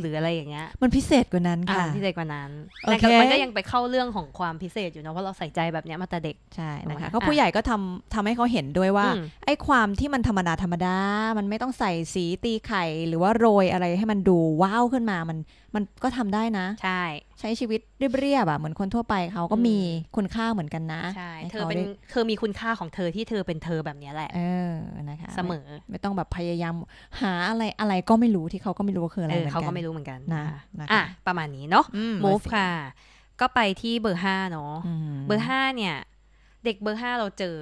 หรืออะไรอย่างเงี้ยมันพิเศษกว่านั้นค่ะพิเศษกว่านั้นแต่มันก็ยังไปเข้าเรื่องของความพิเศษอยู่นะเพราะเราใส่ใจแบบเนี้ยมาแต่เด็กใช่นะคะก็ผู้ใหญ่ก็ทำทำให้เขาเห็นด้วยว่าไอ้ความที่มันธรรมดาธรรมดามันไม่ต้องใส่สีตีไข่ หรือว่าโรยอะไรให้มันดูว้าวขึ้นมามันมันก็ทำได้นะ ใช่ใช้ชีวิตเรียบๆอะเหมือนคนทั่วไปเขาก็มีคุณค่าเหมือนกันนะใช่เธอเป็นเธอมีคุณค่าของเธอที่เธอเป็นเธอแบบนี้แหละเออนะคะเสมอไม่ต้องแบบพยายาม หาอะไรอะไรก็ไม่รู้ที่เขาก็ไม่รู้ว่าคืออะไรเหมือนกันเขาก็ไม่รู้เหมือนกันนะอ่ะประมาณนี้เนาะ move ค่ะก็ไปที่เบอร์ห้าเนาะเบอร์ห้าเนี่ย เด็กเบอร์ห้าเราเจอ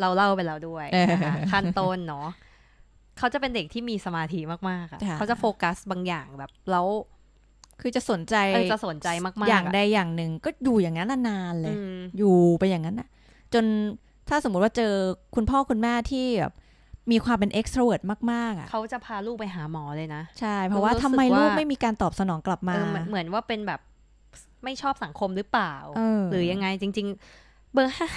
เราเล่าไปแล้วด้วยนะคะขั้นต้นเนาะเขาจะเป็นเด็กที่มีสมาธิมากๆอ่ะเขาจะโฟกัสบางอย่างแบบแล้วคือจะสนใจจะสนใจมากๆอย่างใดอย่างหนึ่ง ก็อยู่อย่างนั้นนานๆเลยอยู่ไปอย่างนั้นอะจนถ้าสมมุติว่าเจอคุณพ่อคุณแม่ที่แบบมีความเป็นเอ็กโทรเวิร์ t มาก ๆ อ่ะ เขาจะพาลูกไปหาหมอเลยนะ ใช่ เพราะว่าทำไมลูกไม่มีการตอบสนองกลับมาเหมือนว่าเป็นแบบไม่ชอบสังคมหรือเปล่า หรือยังไงจริงเบอร์ห้า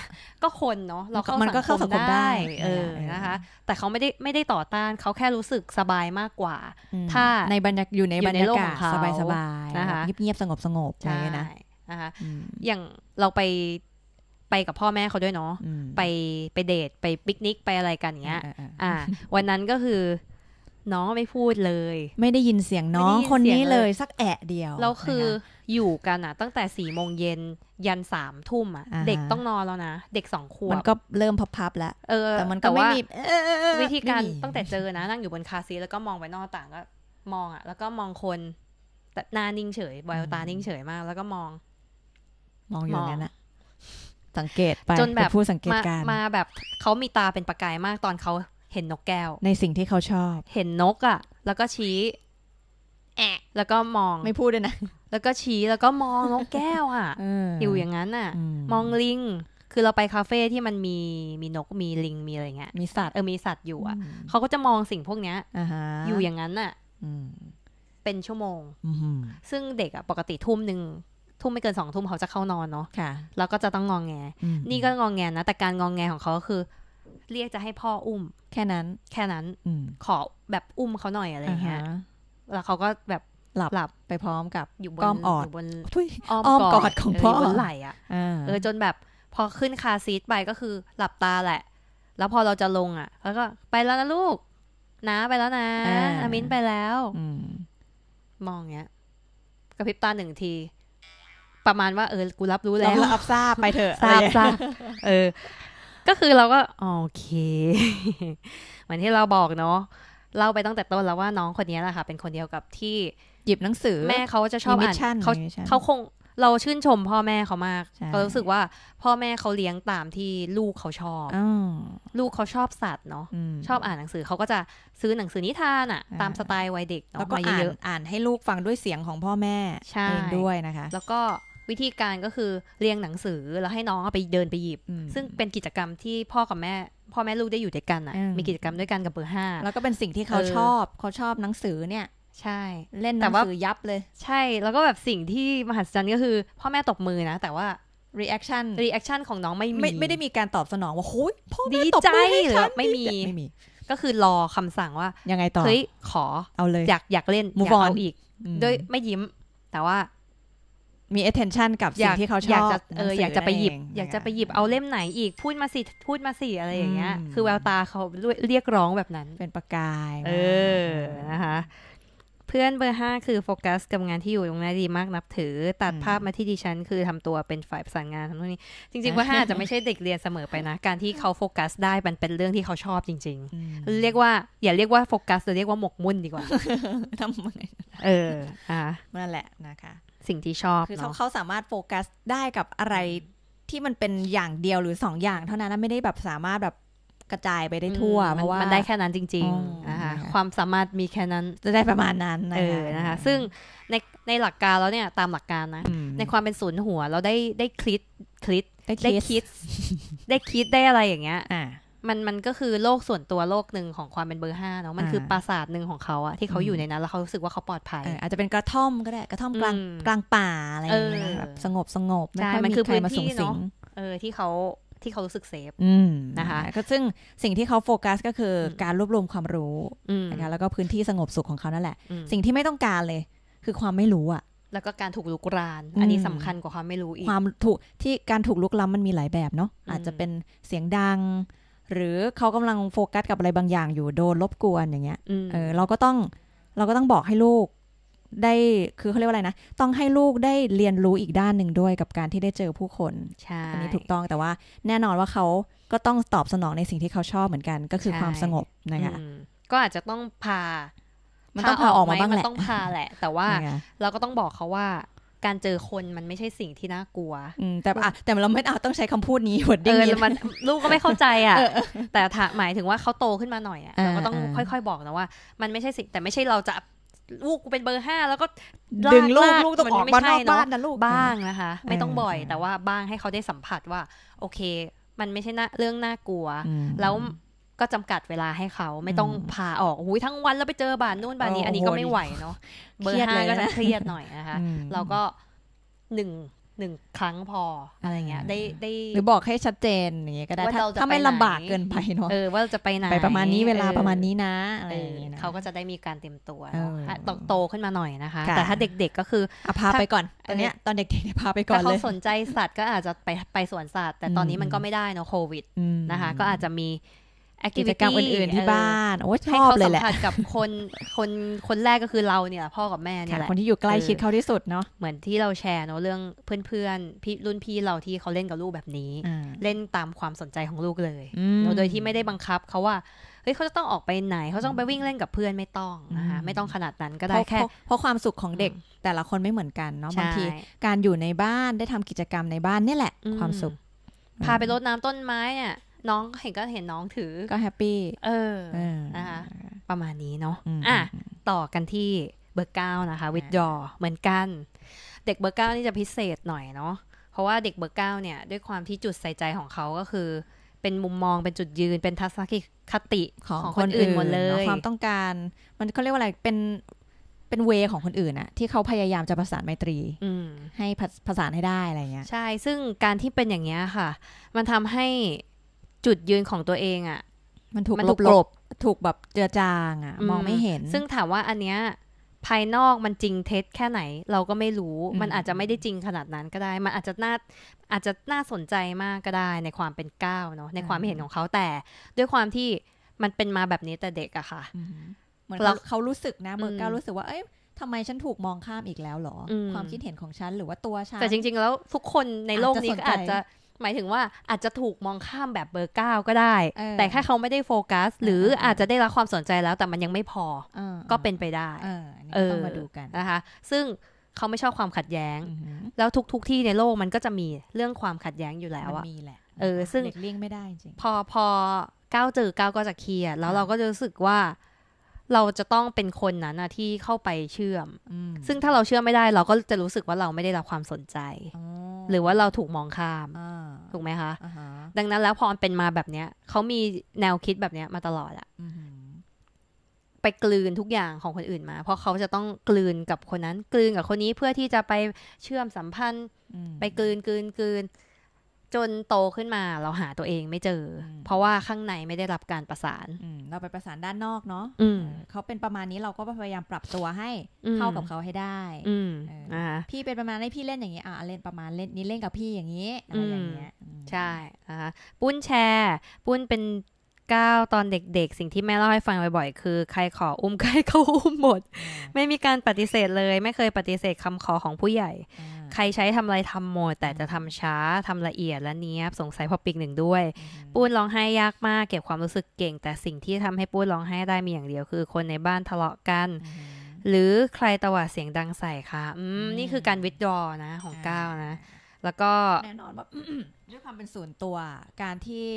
ก็คนเนาะเราเข้ามันก็เข้าสังคมได้เออนะคะแต่เขาไม่ได้ไม่ได้ต่อต้านเขาแค่รู้สึกสบายมากกว่า ถ้าในบรรยากอยู่ในบรรยากาศสบายสบายนะคะเงียบสงบสงบอะไนะนะคะอย่างเราไปไปกับพ่อแม่เขาด้วยเนาะไปไปเดท ไปปิกนิกไปอะไรกันเงี้ยอ่า วันนั้นก็คือน้องไม่พูดเลย ไม่ได้ยินเสียงน้อง คนนี้เลย สักแอะเดียวแล้วคืออยู่กันอ่ะ ตั้งแต่สี่โมงเย็นยันสามทุ่มอ่ะเด็กต้องนอนแล้วนะ เด็กสองขวบมันก็เริ่มพับๆแล้วออแต่มันก็ไม่มีวิธีการตั้งแต่เจอนะ นั่งอยู่บนคาซีแล้วก็มองไปนอกต่างก็มองอ่ะ แล้วก็มองคน หน้านิ่งเฉยบอยตานิ่งเฉยมากแล้วก็มอง มองอยู่นั้นอ่ะ สังเกตไปจนแบบผู้สังเกตการมาแบบเขามีตาเป็นประกายมากตอนเขาห็นนกแก้ว ในสิ่งที่เขาชอบ เห็นนกอะ่ะแล้วก็ชี้ แอะ แล้วก็มองไม่พูดด้วยนะ แล้วก็ชี้แล้วก็มองนกแก้วอ่ะอยู่อย่างนั้นอ่ะ มองลิงคือเราไปคาเฟ่ที่มันมีมีนกมีลิง มีอะไรเงี้ยมีสัตว์เออมีสัตว์อยู่อ่ะ เขาก็จะมองสิ่งพวกเนี้ยอยู่อย่างนั้นอ่ะเป็นชั่วโมงซึ่งเด็กอ่ะปกติทุ่มหนึ่งทุ่มไม่เกินสองทุ่มเขาจะเข้านอนเนาะแล้วก็จะต้องงองแงนี่ก็งองแงนะแต่การงองแงของเขาคือเรียกจะให้พ่ออุ้ม แค่นั้นแค่นั้นอขอแบบอุ้มเขาหน่อยอะไรเงี้ยแล้วเขาก็แบบหลับหลับไปพร้อมกับ อยู่บนอ้อมอดบนอ้อมกอดของพ่อบนไหลอ่ะเออ จนแบบ พอขึ้นคาซีทไปก็คือ หลับตาแหละ แล้วพอเราจะลงอ่ะแล้วก็ไปแล้วนะลูก นะไปแล้วนะอามินไปแล้วมองเงี้ยกระพริบตาหนึ่งที ประมาณว่าเออ กูรับรู้แล้วรับทราบไปเถอะทราบทราบเออก็คือเราก็โอเคเหมือนที่เราบอกเนาะเล่าไปตั้งแต่ต้นแล้วว่าน้องคนนี้แหละค่ะ เป็นคนเดียวกับที่หยิบหนังสือแม่เขาจะชอบอ่านเขาเขาคงเราชื่นชมพ่อแม่เขามากเรารู้สึกว่าพ่อแม่เขาเลี้ยงตามที่ลูกเขาชอบอลูกเขาชอบสัตว์เนาะชอบอ่านหนังสือเขาก็จะซื้อหนังสือนิทานอะตามสไตล์วัยเด็กเนาะมาเยอะอ่านให้ลูกฟังด้วยเสียงของพ่อแม่เองด้วยนะคะ แล้วก็วิธีการก็คือเรียงหนังสือแล้วให้น้องไปเดินไปหยิบ ซึ่งเป็นกิจกรรมที่พ่อกับแม่ พ่อแม่ลูกได้อยู่ด้วยกันอ่ะมีกิจกรรมด้วยกันกับเบอร์ห้าแล้วก็เป็นสิ่งที่เขาชอบเขาชอบหนังสือเนี่ย ใช่เล่นหนังสือยับเลย ใช่แล้วก็แบบสิ่งที่มหัศจรรย์ก็คือพ่อแม่ตบมือนะ แต่ว่า reaction reaction ของน้องไม่มีไม่ได้มีการตอบสนองว่าโอ้ยพ่อแม่ตบมือให้ฉันไม่มีไม่มีก็คือรอคำสั่งว่ายังไงต่อเฮ้ยขอเอาเลยอยากอยากเล่นอยากเอาอีกด้วยไม่ยิ้มแต่ว่ามี attention กับสิ่งที่เขาชอบอยากจะเอออยากจะไปหยิบ อยากจะไปหยิบเอาเล่มไหนอีกพูดมาสิพูดมาสิอะไรอย่างเงี้ย คือแววตาเขาเรียกร้องแบบนั้นเป็นประกาย เออนะคะเพื่อนเบอร์ห้าคือโฟกัสกับงานที่อยู่ตรงนี้ดีมากนับถือตัดภาพมาที่ดิฉันคือทำตัวเป็นฝ่ายประสานงานทั้งนี้ จริงๆเบอร์ห้าจะไม่ใช่เด็กเรียนเสมอไปนะการที่เขาโฟกัส ได้มันเป็นเรื่องที่เขาชอบจริงๆเรียกว่าอย่าเรียกว่าโฟกัสจะเรียกว่าหมกมุ่นดีกว่าทำไมเอออ่ะนั่นแหละนะคะสิ่งที่ชอบคือเขาสามารถโฟกัสได้กับอะไรที่มันเป็นอย่างเดียวหรือสองอย่างเท่านั้นไม่ได้แบบสามารถแบบกระจายไปได้ทั่ว เพราะว่ามันได้แค่นั้นจริงๆนะคะความสามารถมีแค่นั้นจะได้ประมาณนั้นเออนะคะซึ่งในในหลักการแล้วเนี่ยตามหลักการนะในความเป็นศูนย์หัวเราได้ได้คลิดคลิดได้คิดได้คิดได้อะไรอย่างเงี้ยอ่มันมันก็คือโลกส่วนตัวโลกหนึ่งของความเป็นเบอร์ห้าเนาะมันคือปราสาทหนึ่งของเขาอะที่เขาอยู่ในนั้นแล้วเขารู้สึกว่าเขาปลอดภัยอาจจะเป็นกระท่อมก็ได้กระท่อมกลางกลางป่าอะไรอย่างเงี้ยแบบสงบสงบไม่ค่อยมีใครมาสูงสิงเออที่เขาที่เขารู้สึกเซฟนะคะก็ซึ่งสิ่งที่เขาโฟกัสก็คือการรวบรวมความรู้นะคะแล้วก็พื้นที่สงบสุขของเขานั่นแหละ สิ่งที่ไม่ต้องการเลย คือความไม่รู้อะแล้วก็การถูกลุกรานอันนี้สำคัญกว่าความไม่รู้อีกความถูกที่การถูกลุกล้ำมันมีหลายแบบเนาะอาจจะเป็นเสียงดังหรือเขากำลังโฟกัสกับอะไรบางอย่างอยู่โดนรบกวนอย่างเงี้ย เออเราก็ต้องเราก็ต้องบอกให้ลูกได้คือเขาเรียกว่าอะไรนะต้องให้ลูกได้เรียนรู้อีกด้านหนึ่งด้วยกับการที่ได้เจอผู้คนใช่อันนี้ถูกต้องแต่ว่าแน่นอนว่าเขาก็ต้องตอบสนองในสิ่งที่เขาชอบเหมือนกันก็คือความสงบนะคะก็อาจจะต้องพา มันต้องพาออกมาบ้างแหละมันต้องพาแหละ แต่ว่า เราก็ต้องบอกเขาว่าการเจอคนมันไม่ใช่สิ่งที่น่ากลัวแต่แต่เราไม่อาต้องใช้คำพูดนี้หวดดิ้งมันลูกก็ไม่เข้าใจอ่ะแต่หมายถึงว่าเขาโตขึ้นมาหน่อยอ่ะเราก็ต้องค่อยๆ บอกนะว่า มันไม่ใช่สิ่งแต่ไม่ใช่เราจะลูกกูเป็นเบอร์ห้า แล้วก็ ดึงลูกลูกต้องออกมานอกบ้านนะลูกบ้างนะคะไม่ต้องบ่อย แต่ว่าบ้างให้เขาได้สัมผัสว่า โอเค มันไม่ใช่เรื่องน่ากลัวแล้วก็จำกัดเวลาให้เขาไม่ต้องพาออกอุ้ยทั้งวันแล้วไปเจอบานนู่นบานนี้ อันนี้ก็ไม่ไหวเนาะเบอร์ห้าก็จะเครียดหน่อยนะคะเราก็หนึ่งหนึ่งครั้งพออะไรเงี้ยได้ได้หรือบอกให้ชัดเจนอย่างเงี้ยก็ได้ถ้าไม่ลำบากเกินไปเนาะเออ ว่าเราจะไปไหนไปประมาณนี้เวลาประมาณนี้นะอะไรอย่างเงี้ยเขาก็จะได้มีการเตรียมตัวอตโตขึ้นมาหน่อยนะคะ แต่ถ้าเด็กๆก็คืออพาไปก่อนตอนเนี้ยตอนเด็กๆพาไปก่อนเลยถ้าเขาสนใจสัตว์ก็อาจจะไปไปสวนสัตว์ แต่ตอนนี้มันก็ไม่ได้เนาะโควิด นะคะ ก็อาจจะมีกิจกรรมอื่นๆที่บ้านโอ้ชอบเลยแหละให้เขาสัมผัสกับคนคนคนแรกก็คือเราเนี่ย พ่อกับแม่เนี่ยแหละคนที่อยู่ใกล้ชิดเขาที่สุดเนาะเหมือนที่เราแชร์เนาะเรื่องเพื่อนๆพี่รุ่นพี่เราที่เขาเล่นกับลูกแบบนี้เล่นตามความสนใจของลูกเลยโดยที่ไม่ได้บังคับเขาว่าเฮ้ยเขาจะต้องออกไปไหนเขาต้องไปวิ่งเล่นกับเพื่อนไม่ต้องนะคะไม่ต้องขนาดนั้นก็ได้แค่เพราะความสุขของเด็กแต่ละคนไม่เหมือนกันเนาะบางที การอยู่ในบ้านได้ทำกิจกรรมในบ้านนี่แหละความสุขพาไปรดน้ำต้นไม้เนี่ยน้องเห็นก็เห็นน้องถือก็แฮปปี้เออนะคะประมาณนี้เนาะอ่ะ ต่อกันที่ เบอร์เก้านะคะ วิดยอเหมือนกัน เด็กเบอร์เก้านี่จะพิเศษหน่อยเนาะเพราะว่าเด็กเบอร์เก้าเนี่ย ด้วยความที่จุดใส่ใจของเขาก็คือ เป็นมุมมองเป็นจุดยืนเป็นทัศนคติของคนอื่นหมดเลยความต้องการ มันเขาเรียกว่าอะไรเป็นเป็นเวของคนอื่นอะที่เขาพยายามจะประสานไมตรีให้ประสานให้ได้อะไรเงี้ยใช่ซึ่งการที่เป็นอย่างเงี้ยค่ะ มันทำให้จุดยืนของตัวเองอะ่ะ มันถูกลบลบถูกแบบเจือจางอะ่ะมองไม่เห็น ซึ่งถามว่าอันเนี้ยภายนอกมันจริงเท็จแค่ไหนเราก็ไม่รู้ มันอาจจะไม่ได้จริงขนาดนั้นก็ได้มันอาจจะน่าอาจจะน่าสนใจมากก็ได้ในความเป็นก้าวเนาะในความเห็นของเขาแต่ด้วยความที่มันเป็นมาแบบนี้แต่เด็กอะค่ะ เหมือนเขารู้สึกนะเบอร์ก้ารู้สึกว่า เอ้ยทำไมฉันถูกมองข้ามอีกแล้วหรอ ความคิดเห็นของฉันหรือว่าตัวฉันแต่จริง ๆ แล้ว ทุกคนในโลกนี้ก็อาจจะหมายถึงว่าอาจจะถูกมองข้ามแบบเบอร์เก้าก็ได้ แต่แค่เขาไม่ได้โฟกัส หรืออาจจะได้รับความสนใจแล้ว แต่มันยังไม่พอ ก็เป็นไปได้ เออต้องมาดูกันนะคะ ซึ่งเขาไม่ชอบความขัดแย้ง แล้วทุกๆที่ในโลกมันก็จะมีเรื่องความขัดแย้งอยู่แล้วอะมีแหละเออซึ่งเลี่ยงไม่ได้จริงพอพอก้าวเจอก้าวก็จะเคลียร์แล้วเราก็จะรู้สึกว่าเราจะต้องเป็นคนนั้นนะที่เข้าไปเชื่อมซึ่งถ้าเราเชื่อไม่ได้เราก็จะรู้สึกว่าเราไม่ได้รับความสนใจหรือว่าเราถูกมองข้ามถูกไหมคะดังนั้นแล้วพอมันเป็นมาแบบเนี้ยเขามีแนวคิดแบบเนี้ยมาตลอดอะไปกลืนทุกอย่างของคนอื่นมา เพราะเขาจะต้องกลืนกับคนนั้น กลืน กับคนนี้เพื่อที่จะไปเชื่อมสัมพันธ์ไปกลืนกลืนกลืนลนจนโตขึ้นมาเราหาตัวเองไม่เจอ เพราะว่าข้างในไม่ได้รับการประสานเราไปประสานด้านนอกเนาะเขาเป็นประมาณนี้เราก็พยายามปรับตัวให้เข้ากับเขาให้ได้พี่เป็นประมาณให้พี่เล่นอย่างนี้อ่ะเล่นประมาณเล่นนี้เล่นกับพี่อย่างนี้อะไรอย่างเงี้ยใช่ปุ้นแชร์ปุ้นเป็น19ตอนเด็กๆ สิ่งที่แม่เล่าให้ฟังบ่อยๆ คือใครขออุ้มใครเขาอุ้มหมด ไม่มีการปฏิเสธเลย ไม่เคยปฏิเสธคำขอของผู้ใหญ่ ใครใช้ทำอะไรทำหมด แต่จะทำช้าทำละเอียดและเนี้ยบ สงสัยพอปีกหนึ่งด้วย ปูนร้องไห้ยากมากเก็บความรู้สึกเก่ง แต่สิ่งที่ทำให้ปูนร้องไห้ได้มีอย่างเดียวคือคนในบ้านทะเลาะกัน หรือใครตะวาดเสียงดังใส่ค่ะอืมนี่คือการวิดดอนะ ของก้าวนะ แล้วก็แน่นอนแบบด้วยความเป็นส่วนตัว การที่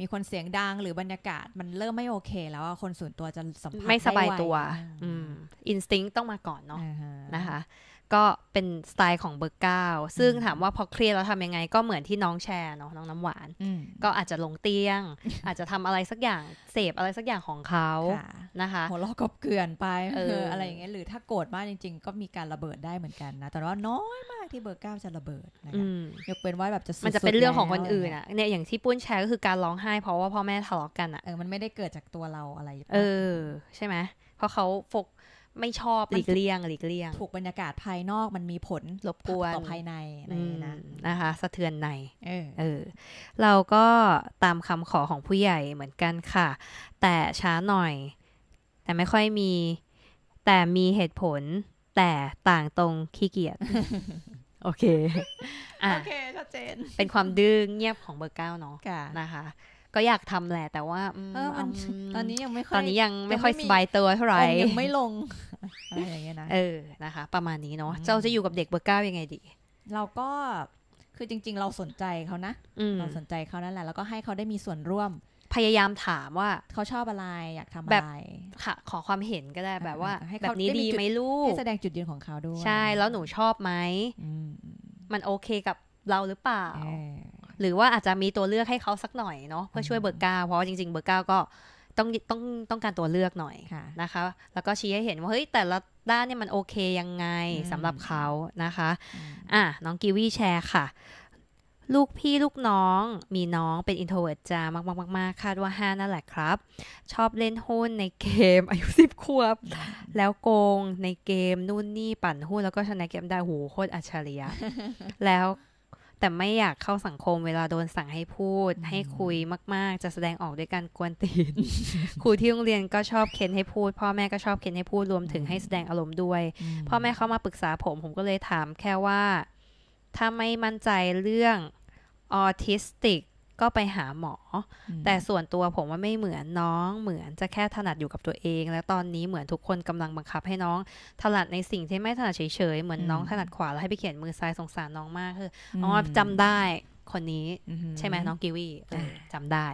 มีคนเสียงดัง หรือบรรยากาศมันเริ่มไม่โอเคแล้วคนส่วนตัวจะสัมผัสไม่สบายตัวอินสติ้งต้องมาก่อนเนาะนะคะก็เป็นสไตล์ของเบอร์เก้าซึ่งถามว่าพอเครียดเราทำยังไง ก็เหมือนที่น้องแชร์เนาะน้องน้ำหวานก็อาจจะลงเตียง อาจจะทำอะไรสักอย่างเสพอะไรสักอย่างของเขานะคะหัวเราะกบเกลื่อนไปเอออะไรอย่างเงี้ยหรือถ้าโกรธมากจริงๆ ก็มีการระเบิดได้เหมือนกันนะแต่ว่าน้อยมากที่เบอร์เก้าจะระเบิดนะคะยกเป็นว่าแบบจะมันจะเป็นเรื่องของคนอื่นอะเนี่ยอย่างที่ปุ้นแชร์ก็คือการร้องไห้เพราะว่าพ่อแม่ทะเลาะกันอ่ะเออมันไม่ได้เกิดจากตัวเราอะไรเออใช่ไหมเพราะเขาฟกไม่ชอบหลีกเลี่ยงหลีกเลี่ยง ถูกบรรยากาศภายนอกมันมีผลรบกวน ต่อภายในนะนะคะ สะเทือนในเออเออ เราก็ตามคำขอของผู้ใหญ่เหมือนกันค่ะ แต่ช้าหน่อย แต่ไม่ค่อยมีแต่มีเหตุผลแต่ต่างตรงขี้เกียจโอเคโอเค ชัดเจน เป็นความดื้อเงียบของเบอร์เก้าเนาะนะคะก็อยากทำแหละแต่ว่าตอนนี้ยังไม่ค่อยตอนนี้ยังไม่ค่อยสบายตัวเท่าไหร่ยังไม่ลงอะไรอย่างเงี้ยนะเออนะคะ ประมาณนี้เนาะเจ้าจะอยู่กับเด็กเบอร์เก้ายังไงดี เราก็คือจริงๆ เราสนใจเขานะเราสนใจเขานั่นแหละ แล้วก็ให้เขาได้มีส่วนร่วม พยายามถามว่าเขาชอบอะไรอยากทำอะไรค่ะ ขอความเห็นก็ได้แบบว่าแบบนี้ดีไหมลูกให้แสดงจุดยืนของเขาด้วยใช่แล้วหนูชอบไหมมันโอเคกับเราหรือเปล่าหรือว่าอาจจะมีตัวเลือกให้เขาสักหน่อยเนาะเพื่อช่วยเบอร์เก้าเพราะจริงๆเบอร์เก้าก็ต้องต้องต้องการตัวเลือกหน่อยนะคะ แล้วก็ชี้ให้เห็นว่าเฮ้ยแต่ละด้านเนี่ยมันโอเคยังไงสำหรับเขานะคะอ่ะน้องกิวี่แชร์ ค่ะ ลูกพี่ลูกน้องมีน้องเป็นอินโทรเวิร์ดจ้ามากๆๆาคาดว่าห้านั่นแหละครับ ชอบเล่นหุ้นในเกมอายุสิบขวบ แล้วโกงในเกมนู่นนี่ ปั่นหุ้นแล้วก็ชนะเกมได้หูโคตรอัจฉริยะแล้วแต่ไม่อยากเข้าสังคมเวลาโดนสั่งให้พูด ให้คุยมาก ๆ จะแสดงออกด้วยการกวนตีนครูที่โรงเรียนก็ชอบเค้นให้พูด พ่อแม่ก็ชอบเค้นให้พูดรวมถึงให้แสดงอารมณ์ด้วย พ่อแม่เข้ามาปรึกษาผม ผมก็เลยถามแค่ว่าถ้าไม่มั่นใจเรื่องออทิสติกก็ไปหาหมอ แต่ส่วนตัวผมว่าไม่เหมือนน้องเหมือนจะแค่ถนัดอยู่กับตัวเอง แล้วตอนนี้เหมือนทุกคนกำลังบังคับให้น้องถนัดในสิ่งที่ไม่ถนัดเฉยๆเหมือนน้องถนัดขวาแล้วให้ไปเขียนมือซ้ายสงสารน้องมากคืออ๋อจำได้คนนี้ใช่ไหมน้องกิวี่จำได้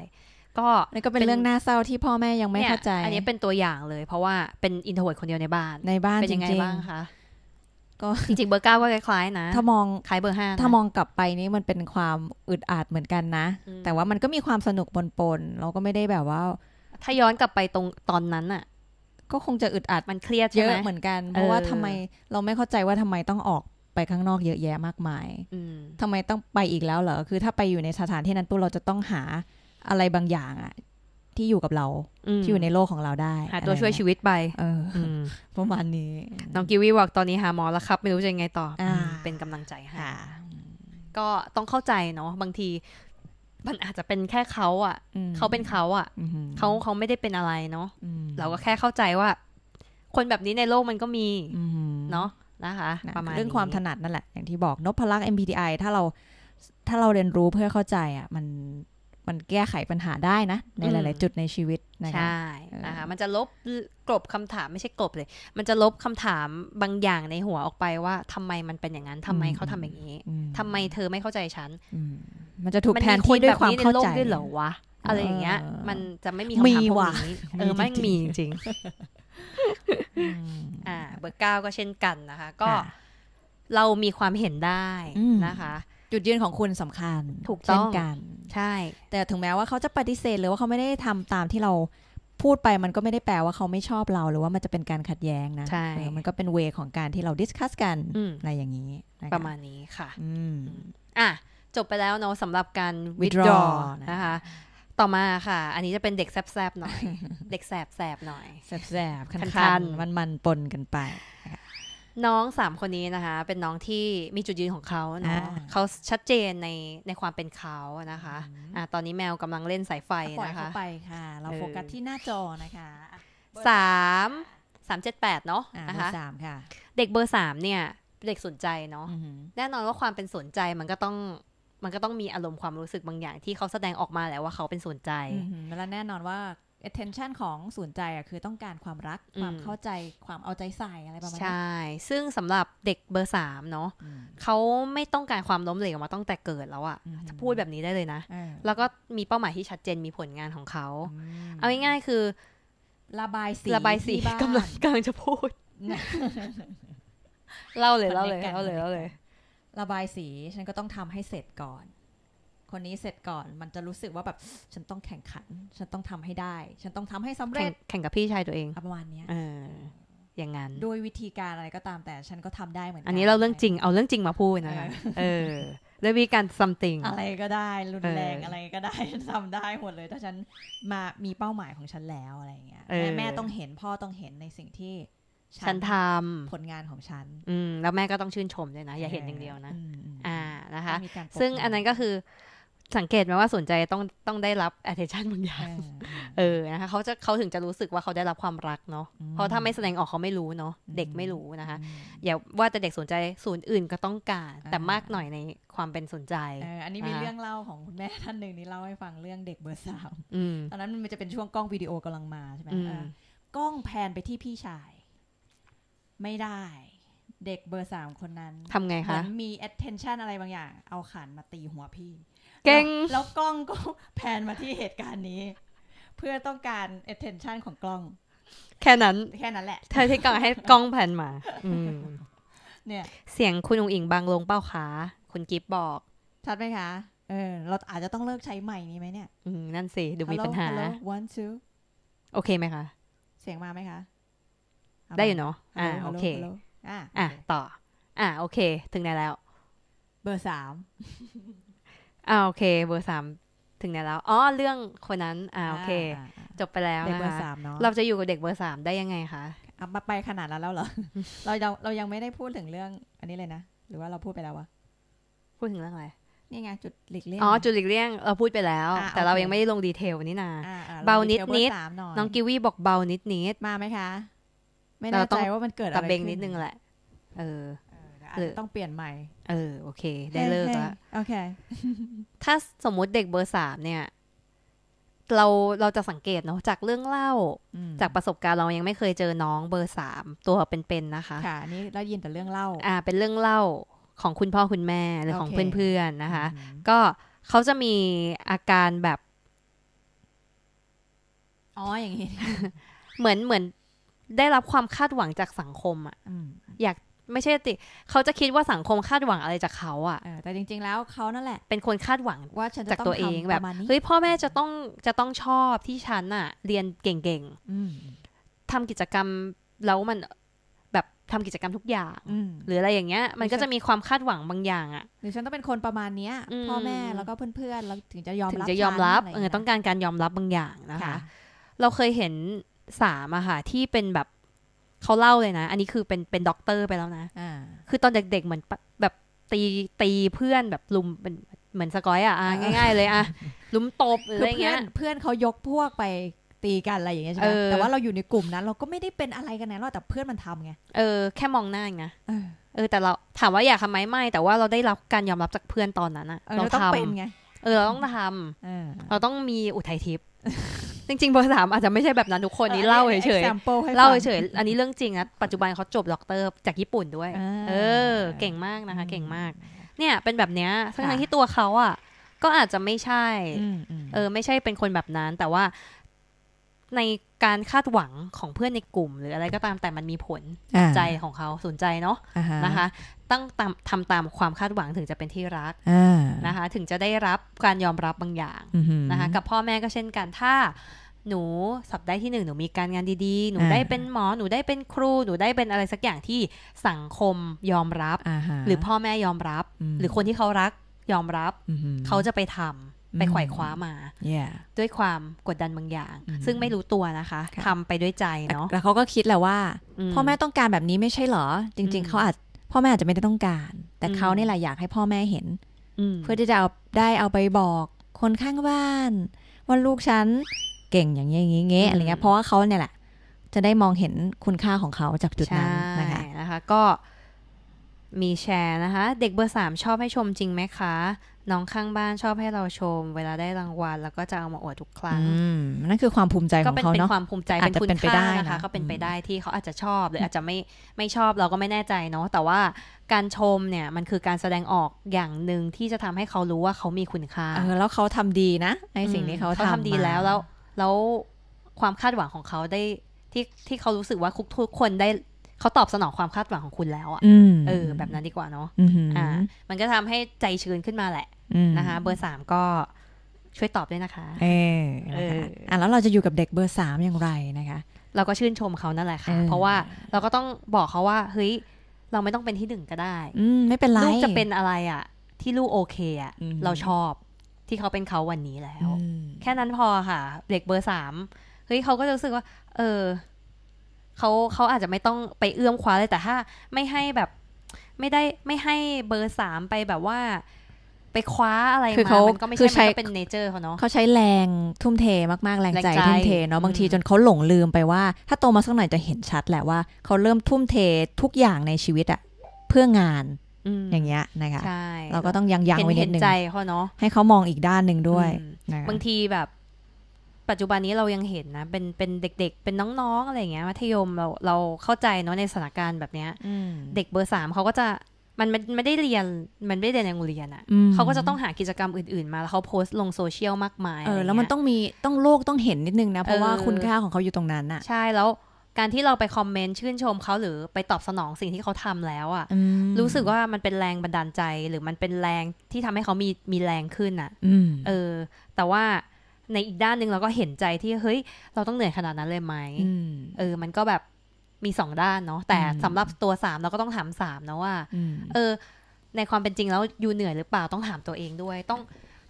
ก็นี่ก็เป็นเรื่องน่าเศร้าที่พ่อแม่ยังไม่เข้าใจอันนี้เป็นตัวอย่างเลย เพราะว่าเป็นอินโทรดคนเดียวในบ้านในบ้านเป็นยังไงบ้างคะก็จริง ๆ เบอร์เก้าก็คล้ายๆ นะ ถ้ามองคล้ายเบอร์ห้าถ้ามองกลับไปนี่มันเป็นความอึดอัดเหมือนกันนะ แต่ว่ามันก็มีความสนุกบนปน เราก็ไม่ได้แบบว่า ถ้าย้อนกลับไปตรงตอนนั้นอะก็คงจะอึดอัดมันเครียดเยอะเหมือนกัน เพราะว่าทำไมเราไม่เข้าใจว่าทำไมต้องออกไปข้างนอกเยอะแยะมากมายทำไมต้องไปอีกแล้วเหรอ คือ ถ้าไปอยู่ในสถานที่นั้นปุ๊บเราจะต้องหาอะไรบางอย่างอะที่อยู่กับเราที่อยู่ในโลกของเราได้หาตัวช่วยชีวิตไปเประมาณนี้น้องกิวีบอกตอนนี้หาหมอแล้วครับไม่รู้จะยังไงต่ออเป็นกำลังใจค่ะ ก็ต้องเข้าใจเนาะบางที มันอาจจะเป็นแค่เขาอ่ะเขาเป็นเขาอ่ะเขาเขาไม่ได้เป็นอะไรเนาะเราก็แค่เข้าใจว่า คนแบบนี้ในโลกมันก็มีเนาะนะคะประมาณเรื่องความถนัดนั่นแหละอย่างที่บอกนพพลักษ์ MBTI ถ้าเราถ้าเราเรียนรู้เพื่อเข้าใจ อ่ะ มันมันแก้ไขปัญหาได้นะ ในหลาย ๆ จุดในชีวิตนะคะใช่นะคะมันจะลบกลบคำถามไม่ใช่กลบเลย มันจะลบคำถามบางอย่างในหัวออกไปว่า ทำไมมันเป็นอย่างนั้นทำไมเขาทำอย่างนี้ทำไมเธอไม่เข้าใจฉันมันจะถูกแทนที่ด้วยความเข้าใจด้วยเหรอวะอะไรอย่างเงี้ย มันจะไม่มีคำถามพวกนี้เออไม่มีจริง อ่าเบอร์เก้าก็เช่นกันนะคะ ก็ เรามีความเห็นได้นะคะจุดยืนของคุณสำคัญถูกต้องกันใช่ แต่ถึงแม้ว่าเขาจะปฏิเสธหรือว่าเขาไม่ได้ทำตามที่เราพูดไป มันก็ไม่ได้แปลว่าเขาไม่ชอบเรา หรือว่ามันจะเป็นการขัดแย้งนะใช่มันก็เป็นเวของการที่เราดิสคัสกันอะไรอย่างนี้ประมาณนี้ค่ะอืมอ่ะ จบไปแล้วเนาะสำหรับการ withdraw นะคะ ต่อมาค่ะ อันนี้จะเป็นเด็กแซบๆหน่อย เด็กแสบๆหน่อยแสบๆคันๆมันๆปนกันไปน้องสามคนนี้นะคะ เป็นน้องที่มีจุดยืนของเขาเนาะเขาชัดเจนในในความเป็นเขานะคะอ่าตอนนี้แมวกำลังเล่นสายไฟนะคะเไปค่ะ เราโฟกัสที่หน้าจอนะคะสามสามเจ็ดแปดเนาะนะคะสามค่ะ เด็กเบอร์สามเนี่ยเด็กสนใจเนาะแน่นอนว่าความเป็นสนใจมันก็ต้องมันก็ต้องมีอารมณ์ความรู้สึกบางอย่างที่เขาแสดงออกมาแหละว่าเขาเป็นสนใจแล้วแน่นอนว่า attention ของสนใจอ่ะคือต้องการความรัก ความเข้าใจความเอาใจใส่อะไรประมาณนี้ใช่ ซึ่งสำหรับเด็กเบอร์สามเนาะเขาไม่ต้องการความล้มเหลวมาตั้งแต่เกิดแล้วอ่ะจะพูดแบบนี้ได้เลยนะ แล้วก็มีเป้าหมายที่ชัดเจนมีผลงานของเขา เอาง่ายๆคือ ระบายสีระบายสีกำลังกำลังจะพูดเล่าเลยเล่าเลยเล่าเลยเล่าเลย ระบายสีฉันก็ต้องทำให้เสร็จก่อนคนนี้เสร็จก่อนมันจะรู้สึกว่าแบบฉันต้องแข่งขัน ฉันต้องทำให้ได้ ฉันต้องทำให้สำเร็จแข่งกับพี่ชายตัวเองประมาณนี้อย่างนั้นโดยวิธีการอะไรก็ตามแต่ฉันก็ทำได้เหมือนกัน อันนี้เราเรื่องจริง เอาเรื่องจริงมาพูดนะคะเออเรื่องวิการ something อะไรก็ได้ รุนแรงอะไรก็ได้ทำได้หมดเลย ถ้าฉันมามีเป้าหมายของฉันแล้วอะไรเงี้ยแม่แม่ต้องเห็นพ่อต้องเห็นในสิ่งที่ ฉันทำผลงานของฉัน อืมแล้วแม่ก็ต้องชื่นชมด้วยนะอย่าเห็นอย่างเดียวนะอ่านะคะ ซึ่งอันนั้นก็คือสังเกตไหมว่าสนใจต้องต้องได้รับ attention บางอย่าง เออ นะคะเขาจะเขาถึงจะรู้สึกว่าเขาได้รับความรักเนาะเพราะถ้าไม่แสดงออกเขาไม่รู้เนาะ เด็กไม่รู้นะคะ อย่าว่าแต่เด็กสนใจส่วนอื่นก็ต้องการ แต่มากหน่อยในความเป็นสนใจ อันนี้มีเรื่องเล่าของคุณแม่ท่านหนึ่งนี่เล่าให้ฟังเรื่องเด็กเบอร์สามตอนนั้นมันจะเป็นช่วงกล้องวิดีโอกำลังมาใช่ไหมกล้องแพนไปที่พี่ชาย ไม่ได้ เด็กเบอร์สามคนนั้นทำไงคะมี attention อะไรบางอย่าง เอาขันมาตีหัวพี่ก่งแล้วกล้องก็แพนมาที่เหตุการณ์นี้ เพื่อต้องการ attention ของกล้อง แค่นั้นแค่นั้นแหละเธอที่กล้องให้กล้องแพนมา อืเนี่ย เสียงคุณอุงอิงบางลงเป้าขา คุณกิฟบอก ชัดไหมคะ เออเราอาจจะต้องเลิกใช้ใหม่นี้ไหมเนี่ย อืนั่นสิ ดูมีปัญหา o n e two โอเคไหมคะ เสียงมาไหมคะ ได้อยู่เนาะอ่าโอเค อ่าอ่าต่อ อ่าโอเค ถึงไหนแล้ว เบอร์สามอาโอเคเบอร์สามถึงไหนแล้วอ๋อเรื่องคนนั้นอ่าโอเค จบไปแล้วเด็กเบอร์สามเนาะเราจะอยู่กับเด็กเบอร์สามได้ยังไงคะอมาไปขนาดแล้วแล้วเหรอเราเราเรายังไม่ได้พูดถึงเรื่องอันนี้เลยนะหรือว่าเราพูดไปแล้ววะพูดถึงเรื่องอะไร นี่ไงจุดหลีกเลี่ยงอ๋อจุดหลีกเลี่ยงเราพูดไปแล้วแต่เรายังไม่ได้ลงดีเทลนี่นาเบานิดนิดน้องกิวี่บอกเบานิดนิดมาไหมคะ ไม่แน่ใจว่ามันเกิดอะไรตบเบงนิดนึงแหละเอออาจจะต้องเปลี่ยนใหม่ เออโอเค ได้เลิกแล้วโอเค ถ้าสมมุติเด็กเบอร์สามเนี่ย เราเราจะสังเกตเนาะจากเรื่องเล่า จากประสบการณ์เรายังไม่เคยเจอน้องเบอร์สามตัวเป็นๆนะคะ ค่ะ นี่เรายินแต่เรื่องเล่า อ่า เป็นเรื่องเล่าของคุณพ่อคุณแม่หรือของเพื่อนๆนะคะ ก็เขาจะมีอาการแบบ อ๋ออย่างนี้ เหมือนเหมือนได้รับความคาดหวังจากสังคมอะ่ะอยากไม่ใช่ติ เขาจะคิดว่าสังคมคาดหวังอะไรจากเขา อ่ะแต่จริง ๆ แล้วเขานั่นแหละเป็นคนคาดหวังว่าฉันจากตัวเองแบบเฮ้ยพ่อแม่จะต้องจะต้องชอบที่ฉันอ่ะเรียนเก่งๆทำกิจกรรมแล้วมันแบบทำกิจกรรมทุกอย่างหรืออะไรอย่างเงี้ย มันก็จะมีความคาดหวังบางอย่างอ่ะหรือฉันต้องเป็นคนประมาณเนี้ยพ่อแม่ แล้วก็เพื่อนๆ แล้วถึงจะยอมรับถึงจะยอมรับเออต้องการการยอมรับบางอย่างนะคะ เราเคยเห็นสามอะค่ะที่เป็นแบบเขาเล่าเลยนะ อันนี้คือเป็นเป็นด็อกเตอร์ไปแล้วนะคือตอนเด็กๆ เหมือนแบบตีตีเพื่อนแบบลุมเป็นเหมือนสกอยอ่ะง่ายๆ เลยอ่ะลุมตบอะไรเงี้ยเพื่อนเขายกพวกไปตีกันอะไรอย่างเงี้ยใช่ไหมแต่ว่าเราอยู่ในกลุ่มนั้นเราก็ไม่ได้เป็นอะไรกันนะเราแต่เพื่อนมันทำไง เออ แค่มองหน้าไง เออแต่เราถามว่าอยากทำไหมไม่ แต่ว่าเราได้รับการยอมรับจากเพื่อนตอนนั้นอะเราต้องเป็นไง เออเราต้องทำเราต้องมีอุทัยทิพย์จริงๆเบอร์สาม อาจจะไม่ใช่แบบนั้น ทุกคนนี้เล่าเฉยๆ เล่าเฉยๆ อันนี้เรื่องจริงนะปัจจุบันเขาจบด็อกเตอร์จากญี่ปุ่นด้วย เออ เก่งมากนะคะ เก่งมาก เนี่ยเป็นแบบเนี้ยงทั้งที่ตัวเขาอ่ะก็อาจจะไม่ใช่ เออไม่ใช่เป็นคนแบบนั้น แต่ว่าในการคาดหวังของเพื่อนในกลุ่ม หรืออะไรก็ตามแต่มันมีผลใจของเขาสนใจเนาะนะคะต้องตามทำตามความคาดหวังถึงจะเป็นที่รักนะคะถึงจะได้รับการยอมรับบางอย่างนะคะกับพ่อแม่ก็เช่นกันถ้า หนูสัได้ที่หนึ่งหนูมีการงานดีๆ หนูได้เป็นหมอหนูได้เป็นครูหนูได้เป็นอะไรสักอย่างที่สังคมยอมรับ หรือพ่อแม่ยอมรับ หรือคนที่เขารักยอมรับเขาจะไปทำไปไขว่คว้ามา yeah. ด้วยความกดดันบางอย่าง ซึ่งไม่รู้ตัวนะคะทำไปด้วยใจเนาะแล้วเขาก็คิดแหละว่า พ่อแม่ต้องการแบบนี้ไม่ใช่หรอจริง ๆเขาอาจพ่อแม่อาจจะไม่ได้ต้องการ แต่เขาเนี่ยแหละอยากให้พ่อแม่เห็นเพื่อที่จะเอาได้เอาไปบอก คนข้างบ้านว่าลูกฉันเก่งอย่างนี้อย่างนี้ยอะไรเงี้ยเพราะว่าเขาเนี่ยแหละจะได้มองเห็นคุณค่าของเขาจากจุดนั้นนะคะนะคะ ก็มีแชร์นะคะ เด็กเบอร์สามชอบให้ชมจริงไหมคะน้องข้างบ้านชอบให้เราชม เวลาได้รางวัลแล้วก็จะเอามาอวดทุกครั้งนั่นคือความภูมิใจของเขาเนาะก็เป็นความภูมิใจเป็นคุณค่านะคะก็เป็นไปได้ที่เขาอาจจะชอบหรืออาจจะไม่ไม่ชอบเราก็ไม่แน่ใจเนาะแต่ว่าการชมเนี่ย มันคือการแสดงออกอย่างหนึ่งที่จะทำให้เขารู้ว่าเขามีคุณค่าเออแล้วเขาทำดีนะในสิ่งที่เขาทำดีแล้วแล้วแล้วความคาดหวังของเขาได้ที่ที่เขารู้สึกว่าทุกคนได้เขาตอบสนองความคาดหวังของคุณแล้วอ่ะเออแบบนั้นดีกว่าเนาะอ่ามันก็ทำให้ใจชื้นขึ้นมาแหละนะคะเบอร์สามก็ช่วยตอบด้วยนะคะ เออนะะอ่ะแล้วเราจะอยู่กับเด็กเบอร์สามอย่างไรนะคะ เราก็ชื่นชมเขานั่นแหละค่ะ เพราะว่าเราก็ต้องบอกเขาว่า เฮ้ยเราไม่ต้องเป็นที่หนึ่งก็ได้ อืไม่เป็นไรลูกจะเป็นอะไรอ่ะที่ลูกโอเค อ่ะ เราชอบที่เขาเป็นเขาวันนี้แล้วแค่นั้นพอค่ะ เด็กเบอร์สามเฮ้ยเขาก็จะรู้สึกว่า เออ เขาเขาอาจจะไม่ต้องไปเอื้อมคว้าเลยแต่ถ้า ไม่ให้แบบ ไม่ได้ไม่ให้เบอร์สามไปแบบว่าไปคว้าอะไรมา มันก็ไม่ใช่ใชมันก็เป็นเนเจอร์เขาเนาะ เขาใช้แรงทุ่มเทมากๆแรงใจทุ่มเทเนาะบางทีจนเขาหลงลืมไปว่าถ้าโตมาสักหน่อยจะเห็นชัดแหละว่าเขาเริ่มทุ่มเททุกอย่างในชีวิตอะเพื่องานอย่างเงี้ยนะคะเราก็ต้องยังยังไว้นิดนึงใจเขาเนาะให้เขามองอีกด้านหนึ่งด้วย บางทีแบบ ปัจจุบันนี้เรายังเห็นนะ เป็นเป็นเด็ก ๆ เป็นน้องๆอะไรเงี้ยมัธยมเราเราเข้าใจเนาะในสถานการณ์แบบเนี้ยเด็กเบอร์สามเขาก็จะมันไม่ได้เรียนมันไม่ได้เรียนในโรงเรียนอะ่ะเขาก็จะต้องหากิจกรรมอื่นๆมา แล้วเขาโพสต์ลงโซเชียลมากมายเออแล้วมันต้องมีต้องโลกต้องเห็นนิดนึงนะเพราะว่าคุณค่าของเขาอยู่ตรงนั้นอะใช่แล้วการที่เราไปคอมเมนต์ชื่นชมเขาหรือไปตอบสนองสิ่งที่เขาทำแล้วอะ่ะรู้สึกว่ามันเป็นแรงบันดาลใจ หรือมันเป็นแรงที่ทำให้เขามีมีแรงขึ้นอะ่ะเออ แต่ว่าในอีกด้านหนึ่งเราก็เห็นใจที่เฮ้ยเราต้องเหนื่อยขนาดนั้นเลยไหมเออมันก็แบบมีสองด้านเนาะแต่สำหรับตัวสามเราก็ต้องถามสามนะว่าเออในความเป็นจริงแล้วอยู่เหนื่อยหรือเปล่าต้องถามตัวเองด้วย ต้อง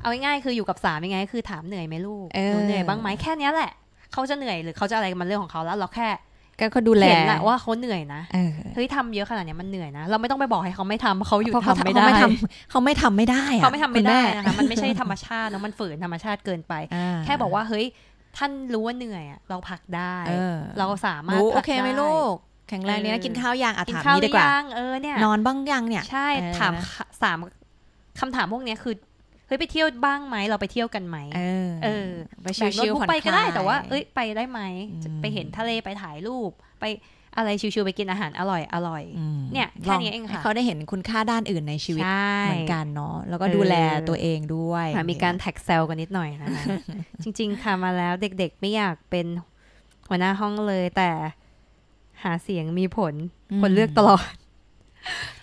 เอาง่ายๆคืออยู่กับสามยังไงคือถามเหนื่อยไหมลูกเหนื่อยบ้างไหมแค่นี้แหละเขาจะเหนื่อยหรือเขาจะอะไรมันเรื่องของเขาแล้วเราแค่ ก็เขาดูแลเห็นแหละว่าเขาเหนื่อยนะเฮ้ยทำเยอะขนาดนี้มันเหนื่อยนะเราไม่ต้องไปบอกให้เขาไม่ทำเขาอยู่ทำไม่ได้เขาไม่ทำไม่ได้เขาไม่ทำไม่ได้นะคะมันไม่ใช่ธรรมชาติเนาะมันฝืนธรรมชาติเกินไป แค่บอกว่าเฮ้ยท่านรู้ว่าเหนื่อยอ่ะเราพักได้เราสามารถพักได้โอเคไหมลูกแข็งแรงเนีนะกินข้าวยางอาถามนี้ดีกว่าเออเนี่ยนอนบ้างยังเนี่ยใช่ถามสามคำถามพวกนี้คือเฮ้ยไปเที่ยวบ้างไหมเราไปเที่ยวกันไหมเออเออไปชิลๆไปก็ได้แต่ว่าเอ้ยไปได้ไหมไปเห็นทะเลไปถ่ายรูปไปอะไรชิวๆไปกินอาหาร อร่อยอร่อยเนี่ยแค่นี้เองค่ะเขาได้เห็นคุณค่าด้านอื่นในชีวิต เหมือนกันเนาะแล้วก็ดูแลตัวเองด้วย มีการแท็กเซลกันนิดหน่อยนะะจริงๆค่ะมาแล้ว เด็กๆ ไม่อยากเป็นหัวหน้าห้องเลย แต่ หาเสียงมีผลคนเลือกตลอด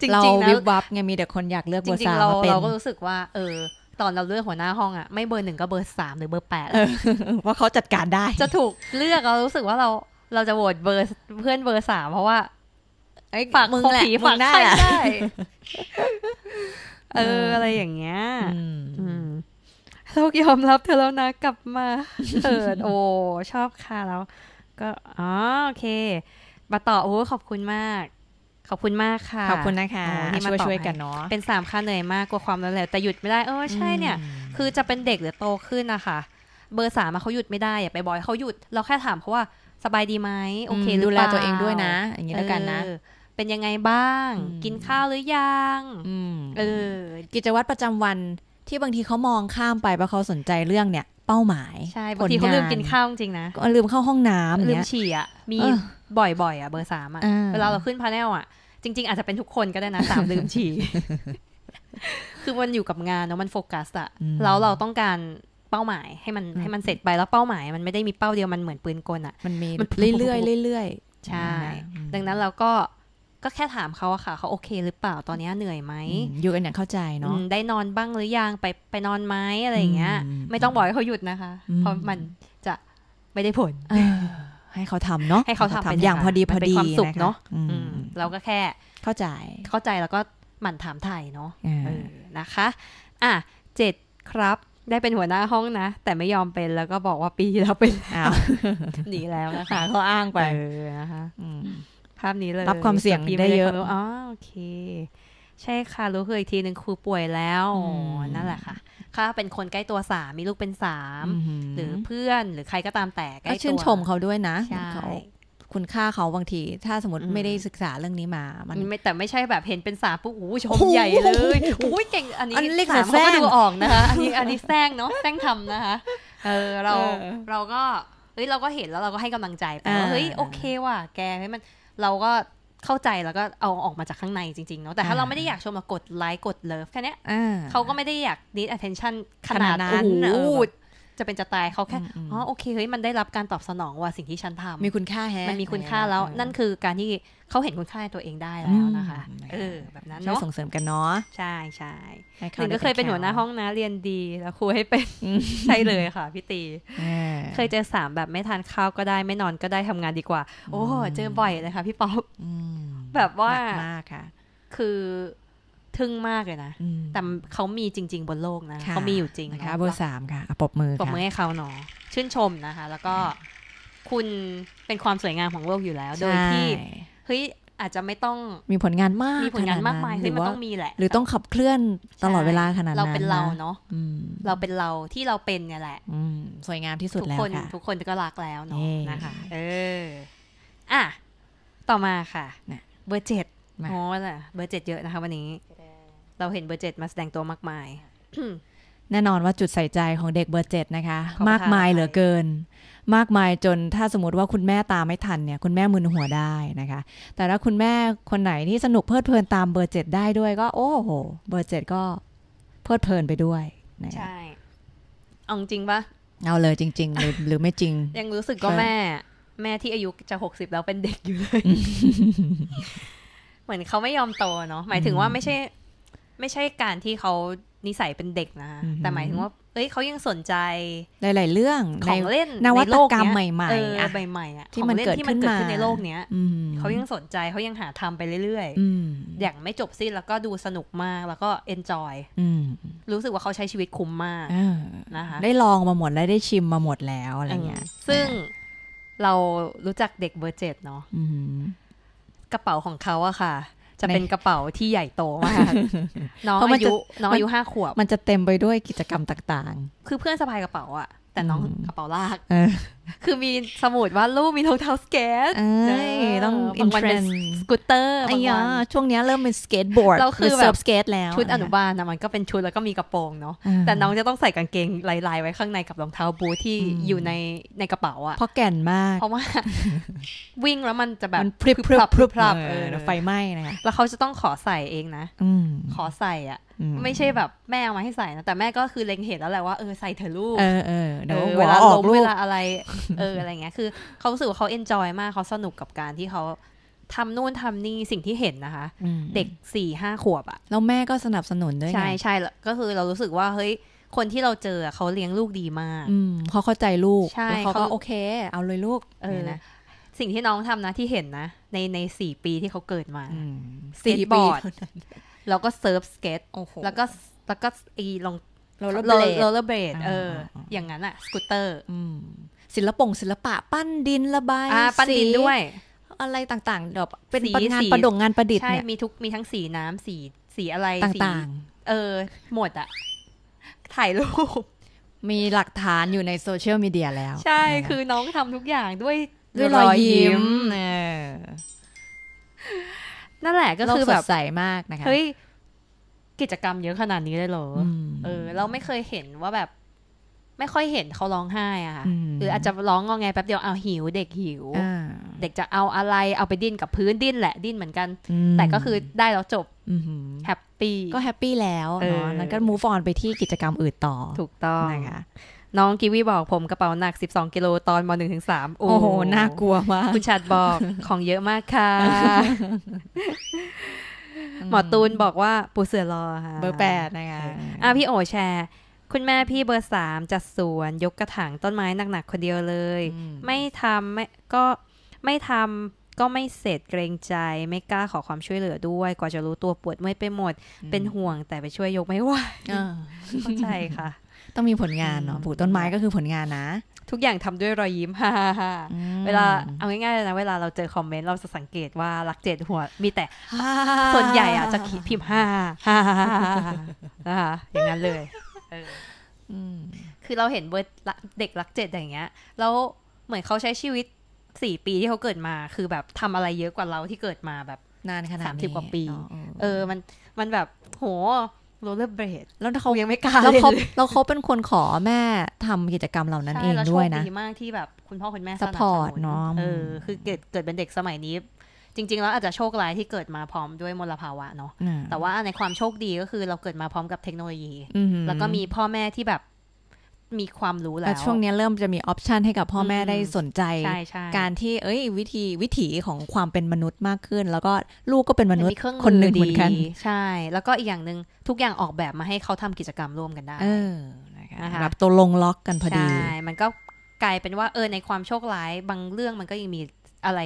จริงๆเราวิบวับไงมีแต่คนอยากเลือกเบอร์สามาเป็นเราก็รู้สึกว่า เออ ตอนเราเลือกหัวหน้าห้อง อ่ะไม่เบอร์หนึ่งก็เบอร์สามหรือเบอร์แปดเพราะเขาจัดการได้ จะถูกเลือกเรารู้สึกว่าเราเราจะโหวตเบอร์เพื่อนเบอร์สามเพราะว่าฝากมึงแหละฝากได้เอออะไรอย่างเงี้ยโลกยอมรับเธอแล้วนะ กลับมาเปิดโอ้ชอบค่ะแล้วก็อ๋อโอเคมาต่อโอ้ขอบคุณมาก ขอบคุณมากค่ะ ขอบคุณนะคะที่มาช่วยกันเนาะเป็นสามค่าเหนื่อยมากกว่าความล้วแหละแต่หยุดไม่ได้เออใช่ เนี่ย คือจะเป็นเด็กหรือโตขึ้นนะคะเบอร์สามเขาหยุดไม่ได้อย่าไปบอยเขาหยุดเราแค่ถามเพราะว่าสบายดีไหมโอเค ดูแลตัวเองด้วยนะอย่างนี้แล้วกันนะเป็นยังไงบ้าง กินข้าวหรือยังเออ กิจวัตรประจำวันที่บางทีเขามองข้ามไปเพราะเขาสนใจเรื่องเนี่ย เป้าหมายใช่บางทีเขาลืมกินข้าวจริงนะลืมเข้าห้องน้ำลืมฉี่อ่ะ มีบ่อยๆอ่ะเบอร์สามอ่ะ เวลาเราขึ้นพาเนลอ่ะ จริง ๆ อาจจะเป็นทุกคนก็ได้นะสามลืมฉี่คือมันอยู่กับงานเนาะมันโฟกัสอะแล้วเราต้องการเป้าหมายให้มันให้มันเสร็จไปแล้วเป้าหมาย มันไม่ได้มีเป้าเดียวมันเหมือนปืนกลอ่ะ มันมีเรื่อยยเรื่อยใช่ ดังนั้นเราก็ก็แค่ถามเขาอะค่ะเขาโอเคหรือเปล่าตอนนี้เหนื่อยไหม อยู่กันอย่างเข้าใจเนาะ ได้นอนบ้างหรือยังไปไปนอนไหมอะไรอย่างเงี้ยไม่ต้องบอกให้เขาหยุดนะคะ เพราะมันจะไม่ได้ผลให้เขาทำเนาะ ให้เขาทำเป็นอย่างพอดีพอดีความสุขเนาะเราก็แค่เข้าใจเข้าใจแล้วก็หมั่นถามไทยเนาะนะคะ อ่ะเจ็ดครับได้เป็นหัวหน้าห้องนะแต่ไม่ยอมเป็นแล้วก็บอกว่าปีแล้วเป็นแล้วหนีแล้วนะคะเขาอ้างไปนะคะภาพนี้เลยรับความเสี่ยงได้เยอะอ๋อโอเค ใช่ค่ะ รู้เคยทีหนึ่งครูป่วยแล้วนั่นแหละค่ะถ้าเป็นคนใกล้ตัวสามมีลูกเป็นสาม หรือเพื่อนหรือใครก็ตามแต่ใกล้ตัวชื่นชมเขาด้วยนะใช่คุณค่าเขาบางทีถ้าสมมติไม่ได้ศึกษาเรื่องนี้มา มันไม่แต่ไม่ใช่แบบเห็นเป็นสาปุ๊บโอ้ชมใหญ่เลยอ้้เก่งอันนี้เล็กสามเขาก็ดูออกนะคะอันนี้อันนี้แซงเนาะแซงทำนะคะ เออเราเราก็เฮ้ยเราก็เห็นแล้วเราก็ให้กำลังใจไปว่าเฮ้ยโอเคว่ะแกให้มันเราก็เข้าใจแล้วก็เอาออกมาจากข้างในจริงๆเนาะแต่ถ้าเราไม่ได้อยากชมมากดไลค์กดเลิฟแค่นี้เขาก็ไม่ได้อยาก need attention ขนาดนั้นโอ้จะเป็นจะตายเขาแค่ อ๋อ โอเค เฮ้ย มันได้รับการตอบสนองว่าสิ่งที่ฉันทำมีคุณค่าแฮมันมีคุณค่าแล้ว นั่นคือการที่เขาเห็นคุณค่าในตัวเองได้แล้วนะคะ เออ แบบนั้นเนาะส่งเสริมกันเนาะ ใช่ใช่หนึ่งก็เคยเป็นหัวหน้าห้องนะ เรียนดี แล้วครูให้เป็นใช่เลยค่ะ พี่ตีเคยเจอสามแบบไม่ทานข้าวก็ได้ไม่นอนก็ได้ทำงานดีกว่า โอ้เจอบ่อยเลยค่ะพี่ป๊อปแบบว่า มากคือทึ่งมากเลยนะ แต่เขามีจริง ๆ บนโลกนะ เขามีอยู่จริง นะคะ เบอร์สามค่ะปบมือปบมือให้เขาเนาะชื่นชมนะคะ แล้วก็คุณเป็นความสวยงามของโลกอยู่แล้ว โดยที่เฮ้ยอาจจะไม่ต้อง มีผลงานมาก มีผลงานมากมายรือมันต้องมีแหละ หรือต้องขับเคลื่อนตลอดเวลาขนาดนั้น เราเป็นเราเนาะเราเป็นเราที่เราเป็นเนี่ยแหละสวยงามที่สุดแล้วทุกคนทุกคนก็รักแล้วเนาะ นะคะ เออ อ่ะ ต่อมาค่ะ เบอร์เจ็ดโอ้แหะเบอร์เจ็ดเยอะนะคะ วันนี้เราเห็นเบอร์เจ็ดมาแสดงตัวมากมาย แน่นอนว่าจุดใส่ใจของเด็กเบอร์เจ็ดนะคะ มากมายเหลือเกิน มากมายจนถ้าสมมติว่าคุณแม่ตามไม่ทันเนี่ยคุณแม่มึนหัวได้นะคะ แต่ถ้าคุณแม่คนไหนที่สนุกเพลิดเพลินตามเบอร์เจ็ดได้ด้วยก็ โอ้โห เบอร์เจ็ดก็เพลิดเพลินไปด้วย ใช่ เอาจริงปะ เอาเลยจริงๆหรือหรือไม่จริง ยังรู้สึกก็แม่แม่ที่อายุจะหกสิบแล้วเป็นเด็กอยู่เลย เหมือนเขาไม่ยอมโตเนาะหมายถึงว่าไม่ใช่ไม่ใช่การที่เขานิสัยเป็นเด็กนะแต่หมายถึงว่า เอ้ย เขายังสนใจ หลายๆเรื่องของเล่นนวัตกรรมใหม่ๆอะใหม่ๆอะที่มันเกิดขึ้นในโลกเนี้ยเขายังสนใจเขายังหาทำไปเรื่อยๆอย่างไม่จบสิ้นแล้วก็ดูสนุกมากแล้วก็เอนจอยรู้สึกว่าเขาใช้ชีวิตคุ้มมาก นะคะ ได้ลองมาหมดได้ได้ชิมมาหมดแล้วอะไรเงี้ย ซึ่งเรารู้จักเด็กเบอร์เจ็ดเนาะกระเป๋าของเขาอะค่ะจะเป็นกระเป๋าที่ใหญ่โตมากน้องอายุ น้องอายุห้าขวบ มันจะเต็มไปด้วยกิจกรรมต่างๆ คือเพื่อนสะพายกระเป๋าอะแต่น้องกระเป๋าลากคือมีสมุดว่าลูกมีรองเท้าสเกตต้อง อินเทรนสกูตเตอร์ไอ้ยาช่วงนี้เริ่มเป็นสเกตบอร์ดเราคือแบบสเกตแล้วชุดอนุบาลนะมันก็เป็นชุดแล้วก็มีกระโปรงเนาะแต่น้องจะต้องใส่กางเกง ลาย ๆ ไว้ข้างในกับรองเท้าบูทที่อยู่ในในกระเป๋าอะเพราะแก่นมาก เพราะว่า วิ่งแล้วมันจะแบบพริบพรับพริบพลับเออไฟไหม้นะแล้วเขาจะต้องขอใส่เองนะขอใส่อ่ะไม่ใช่แบบแม่เอามาให้ใส่นะ แต่แม่ก็คือเล็งเห็นแล้วแหละว่า เออใส่เธอลูกเออเออเวลาล้มเวลาอะไรเอออะไรเงี้ย คือเขาืูอว่าเขาเอนจอยมากเขาสนุกกับการที่เขาทำนู่นทำนี่สิ่งที่เห็นนะคะ เด็กสี่ห้าขวบอะแล้วแม่ก็สนับสนุนด้วยใช่ใช่ก็คือเรารู้สึกว่าเฮ้ย คนที่เราเจอเขาเลี้ยงลูกดีมากเขาเข้าใจลูกใช่เขาก็โอเค เอาเลยลูก เออนะสิ่งที่น้องทำนะที่เห็นนะในในสี่ปีที่เขาเกิดมาสี่ปีแล้วก็เซิร์ฟสเก็ตแล้วก็แล้วก็อีลองโรลเลอร์เบรดเออ อย่างนั้นอะสกูตเตอร์ศิลปงศิลปะปั้นดินระบายปั้นดินด้วย อะไรต่างๆแบบเป็นงานประดงงานประดิษฐ์ใช่มีทุกมีทั้งสีน้ำสี สีอะไรต่างๆ เออ หมดอะถ่ายรูป มีหลักฐานอยู่ในโซเชียลมีเดียแล้ว ใช่ คือน้องทำทุกอย่างด้วยด้วยรอยยิ้มนั่นแหละก็คือแบบใสมากนะคะเฮ้ยกิจกรรมเยอะขนาดนี้เลยเหรอ เออ เราไม่เคยเห็นว่าแบบ ไม่ค่อยเห็นเขาร้องไห้อะค่ะหรืออาจจะร้องงอแงแป๊บเดียวเอาหิวเด็กหิวเด็กจะเอาอะไรเอาไปดิ้นกับพื้นดิ้นแหละดิ้นเหมือนกัน แต่ก็คือได้แล้วจบแฮปปี้ก็แฮปปี้แล้วเนาะนั้นก็มูฟออนไปที่กิจกรรมอื่นต่อ ถูกต้องนะคะน้องกิวีบอกผมกระเป๋าหนัก 12 กิโลตอนม .1 ถึง3โอ้โห น่ากลัวมาก คุณชัดบอกของเยอะมากค่ะหมอตูนบอกว่าปูเสือรอค่ะ เบอร์แปดนะคะอ่ะพี่โอแชร์ คุณแม่พี่เบอร์สามจัดสวน ยกกระถางต้นไม้หนักๆ คนเดียวเลย ไม่ทำไม่ก็ไม่ทำก็ไม่เสร็จเกรงใจไม่กล้าขอความช่วยเหลือด้วย กว่าจะรู้ตัวปวดเมื่อยไปหมดเป็นห่วงแต่ไปช่วยยกไม่ไหวเข้าใจค่ะต้องมีผลงานเนาะปลูกต้นไม้ก็คือผลงานนะ ทุกอย่างทำด้วยรอยยิ้มฮ่าฮ่าเวลาเอาง่ายๆเลยนะเวลาเราเจอคอมเมนต์ เราจะสังเกตว่ารักเจ็ดหัวมีแต่ส่วนใหญ่อ่ะจะขีดพิมพ์ฮ่าฮ่านะคะอย่างนั้นเลยคือเราเห็นเดเด็กรักเจ็ดอย่างเงี้ยแล้ว เหมือนเขาใช้ชีวิตสี่ปีที่เขาเกิดมา คือแบบทำอะไรเยอะกว่าเราที่เกิดมาแบบนานขนาดสามสิบกว่าปีเออ มันมันแบบโหโรลเลอร์เบรดแล้วเขายังไม่กล้าแล้วเขาเราเขาเป็นคนขอแม่ทำกิจกรรมเหล่านั้นเองด้วยนะดีมากที่แบบคุณพ่อคุณแม่สปอร์ตเนาะเออคือเกิดเกิดเป็นเด็กสมัยนี้ จริง ๆ แล้วอาจจะโชคร้ายที่เกิดมาพร้อมด้วยมลภาวะเนาะแต่ว่าในความโชคดีก็คือเราเกิดมาพร้อมกับเทคโนโลยีแล้วก็มีพ่อแม่ที่แบบมีความรู้แล้วช่วงนี้เริ่มจะมีออปชันให้กับพ่อแม่ได้สนใจ การที่เอ้ย วิธีวิถีของความเป็นมนุษย์มากขึ้น แล้วก็ลูกก็เป็นมนุษย์คนหนึ่งเหมือนกัน ใช่ แล้วก็อีกอย่างหนึ่งทุกอย่างออกแบบมาให้เขาทำกิจกรรมร่วมกันได้นะคะรับตัวลงล็อกกันพอดี ใช่ มันก็กลายเป็นว่า เออ ในความโชคร้ายบางเรื่องมันก็ยังมีอะไร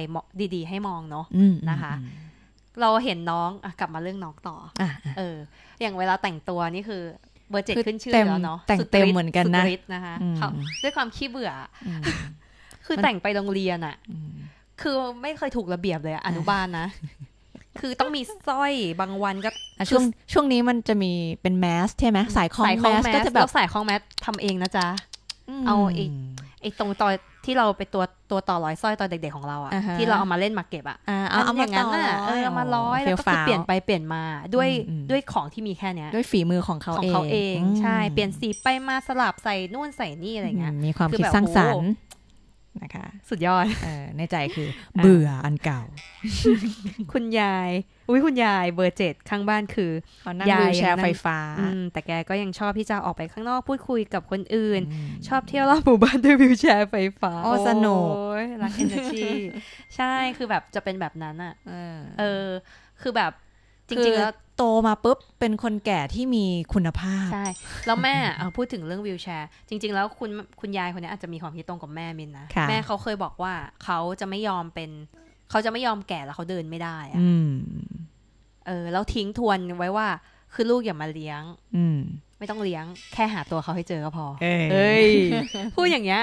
ดี ๆ ให้มองเนาะนะคะ เราเห็นน้องอกลับมาเรื่องน้องต่ออเออ อย่างเวลาแต่งตัวนี่คือเบอร์เจ็ดขึ้นชื่อแล้วเนาะแต่งเต็มเหมือนกันนะนะคะด้วยความขี้เบื่อ คือแต่งไปโรงเรียนอะคือไม่เคยถูกระเบียบเลยอนุบาลนะ คือต้องมีสร้อยบางวันก็ช่วงช่วงนี้มันจะมีเป็นแมสใช่ไหมสายคล้องแมสก็จะแบบสายคล้องแมสทำเองนะจ๊ะเอาไอ้ตรงต่อยที่เราไปตัวตัวต่อร้อยสร้อยตอนเด็ก ๆของเราอะที่เราเอามาเล่นมาเก็บอะเอาอย่างนั้นอะเอามาร้อยแล้วก็เปลี่ยนไปเปลี่ยนมาด้วยด้วยของที่มีแค่เนี้ยด้วยฝีมือของเขาเอง ใช่ เปลี่ยนสีไปมาสลับใส่นู่นใส่นี่อะไรเงี้ยมีความคิดสร้างสรรค์นะคะสุดยอดออในใจคือ เบื่ออันเก่า คุณยาย อุ้ยคุณยายเบอร์เจ็ดข้างบ้านคือยายแชร์ไฟฟ้าแต่แกก็ยังชอบที่จะออกไปข้างนอกพูดคุยกับคนอื่น ชอบเที่ยวรอบหมู่บ้านด้วยวิวแชร์ไฟฟ้าโอ้สนุกรักเอนเตอร์ชีใช่คือแบบจะเป็นแบบนั้นอ่ะเออคือแบบจริงๆแล้วโตมาปุ๊บ เป็นคนแก่ที่มีคุณภาพใช่แล้วแม่พูดถึงเรื่องวิวแชร์ จริงๆ แล้วคุณคุณยายคนนี้อาจจะมีความคิดตรงกับแม่มินนะ แม่เขาเคยบอกว่าเขาจะไม่ยอมเป็นเขาจะไม่ยอมแก่แล้วเขาเดินไม่ได้อะเออแล้วทิ้งทวนไว้ว่า คือลูกอย่ามาเลี้ยง อืมไม่ต้องเลี้ยงแค่หาตัวเขาให้เจอก็พอเอ้ยพูดอย่างเงี้ย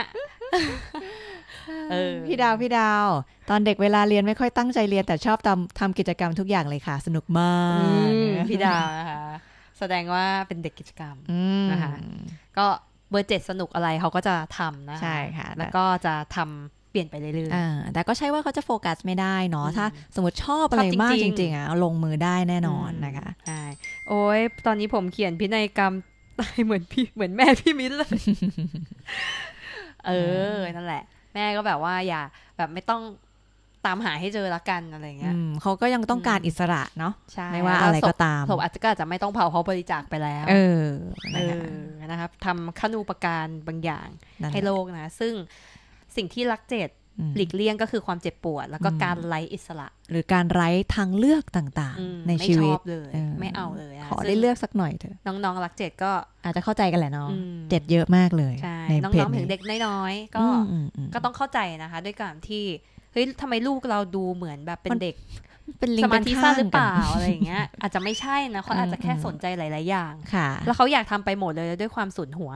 ออพี่ดาวพี่ดาว ตอนเด็กเวลาเรียนไม่ค่อยตั้งใจเรียนแต่ชอบทำทำกิจกรรมทุกอย่างเลยค่ะ สนุกมากพี่ดาวนะคะแสดงว่าเป็นเด็กกิจกรรมนะคะก็เบอร์เจ็ดสนุกอะไรเขาก็จะทำนะใช่ค่ะแล้วก็จะทำเปลี่ยนไปเรื่อยๆแต่ก็ใช่ว่าเขาจะโฟกัสไม่ได้เนาะถ้า สมมติชอบอะไรมากจริง ๆอ่ะลงมือได้แน่นอนนะคะใช่โอ้ยตอนนี้ผมเขียนพินัยกรรมตายเหมือนพี่เหมือนแม่พี่มิ้นเลยเออนั่นแหละแม่ก็แบบว่าอย่าแบบไม่ต้องตามหาให้เจอละกันอะไรเงี้ยเขาก็ยังต้องการอิสระเนาะไม่ว่าอะไรก็ตามศพอาจจะก็จะไม่ต้องเผาเขาบริจาคไปแล้วเออนะครับทำขนูปการบางอย่างให้โลกนะ ซึ่งสิ่งที่รักเจดหลีกเลี่ยงก็คือความเจ็บปวดแล้วก็การไร้อิสระ หรือการไร้ทางเลือกต่างๆ ในชีวิตเลยไม่เอาเลยขอได้เลือกสักหน่อยเถอะน้องๆรักเจ็ดก็อาจจะเข้าใจกันแหละน้องเจ็ดเยอะมากเลยในน้องๆถึงเด็กน้อยๆก็ก็ต้องเข้าใจนะคะ ด้วยการที่เฮ้ยทำไมลูกเราดูเหมือนแบบเป็นเด็ก เป็นลิงสมาธิสั้นหรือเปล่าอะไรอย่างเงี้ย อาจจะไม่ใช่นะเขาอาจจะแค่สนใจหลายๆอย่างค่ะ แล้วเขาอยากทำไปหมดเลยด้วยความสุนหัว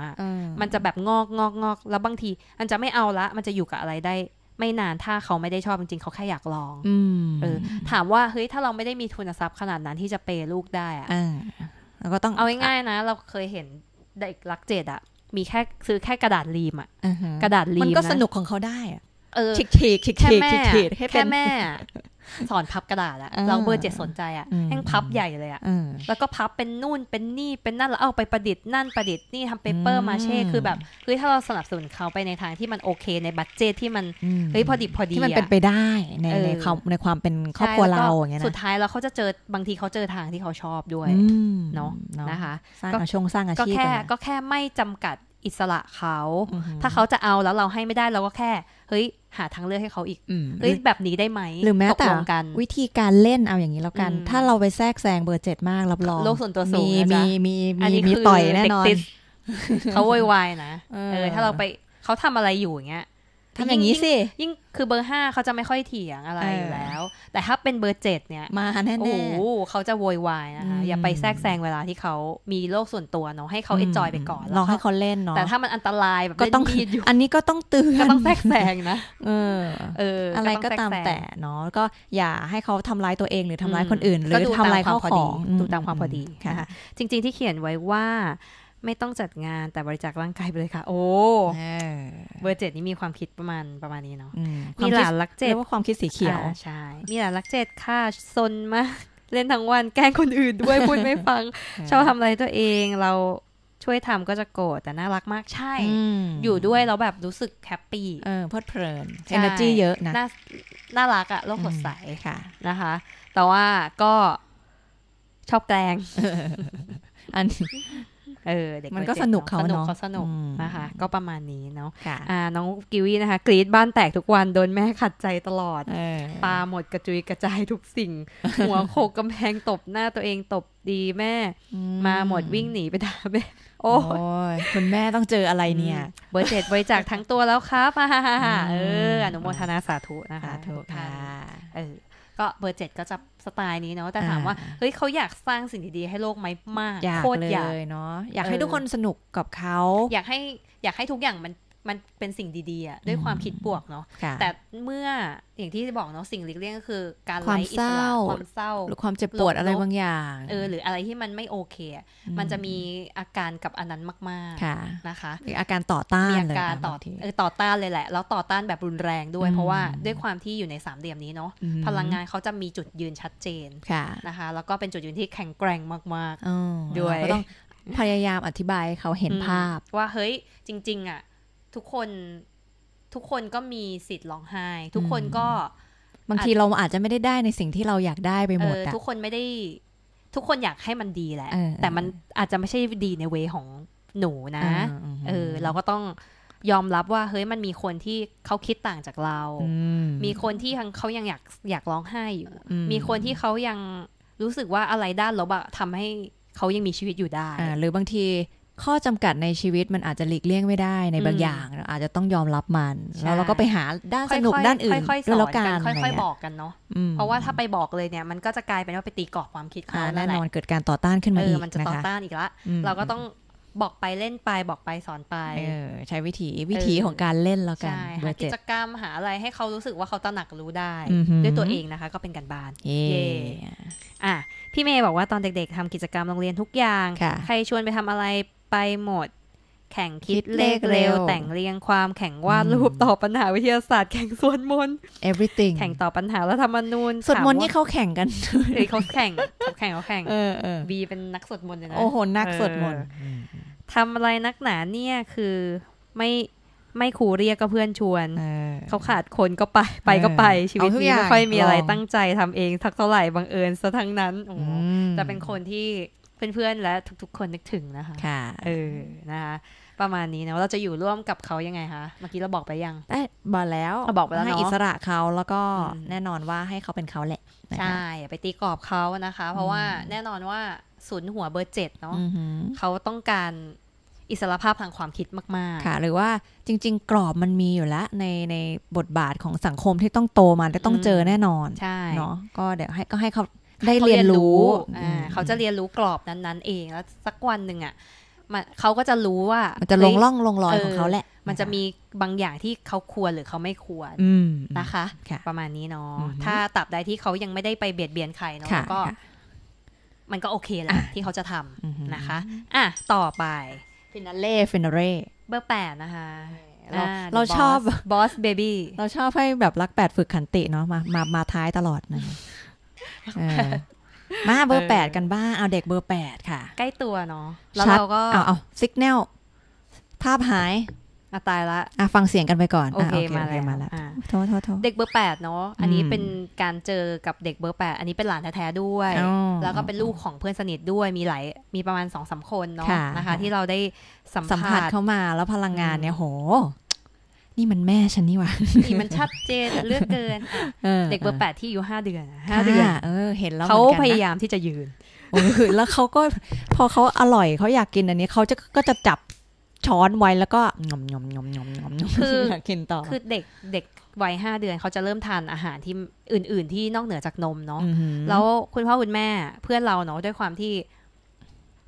มันจะแบบงอกงอกงอกแล้วบางทีมันจะไม่เอาละมันจะอยู่กับอะไรได้ไม่นานถ้าเขาไม่ได้ชอบจริงๆ เขาแค่อยากลองเออ ถามว่าเฮ้ยถ้าเราไม่ได้มีทุนทรัพย์ขนาดนั้นที่จะเปย์ลูกได้อะเราก็ต้องเอาง่ายๆนะ เราเคยเห็นเด็กรักเจ็ดอะมีแค่ซื้อแค่กระดาษรีมอะกระดาษรีมมันก็สนุกของเขาได้อะเออฉีกฉีกฉีกแค่แม่แค่แม่สอนพับกระดาษอะเราเบอร์เจ็ดสนใจอะแห่งพับใหญ่เลยอะแล้วก็พับเป็นนู่นเป็นนี่เป็นนั่นแล้วเอาไปประดิษฐ์นั่นประดิษฐ์นี่ทำเปเปอร์มาเช่ คือแบบคือถ้าเราสนับสนุนเขาไปในทางที่มันโอเคในบัตเจตที่มันเฮ้ยพอดิบพอดีที่มันเป็นไปได้ในในความในความเป็นครอบครัวเราอย่างเงี้ยนะสุดท้ายแล้วเขาจะเจอบางทีเขาเจอทางที่เขาชอบด้วยเนาะนะคะก็ช่วงสร้างอาชีพก็แค่ก็แค่ไม่จำกัดอิสระเขา ถ้าเขาจะเอาแล้วเราให้ไม่ได้เราก็แค่ เฮ้ย หาทางเลือกให้เขาอีกเฮ้ยแบบนี้ได้ไหมหรือแม้แต่วิธีการเล่นเอาอย่างนี้แล้วกัน ถ้าเราไปแทรกแซงเบอร์เจ็ดมากรับรองโลกส่วนตัวสูงมีมีมีมีต่อยแน่นอนเขาโวยวายนะเออถ้าเราไปเขาทำอะไรอยู่อย่างเงี้ยทำอย่างนี้สิยิ่งคือเบอร์ห้าเขาจะไม่ค่อยเถียงอะไรอยู่แล้ว แต่ถ้าเป็นเบอร์เจ็ดเนี่ยมาแน่ๆโอ้เขาจะโวยวายนะคะอย่าไปแทรกแซงเวลาที่เขามีโลกส่วนตัวเนาะให้เขาเอ็นจอยไปก่อนลองให้เขาเล่นเนาะแต่ถ้ามันอันตรายแบบก็ต้องอยู่อันนี้ก็ต้องเตือนก็ต้องแทรกแซงนะเออ เออ อะไรก็ตามแต่เนาะก็อย่าให้เขาทำร้ายตัวเองหรือทำร้ายคนอื่นหรือทำลายข้าวของดูตามความพอดีค่ะจริง ๆที่เขียนไว้ว่าไม่ต้องจัดงานแต่บริจาคร่างกายไปเลยค่ะ โอ้เบอร์เจ็ดนี่มีความคิดประมาณประมาณนี้เนาะมีหลานรักเจ็ดว่าความคิดสีเขียว ใช่ มีหลานรักเจ็ดค่ะซนมาก เล่นทั้งวันแกล้งคนอื่นด้วยพูดไม่ฟัง ชอบทำอะไรตัวเอง เราช่วยทำก็จะโกรธแต่น่ารักมากใช่ อยู่ด้วยเราแบบรู้สึกแฮปปี้เออเพลิดเพลินเอเนอร์จีเยอะนะน่ารักอะโลกสดใสค่ะนะคะ แต่ว่าก็ชอบแกล้งอันเออเด็กมันก็สนุกเขาเนาะเขาสนุกนะคะก็ประมาณนี้เนาะน้องกิวี่นะคะ กรีดบ้านแตกทุกวัน โดนแม่ขัดใจตลอดตาหมดกระจุยกระจายทุกสิ่ง หัวโขกกำแพงตบหน้าตัวเองตบดีแม่ มาหมดวิ่งหนีไปตาแม่โอ้ยคุณแม่ต้องเจออะไรเนี่ย เบอร์เจ็ดบริจาคทั้งตัวแล้วครับเออ อนุโมทนาสาธุนะคะถุกค่ะเออก็เบอร์เจ็ดก็จะสไตล์นี้เนาะแต่ถามว่า เฮ้ยเขาอยากสร้างสิ่งดีๆให้โลกไหมมากโคตรเลยเนาะอยากให้ทุกคนสนุกกับเขา อยากให้อยากให้ทุกอย่างมันมันเป็นสิ่งดีๆอะด้วยความคิดบวกเนาะแต่เมื่ออย่างที่บอกเนาะสิ่งหลีกเลี่ยงก็คือการไล่อิสระความเศร้า หรือความเจ็บปวดอะไรบางอย่าง เออ หรืออะไรที่มันไม่โอเคมันจะมีอาการกับอันนั้นมากๆนะคะมีอาการต่อต้านมีอาการต่อเี่ต่อต้านเลยแหละ แล้วต่อต้านแบบรุนแรงด้วยเพราะว่าด้วยความที่อยู่ในสามเหลี่ยมนี้เนาะพลังงานเขาจะมีจุดยืนชัดเจนะนะคะ แล้วก็เป็นจุดยืนที่แข็งแกร่งมากๆด้วยพยายามอธิบายเขาเห็นภาพ ว่าเฮ้ยจริง ๆ อ่ะทุกคน ทุกคนก็มีสิทธิ์ร้องไห้ ทุกคนก็บางทีเราอาจจะไม่ได้ได้ในสิ่งที่เราอยากได้ไปหมดทุกคนไม่ได้ทุกคนอยากให้มันดีแหละ แต่มันอาจจะไม่ใช่ดีในเวของหนูนะเออเราก็ต้องยอมรับว่า เฮ้ยมันมีคนที่เขาคิดต่างจากเรา มีคนที่เขายังอยากอยากร้องไห้อยู่ มีคนที่เขายังรู้สึกว่าอะไรด้านลบอะทำให้เขายังมีชีวิตอยู่ได้หรือบางทีข้อจำกัดในชีวิตมันอาจจะหลีกเลี่ยงไม่ได้ในบางอย่างเราอาจจะต้องยอมรับมัน แล้วเราก็ไปหาด้านสนุกด้านอื่นค่อยๆสอนกันค่อยๆบอกกันเนาะเพราะว่าถ้าไปบอกเลยเนี่ย มันก็จะกลายเป็นว่าไปตีกรอบความคิดเขาแน่นอนเกิดการต่อต้านขึ้นมาอีกมันจะต่อต้านอีกละเราก็ต้องบอกไปเล่นไปบอกไปสอนไปออใช้วิธี วิธีของการเล่นแล้วกันหากิจกรรมหาอะไรให้เขารู้สึกว่าเขาตระหนักรู้ได้ ด้วยตัวเองนะคะก็เป็นการบ้าน เย่อ่ะพี่เมย์บอกว่าตอนเด็กๆทำกิจกรรมโรงเรียนทุกอย่าง ใครชวนไปทำอะไรไปหมดแข่งคิดเลขเร็วแต่งเรียงความแข่งวาดรูปตอบปัญหาวิทยาศาสตร์แข่งสวดมนต์ everything แข่งตอบปัญหาแล้ธรรมนูญสวดมนต์นี่เขาแข่งกันเฮ้ยเขาแข่งเขาแข่งเขาแข่งเเออบีเป็นนักสวดมนต์เลยนะโอ้โห นักสวดมนต์ทำอะไรนักหนาเนี่ยคือไม่ไม่ครูเรียกก็เพื่อนชวนเขาขาดคนก็ไปไปก็ไป ชีวิตนี้ไม่ค่อยมีอะไรตั้งใจทำเองทักเท่าไหร่บังเอิญซะทั้งนั้นจะเป็นคนที่เพื่อนๆและทุก ๆ คนนึกถึงนะคะเออนะคะประมาณนี้นะเราจะอยู่ร่วมกับเขายังไงคะเมื่อกี้เราบอกไปยังได้บอกแล้วบอกไปแล้วให้อิสระเขาแล้วก็แน่นอนว่าให้เขาเป็นเขาแหละใช่ไปตีกรอบเขานะคะ เพราะว่าแน่นอนว่าศูนย์หัวเบอร์เจ็ดเนาะเขาต้องการอิสระภาพทางความคิดมากๆ ค่ะ หรือว่าจริงๆ กรอบมันมีอยู่แล้วในในบทบาทของสังคมที่ต้องโตมาและต้องเจอแน่นอนใช่เนาะก็เดี๋ยวให้ก็ให้เขาได้เรียนรู้เขาจะเรียนรู้กรอบนั้นๆเองแล้วสักวันหนึ่งอ่ะมันเขาก็จะรู้ว่า มันจะลงล่องลงรอยของเขาแหละ มันจะมีบางอย่างที่เขาควรหรือเขาไม่ควรนะคะคะ ประมาณนี้เนาะถ้าตับใดที่เขายังไม่ได้ไปเบียดเบียนใครเนาะก็ มันก็โอเคแหละที่เขาจะทำนะคะ อ่ะ ต่อไปฟินาเล่ฟินาเล่เบอร์แปดนะคะ เราเราชอบบอสเบบี้เราชอบให้แบบรักแปดฝึกขันติเนาะมามามาท้ายตลอดนะมาเบอร์แปดกันบ้างเอาเด็กเบอร์แปดค่ะ ใกล้ตัวเนาะแล้วเราก็เอาเอาสิกแนลภาพหายอาตายละอ่ะฟังเสียงกันไปก่อนโอเค มาแล้วมาแล้วโทษโทษเด็กเบอร์แปดเนาะอันนี้เป็นการเจอกับเด็กเบอร์แปดอันนี้เป็นหลานแท้ๆด้วย แล้วก็เป็นลูกของเพื่อนสนิทด้วยมีหลาย มีประมาณสองสาคนเนาะนะคะ ที่เราได้ สัมผัสเข้ามาแล้วพลังงานเนี่ยโหนี่มันแม่ฉันนี่วะนี่มันชัดเจนเลือกเกินเด็กเบอร์แปดที่อยู่ห้าเดือนห้าเดือนเออ เห็นแล้ว เขาพยายามที่จะยืนโอ้แล้วเขาก็พอเขาอร่อยเขาอยากกินอันนี้เขาจะก็จะจับช้อนไว้แล้วก็งอมงอมงอมงอมงอมคืออยากกินต่อ คือเด็กเด็กวัยห้าเดือนเขาจะเริ่มทานอาหารที่อื่นๆ ที่นอกเหนือจากนมเนาะแล้วคุณพ่อคุณแม่ เพื่อนเราเนาะด้วยความที่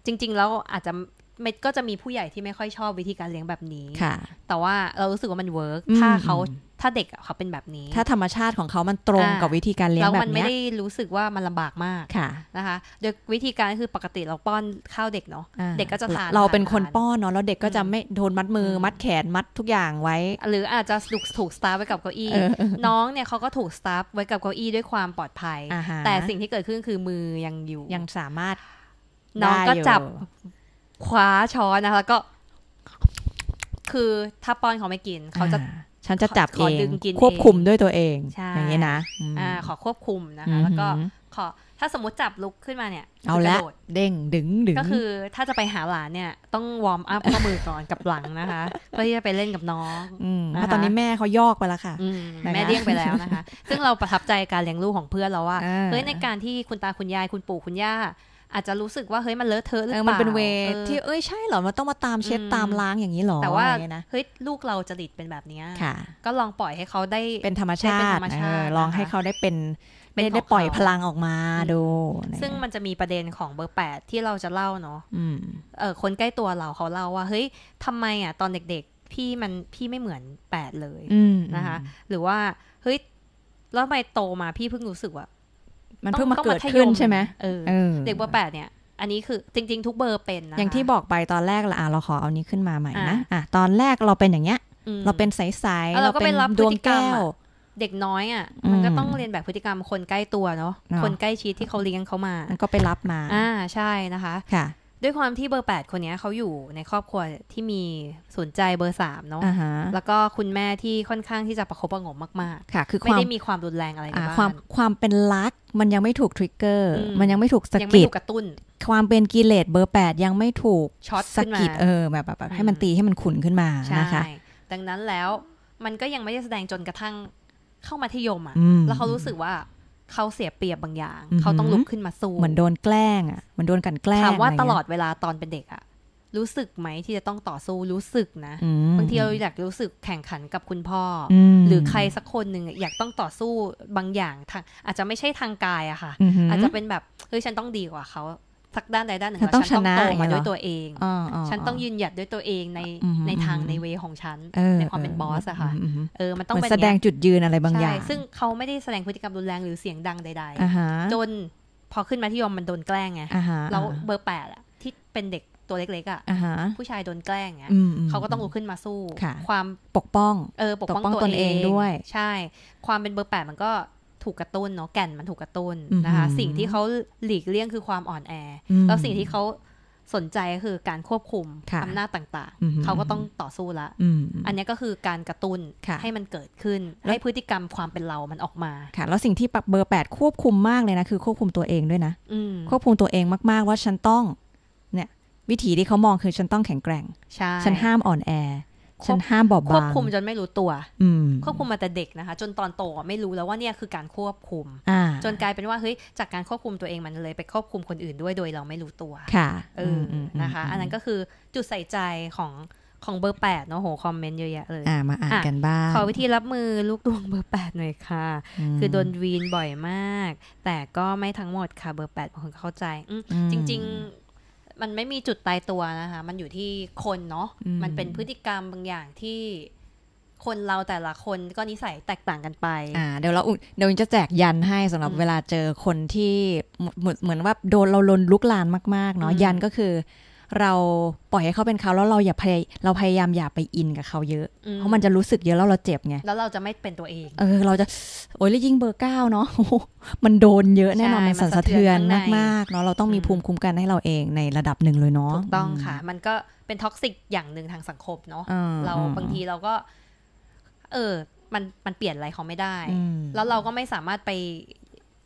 จริงๆ แล้วอาจจะม่ก็จะมีผู้ใหญ่ที่ไม่ค่อยชอบวิธีการเลี้ยงแบบนี้ค่ะ แต่ว่าเรารู้สึกว่ามันเวิร์กถ้าเขาถ้าเด็กเขาเป็นแบบนี้ ถ้าธรรมชาติของเขามันตรงกับวิธีการเลี้ยงแบบนี้แล้วมันไม่ได้รู้สึกว่ามันลำบากมากค่ะ นะคะโดยวิธีการคือปกติเราป้อนข้าวเด็กเนาะ เด็กก็จะทานเราเป็นคนป้อนเนาะ แล้วเด็กก็จะไม่โดนมัดมือ มัดแขน มัดทุกอย่างไว้ หรืออาจจะถูกถูกสตาร์ไว้กับเก้าอี้ น้องเนี่ยเขาก็ถูกสตาร์ไว้กับเก้าอี้ด้วยความปลอดภัย แต่สิ่งที่เกิดขึ้นคือมือยังอยู่ ยังสามารถน้องก็จับคว้าช้อนนะคะแล้วก็ คือถ้าป้อนเขาไม่กิน เขาจะฉันจะจับเองควบคุมด้วยตัวเอง อย่างนี้นะอ่า ขอควบคุมนะคะ แล้วก็ ขอ ถ้าสมมติจับลุกขึ้นมาเนี่ยเอาละเด้งดึงดึงก็คือ ถ้าจะไปหาหลานเนี่ย ต้องวอร์มอัพข้อมือก่อนกับหลังนะคะเพื่อที่จะไปเล่นกับน้องเพราะตอนนี้แม่เขายอกไปแล้วค่ะแม่เดี้ยงไปแล้วนะคะซึ่งเราประทับใจการเลี้ยงลูกของเพื่อนเราว่าเฮ้ยในการที่คุณตาคุณยายคุณปู่คุณย่าอาจจะรู้สึกว่าเฮ้ยมันเลอะเทอะหรือเปล่ามันเป็นเวที่เอ้ยใช่เหรอ มันต้องมาตามเช็ดตามล้างอย่างนี้หรอแต่ว่าเฮ้ยลูกเราจริตเป็นแบบนี้ ก็ลองปล่อยให้เขาได้เป็นธรรมชาติ ลองให้เขาได้เป็นไม่ได้ปล่อยพลังออกมาดู ซึ่งมันจะมีประเด็นของเบอร์แปดที่เราจะเล่าเนาะเออคนใกล้ตัวเราเขาเล่าว่าเฮ้ยทำไมอ่ะ ตอนเด็กๆ พี่มันพี่ไม่เหมือนแปดเลยนะคะ หรือว่าเฮ้ยแล้วทำไมโตมาพี่เพิ่งรู้สึกว่ามันเพิ่งมาเกิดขึ้นใช่ไหมเด็กเบอร์แปดเนี่ย อันนี้คือจริง ๆ ทุกเบอร์เป็นนะ อย่างที่บอกไปตอนแรกละอ่ะเราขอเอานี้ขึ้นมาใหม่นะ อ่ะตอนแรกเราเป็นอย่างเงี้ย เราเป็นใสๆ เราเป็นดวงแก้วเด็กน้อยอ่ะ มันก็ต้องเรียนแบบพฤติกรรมคนใกล้ตัวเนาะ คนใกล้ชิดที่เขาเลี้ยงเขามา มันก็ไปรับมา อ่า ใช่นะคะ ค่ะด้วยความที่เบอร์ 8 คนนี้เขาอยู่ในครอบครัวที่มีสนใจเบอร์3เนาะ uh-huh. แล้วก็คุณแม่ที่ค่อนข้างที่จะประคบประงมมากๆค่ะ คือไม่ได้มีความรุนแรงอะไรบ้านความความเป็นลักมันยังไม่ถูกทริกเกอร์ มันยังไม่ถูกสกิดกระตุ้น ความเป็นกิเลสเบอร์8 ยังไม่ถูกช็อตสกิดเออแบบแบบให้มันตีให้มันขุนขึ้นมานะคะดังนั้นแล้วมันก็ยังไม่ได้แสดงจนกระทั่งเข้ามัธยมอ่ะ แล้วเขารู้สึกว่าเขาเสียเปรียบบางอย่าง เขาต้องลุกขึ้นมาสู้เหมือนโดนแกล้งอ่ะ มันโดนกันแกล้งถามว่าตลอดเวลาตอนเป็นเด็กอ่ะรู้สึกไหมที่จะต้องต่อสู้รู้สึกนะบางทีเราอยากรู้สึกแข่งขันกับคุณพ่อหรือใครสักคนหนึ่งอยากต้องต่อสู้บางอย่างทางอาจจะไม่ใช่ทางกายอะค่ะอาจจะเป็นแบบเฮ้ยฉันต้องดีกว่าเขาสักด้านใดด้านหนึ่งฉันต้องนะมาด้วยตัวเอง ฉันต้องยืนหยัดด้วยตัวเองในในทางในเวของฉัน ในความเป็นบอสอะค่ะ เออ มันต้องแสดงจุดยืนอะไรบางอย่างซึ่งเขาไม่ได้แสดงพฤติกรรมรุนแรงหรือเสียงดังใดๆ จนพอขึ้นมาที่ยอมมันโดนแกล้งไง แล้วเบอร์แปดอะที่เป็นเด็กตัวเล็กๆอะผู้ชายโดนแกล้งไงเขาก็ต้องลุกขึ้นมาสู้ ความปกป้องเออปกป้องตัวเองด้วย ใช่ ความเป็นเบอร์แปดมันก็ถูกกระตุ้นเนาะแก่นมันถูกกระตุ้นนะคะสิ่งที่เขาหลีกเลี่ยงคือความอ่อนแอแล้วสิ่งที่เขาสนใจคือการควบคุมอำนาจต่างๆเขาก็ต้องต่อสู้ละอันนี้ก็คือการกระตุ้นให้มันเกิดขึ้นให้พฤติกรรมความเป็นเรามันออกมาค่ะ แล้วสิ่งที่ปัเบอร์8ควบคุมมากเลยนะคือ ควบคุมตัวเองด้วยนะควบคุมตัวเองมากๆว่าฉันต้อง เนี่ยวิธีที่เขามองคือฉันต้องแข็งแกร่ง ฉันห้ามอ่อนแอฉันห้ามบอบบางควบคุมจนไม่รู้ตัวอืควบคุมมาแต่เด็กนะคะจนตอนโตไม่รู้แล้วว่าเนี่ยคือการควบคุมจนกลายเป็นว่าเฮ้ยจากการควบคุมตัวเองมันเลยไปควบคุมคนอื่นด้วยโดยเราไม่รู้ตัวค่ะเออนะคะอันนั้นก็คือจุดใส่ใจของของเบอร์แปดเนาะโหคอมเมนต์เยอะแยะเลยอ่ามาอ่านกันบ้างขอวิธีรับมือลูกดวงเบอร์แปดหน่อยค่ะ คือโดนวีนบ่อยมาก แต่ก็ไม่ทั้งหมดค่ะเบอร์แปดบางคนเข้าใจจริง ๆมันไม่มีจุดตายตัวนะคะ มันอยู่ที่คนเนาะ มันเป็นพฤติกรรมบางอย่างที่คนเราแต่ละคนก็นิสัยแตกต่างกันไปอ่าเดี๋ยวเราเดี๋ยวจะแจกยันให้สำหรับเวลาเจอคนที่เหมือนว่าโดนเราลนลุกลานมากๆเนาะยันก็คือเราปล่อยให้เขาเป็นเขาแล้วเราอย่าพยเราพยายามอย่าไปอินกับเขาเยอะ เพราะมันจะรู้สึกเยอะแล้วเราเจ็บไง แล้วเราจะไม่เป็นตัวเองเออ เราจะโอ้ยแล้วยิ่งเบอร์เก้าเนาะมันโดนเยอะแน่นอนมันสั่นสะเทือนมากๆเนาะเราต้องมีภูมิคุ้มกันให้เราเองในระดับหนึ่งเลยเนาะถูกต้องค่ะ มันก็เป็นท็อกซิกอย่างหนึ่งทางสังคมเนาะเราบางทีเราก็ เออมันมันเปลี่ยนอะไรเขาไม่ได้แล้วเราก็ไม่สามารถไป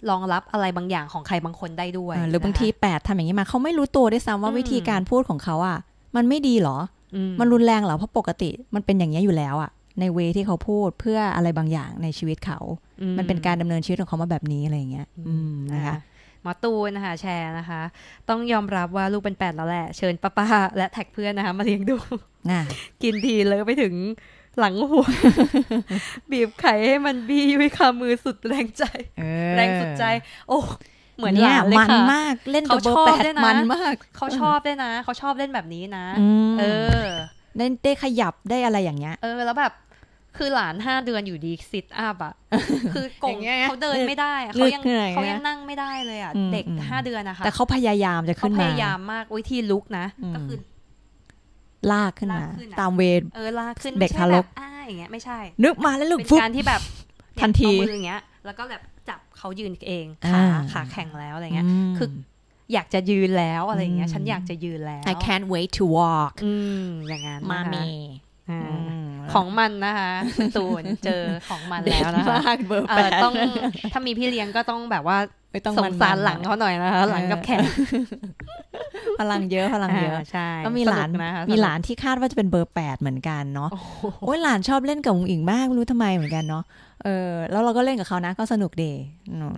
รองรับอะไรบางอย่างของใครบางคนได้ด้วยหรือบางทีแปดทำอย่างนี้มาเขาไม่รู้ตัวด้วยซ้ำว่าวิธีการพูดของเขาอ่ะมันไม่ดีหรอ มันรุนแรงหรอเพราะปกติ มันเป็นอย่างนี้อยู่แล้วอ่ะ ในเวที่เขาพูดเพื่ออะไรบางอย่างในชีวิตเขามันเป็นการดำเนินชีวิตของเขามาแบบนี้อะไรอย่างเงี้ยนะคะมาตูนนะคะแชร์นะคะ ต้องยอมรับว่าลูกเป็นแปดแล้วแหละเชิญป้าป้าและแท็กเพื่อนนะคะมาเลี้ยงดูกินทีเลยไปถึงหลังหัวบีบไข่ให้มันบี้ด้วยขามือสุดแรงใจแรงสุดใจโอ้เหมือนเนี่ยมันมากเล่นกับเบอร์แปดมันมาก เขาชอบด้วยนะ เขาชอบเล่นแบบนี้นะเออเล่นได้ขยับได้อะไรอย่างเงี้ยเออแล้วแบบคือหลานห้าเดือนอยู่ดีซิทอัพอ่ะคือกงเขาเดินไม่ได้เขายังเขายังนั่งไม่ได้เลยอ่ะ เด็กห้าเดือนนะคะแต่เขาพยายามจะขึ้นมาเขาพยายามมากวิธีลุกนะก็คือลากขึ้นมาตามเวรเออลากขึ้นเด็กทารกอ้าอย่างเงี้ยไม่ใช่ นึกมาแล้วลูกเป็นการที่แบบทันทีมืออย่างเงี้ย แล้วก็แบบจับเขายืนเอง ขาขาแข็งแล้วอะไรเงี้ย คืออยากจะยืนแล้วอะไรเงี้ย ฉันอยากจะยืนแล้ว I can't wait to walk อืมอย่างงั้นมาเมของมันนะคะ ตูนเจอของมันแล้วนะคะต้อง ถ้ามีพี่เลี้ยงก็ต้องแบบว่าไม่ต้องสงสารหลังเขาหน่อยนะคะหลังกับแขนพลังเยอะพลังเยอะใช่ก็มีหลานนะคะมีหลานที่คาดว่าจะเป็นเบอร์แปดเหมือนกันเนาะโอ้ยหลานชอบเล่นกับอุ๋งอิงมากรู้ทำไมเหมือนกันเนาะเออแล้วเราก็เล่นกับเขานะ ก็สนุกดี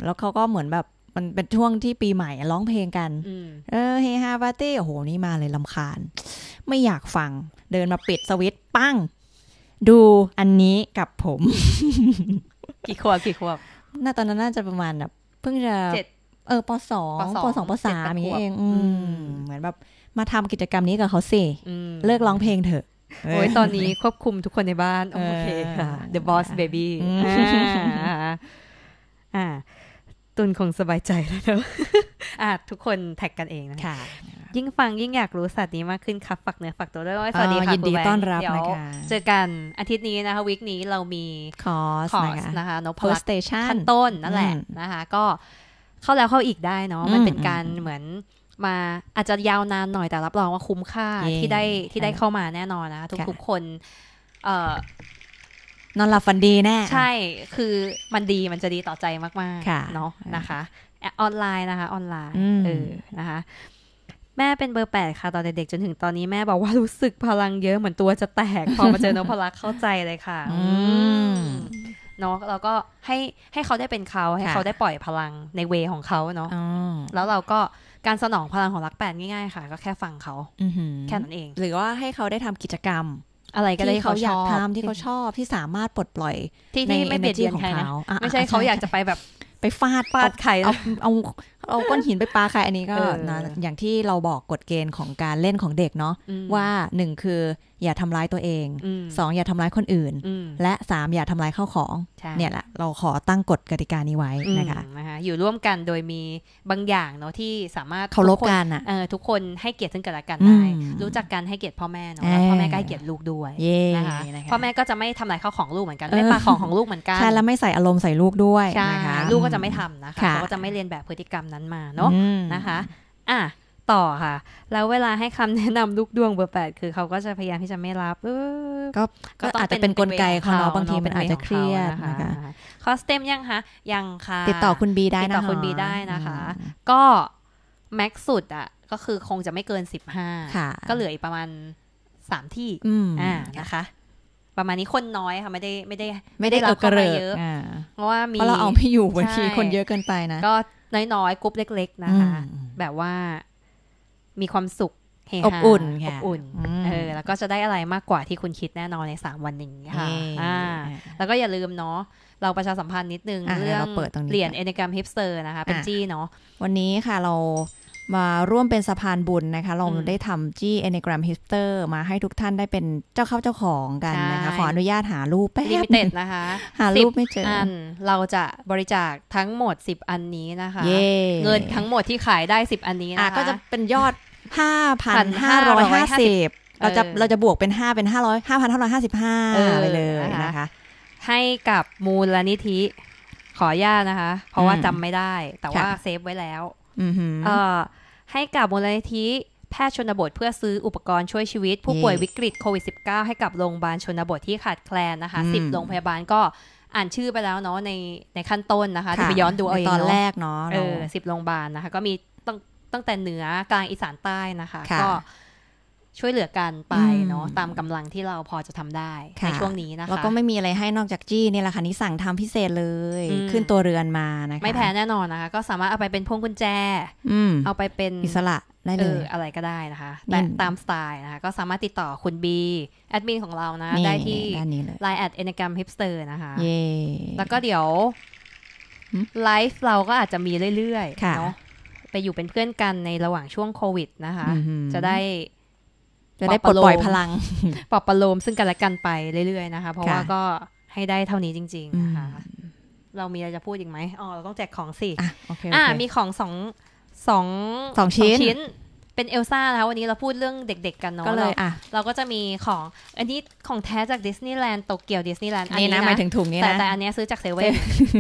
แล้วเขาก็เหมือนแบบมันเป็นช่วงที่ปีใหม่ร้องเพลงกันเออ เฮฮาปาร์ตี้โอ้โหนี่มาเลยลำคาญ ไม่อยากฟัง เดินมาปิดสวิตปั้ง ดูอันนี้กับผม กี่ขวบกี่ขวบน่าตอนนั้นน่าจะประมาณแบบเพิ่งจะเออปสองปสองปสามอี่งเองเหมือนแบบมาทำกิจกรรมนี้กับเขาสิเลิกร้องเพลงเถอะโอ้ยตอนนี้ควบคุมทุกคนในบ้าน โอเคค่ะ The Boss Baby อ่าุนคงสบายใจแล้วเนอะอ่ะทุกคนแท็กกันเองนะคะยิ่งฟังยิ่งอยากรู้สัตว์นี้มากขึ้นครับฝากเนื้อฝากตัวด้วย สวัสดีค่ะยินดีต้อนรับนะคะเจอกันอาทิตย์นี้นะคะวิกนี้เรามีคอร์สนะคะนพลัสขั้นต้นนั่นแหละนะคะ ก็เข้าแล้วเข้าอีกได้เนาะ มันเป็นการเหมือนมาอาจจะยาวนานหน่อยแต่รับรองว่าคุ้มค่าที่ได้ที่ได้เข้ามาแน่นอนนะทุกๆคนนอนหลับฝันดีแน่ ใช่ คือมันดีมันจะดีต่อใจมากๆ เนาะนะคะ ออนไลน์นะคะ ออนไลน์ เออ นะคะ แม่เป็นเบอร์แปดค่ะตอนเด็กๆจนถึงตอนนี้แม่บอกว่ารู้สึกพลังเยอะเหมือนตัวจะแตก พอมาเจอนพลักเข้าใจเลยค่ะเนาะเราก็ให้ให้เขาได้เป็นเขาให้เขาได้ปล่อยพลังในเวของเขาเนาะแล้วเราก็การสนองพลังของรักแปดง่าย ๆ ค่ะ ก็แค่ฟังเขาแค่นั้นเอง หรือว่าให้เขาได้ทำกิจกรรมอะไรก็ได้ที่เขาอยากทำที่เขาชอบที่สามารถปลดปล่อย ที่ไม่เปียเบียของเขาไม่ใช่เขาอยากจะไปแบบไปฟาดฟาดไข่เอาเอาเอาก้อนหินไปปาใครอันนี้ก็นะอย่างที่เราบอกกฎเกณฑ์ของการเล่นของเด็กเนาะว่าหนึ่งคืออย่าทำร้ายตัวเองสองอย่าทำร้ายคนอื่น และสามอย่าทำร้ายข้าวของเนี่ยแหละเราขอตั้งกฎกติกานี้ไว้นะคะอยู่ร่วมกันโดยมีบางอย่างเนาะที่สามารถเคารพกันอ่ะทุกคนให้เกียรติซึ่งกันและกันได้รู้จักกันให้เกียรติพ่อแม่เนาะพ่อแม่ก็ให้เกียรติลูกด้วยนะคะพ่อแม่ก็จะไม่ทำลายข้าวของลูกเหมือนกันไม่ปาของของลูกเหมือนกันใช่แล้วไม่ใส่อารมณ์ใส่ลูกด้วยนะคะลูกก็จะไม่ทำนะคะก็จะไม่เรียนแบบพฤติกรรมนั้นนั้นมาเนาะนะคะ อ่ะต่อค่ะ แล้วเวลาให้คำแนะนำลูกดวงเบอร์แปดคือเขาก็จะพยายามที่จะไม่รับก็ก็อาจจะเป็นกลไกของเราบางทีเป็นอาจจะเครียดนะคะคอสเต็มยังคะยังค่ะติดต่อคุณบีได้นะคะติดต่อคุณบีได้นะคะ ก็ แม็กสุดอ่ะ ก็คือคงจะไม่เกินสิบห้าก็เหลืออีกประมาณสามที่อ่านะคะ ประมาณนี้คนน้อยค่ะ ไม่ได้ไม่ได้ ไม่ได้รับเข้ามาเยอะเพราะว่ามีเราเอาไม่อยู่บางทีคนเยอะเกินไปนะก็น้อยๆกรุ๊ปเล็กๆนะคะ แบบว่ามีความสุขอบอุ่นค่ะอบอุ่นเออ แล้วก็จะได้อะไรมากกว่าที่คุณคิดแน่นอนในสามวันนี้ค่ะ อ่า แล้วก็อย่าลืมเนาะ เราประชาสัมพันธ์นิดนึง เรื่องเปิดตรงนี้เหรียญเอเนกรมฮิปสเตอร์นะคะ เป็นจี้เนาะ วันนี้ค่ะเรามาร่วมเป็นสะพานบุญนะคะเราได้ทำจี้เอเนกร r มฮิสเตอร์มาให้ทุกท่านได้เป็นเจ้าเข้าเจ้าของกันนะคะ ขออนุญาตหารูปแป๊บเ็ดนะคะ หารูปไม่เจออันเราจะบริจาคทั้งหมด 10 อันนี้นะคะ เงินทั้งหมดที่ขายได้ 10 อันนี้นะคะ ก็จะเป็นยอด 5,550เราจะเราจะบวกเป็น 5 เป็น 500 5,555ไปเลยนะคะ ให้กับมูลนิธิขอญาตนะคะ เพราะว่าจำไม่ได้แต่ว่าเซฟไว้แล้วเออให้กับมูลนิธิแพทย์ชนบทเพื่อซื้ออุปกรณ์ช่วยชีวิตผู้ป่วยวิกฤตโควิด -19 ให้กับโรงพยาบาลชนบทที่ขาดแคลนนะคะสิบโรงพยาบาลก็อ่านชื่อไปแล้วเนาะในในขั้นต้นนะคะจะไปย้อนดูเอาเองตอนแรกเนาะสิบโรงพยาบาลนะคะก็มีตั้งตั้งแต่เหนือกลางอีสานใต้นะคะก็ช่วยเหลือกันไปเนาะตามกำลังที่เราพอจะทำได้ ในช่วงนี้นะคะแล้วก็ไม่มีอะไรให้นอกจากจี้นี่แหละค่ะนี่สั่งทำพิเศษเลยขึ้นตัวเรือนมานะคะ ไม่แพ้แน่นอนนะคะ ก็สามารถเอาไปเป็นพวงกุญแจ อืเอาไปเป็นอิสระได้เลยอะไรก็ได้นะคะ แต่ตามสไตล์นะคะ ก็สามารถติดต่อคุณบี แอดมินของเรานะได้ที่ไลน์แอดเอเนกรมฮิปสเตอร์นะคะ แล้วก็เดี๋ยวไลฟ์เราก็อาจจะมีเรื่อยๆเนาะไปอยู่เป็นเพื่อนกันในระหว่างช่วงโควิดนะคะ จะได้จะได้ปลดปล่อยพลังปลอบประโลมซึ่งกันและกันไปเรื่อยๆนะคะ เพราะว่าก็ให้ได้เท่านี้จริงๆนะคะ เรามีอะไรจะพูดอีกไหมอ๋อเราต้องแจกของสิ อ่ามีของสองสองสองชิ้น เป็นเอลซ่าแล้ววันนี้เราพูดเรื่องเด็กๆกันเนาะก็เลยอ่ะเราก็จะมีของ อันนี้ของแท้จากดิสนีย์แลนด์โตเกียวดิสนีย์แลนด์อันนี้นะหมายถึงถุงนี้นะแต่แต่อันนี้ซื้อจากเซเว่น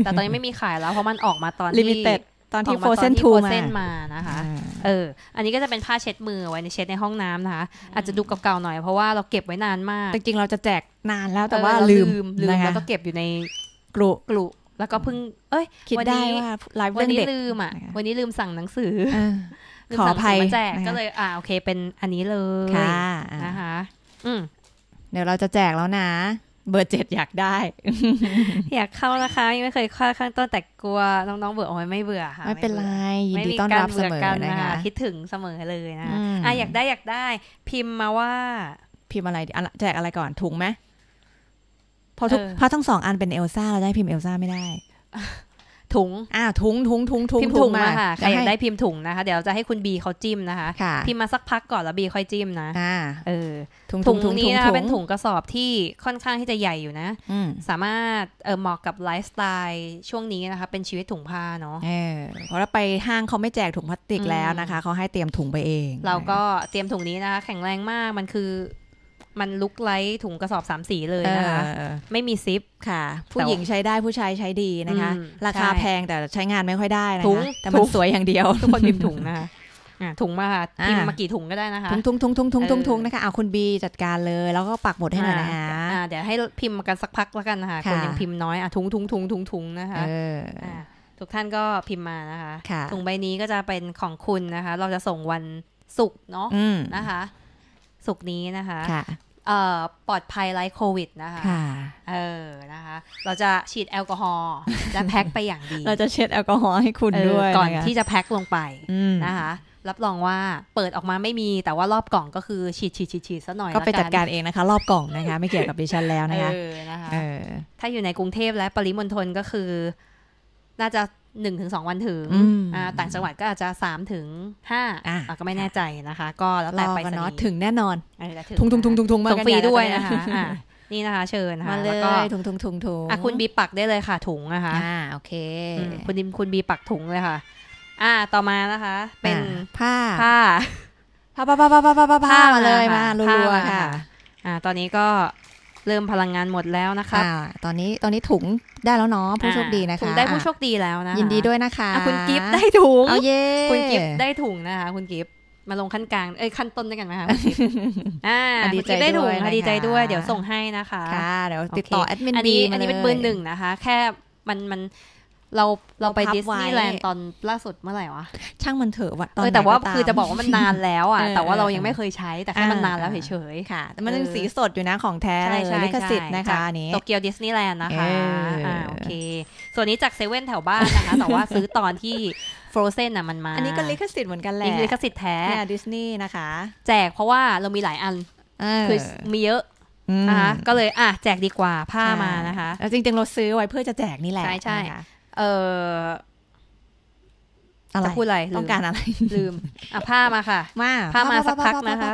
แต่ตอนนี้ไม่มีขายแล้วเพราะมันออกมาตอนที่ตอนที่โฟเซนทูมานะคะ เออ อันนี้ก็จะเป็นผ้าเช็ดมือไว้ในเช็ดในห้องน้ำนะคะ อาจจะดูเก่าๆหน่อย เพราะว่าเราเก็บไว้นานมาก จริงๆ เราจะแจกนานแล้วแต่ว่าลืมลืมแล้วก็เก็บอยู่ในกลุกลุแล้วก็เพิ่ง เอ้ย คิดได้ว่าไลฟ์วันนี้ลืมอ่ะ วันนี้ลืมสั่งหนังสือขออภัยัมาแจกก็เลย อ่า โอเค เป็นอันนี้เลยนะคะ อืมเดี๋ยวเราจะแจกแล้วนะเบอร์เจ็ดอยากได้ อยากเข้านะคะยังไม่เคยเข้าข้างต้นแต่กลัวน้องๆเบื่อโอ้ยไม่เบื่อค่ะไม่เป็นไรยินดีต้อนรับเสมอนะคะคิดถึงเสมอเลยนะอ่ะอยากได้อยากได้ พิมพ์มาว่า พิมพ์อะไรแจกอะไรก่อนถุงไหมพอทุกพอทั้งสองอันเป็นเอลซ่า เราได้พิมพ์เอลซ่าไม่ได้ถุง อ่า ถุง ถุง ถุงถุงพิมถุงมาค่ะใครอยากได้พิมพ์ถุงนะคะ เดี๋ยวจะให้คุณบีเขาจิ้มนะคะ พิมมาสักพักก่อนแล้วบีค่อยจิ้มนะ อ่า เออถุงถุงถุงนี้นะคะ เป็นถุงกระสอบที่ค่อนข้างที่จะใหญ่อยู่นะสามารถ เออเหมาะกับไลฟ์สไตล์ช่วงนี้นะคะ เป็นชีวิตถุงผ้าเนาะเออ เพราะเราไปห้างเขาไม่แจกถุงพลาสติกแล้วนะคะ เขาให้เตรียมถุงไปเอง เราก็เตรียมถุงนี้นะคะ แข็งแรงมาก มันคือมันลุกไลท์ถุงกระสอบสามสีเลยนะคะ ไม่มีซิปค่ะ ผู้หญิงใช้ได้ผู้ชายใช้ดีนะคะราคาแพงแต่ใช้งานไม่ค่อยได้นะคะแต่มันสวยอย่างเดียว ทุกคนพิมพ์ถุงนะคะถุงมาค่ะพิมพ์มากี่ถุงก็ได้นะคะ ถุงทุงทุงทุงทุงทุงนะคะเอาคุณบีจัดการเลย แล้วก็ปักหมดให้หน่อยนะคะเดี๋ยวให้พิมพ์กันสักพักแล้วกันนะคะคนยังพิมพ์น้อยอ่ะทุงทุงทุงทุงทุงนะคะทุกท่านก็พิมพ์มานะคะถุงใบนี้ก็จะเป็นของคุณนะคะ เราจะส่งวันศุกร์เนาะนะคะสุกนี้นะคะคะปลอดภัยไร้โควิดนะคะคะเออ นะคะ เราจะฉีดแอลกอฮอล์และแพ็คไปอย่างดี เราจะเช็ดแอลกอฮอล์ให้คุณด้วย ก่อนที่จะแพ็คลงไปนะคะ รับรองว่าเปิดออกมาไม่มีแต่ว่ารอบกล่องก็คือฉีดฉีดฉีดฉีดซะหน่อย ก็ไปจัดการเองนะคะ รอบกล่อง นะคะ ไม่เกี่ยวกับดิฉันแล้วนะคะถ้าอยู่ในกรุงเทพและปริมณฑลก็คือ น่าจะหนึ่งถึงสองวันถึงต่างจังหวัดก็อาจจะสามถึงห้าาก็ไม่แน่ใจนะคะ ก็แล้วแต่ไปสนีถึงแน่นอนถุงถุงถุงถุงถุงมาฟรีด้วยนะคะนี่นะคะเชิญค่ะแล้วก็ถุงถุงถุงถุงคุณบีปักได้เลยค่ะถุงนะคะอ่าโอเคคุณดิมคุณบีปักถุงเลยค่ะ อ่าต่อมานะคะ เป็นผ้าผ้าผ้าผ้าผ้าผ้าผ้าผ้ามาเลยมารัวๆค่ะอ่าตอนนี้ก็เริ่มพลังงานหมดแล้วนะคะ ตอนนี้ตอนนี้ถุงได้แล้วเนาะผู้โชคดีนะคะถุงได้ผู้โชคดีแล้วนะยินดีด้วยนะคะะคุณกิฟต์ได้ถุงคุณกิฟต์ได้ถุงนะคะ คุณกิฟต์มาลงขั้นกลางเอ้ยขั้นต้นด้วยกันไหมคะอ่าดีใจได้ถุงดีใจด้วย เดี๋ยวส่งให้นะคะค่ะเดี๋ยวติดต่อแอดมินดี อันนี้เป็นเบอร์หนึ่งนะคะ แค่มันมันเราเราไปดิสนีย์แลนด์ตอนล่าสุดเมื่อไหร่วะ ช่างมันเถอะว่ะตอนแต่ว่าคือจะบอกว่ามันนานแล้วอ่ะแต่ว่าเรายังไม่เคยใช้แต่แค่มันนานแล้วเฉยๆค่ะ แต่มันเป็นสีสดอยู่นะของแท้เลยลิขสิทธิ์นะคะนี้โตเกียวดิสนีย์แลนด์นะคะอ่าโอเค ส่วนนี้จากเซเว่นแถวบ้านนะคะ แต่ว่าซื้อตอนที่ฟรเซนอ่ะมันมา อันนี้ก็ลิขสิทธิ์เหมือนกันแหละลิขสิทธิ์แท้ดิสนีย์นะคะ แจกเพราะว่าเรามีหลายอันคือมีเยอะนะคะก็เลยอ่ะแจกดีกว่าผ้ามานะคะจริงๆเราซื้อไว้เพื่อจะแจกนี่แหละใช่ใช่เออจะพูดอะไร ต้องการอะไร ลืม อ่ะ ผ้ามาค่ะมาผ้ามาสักพักนะคะ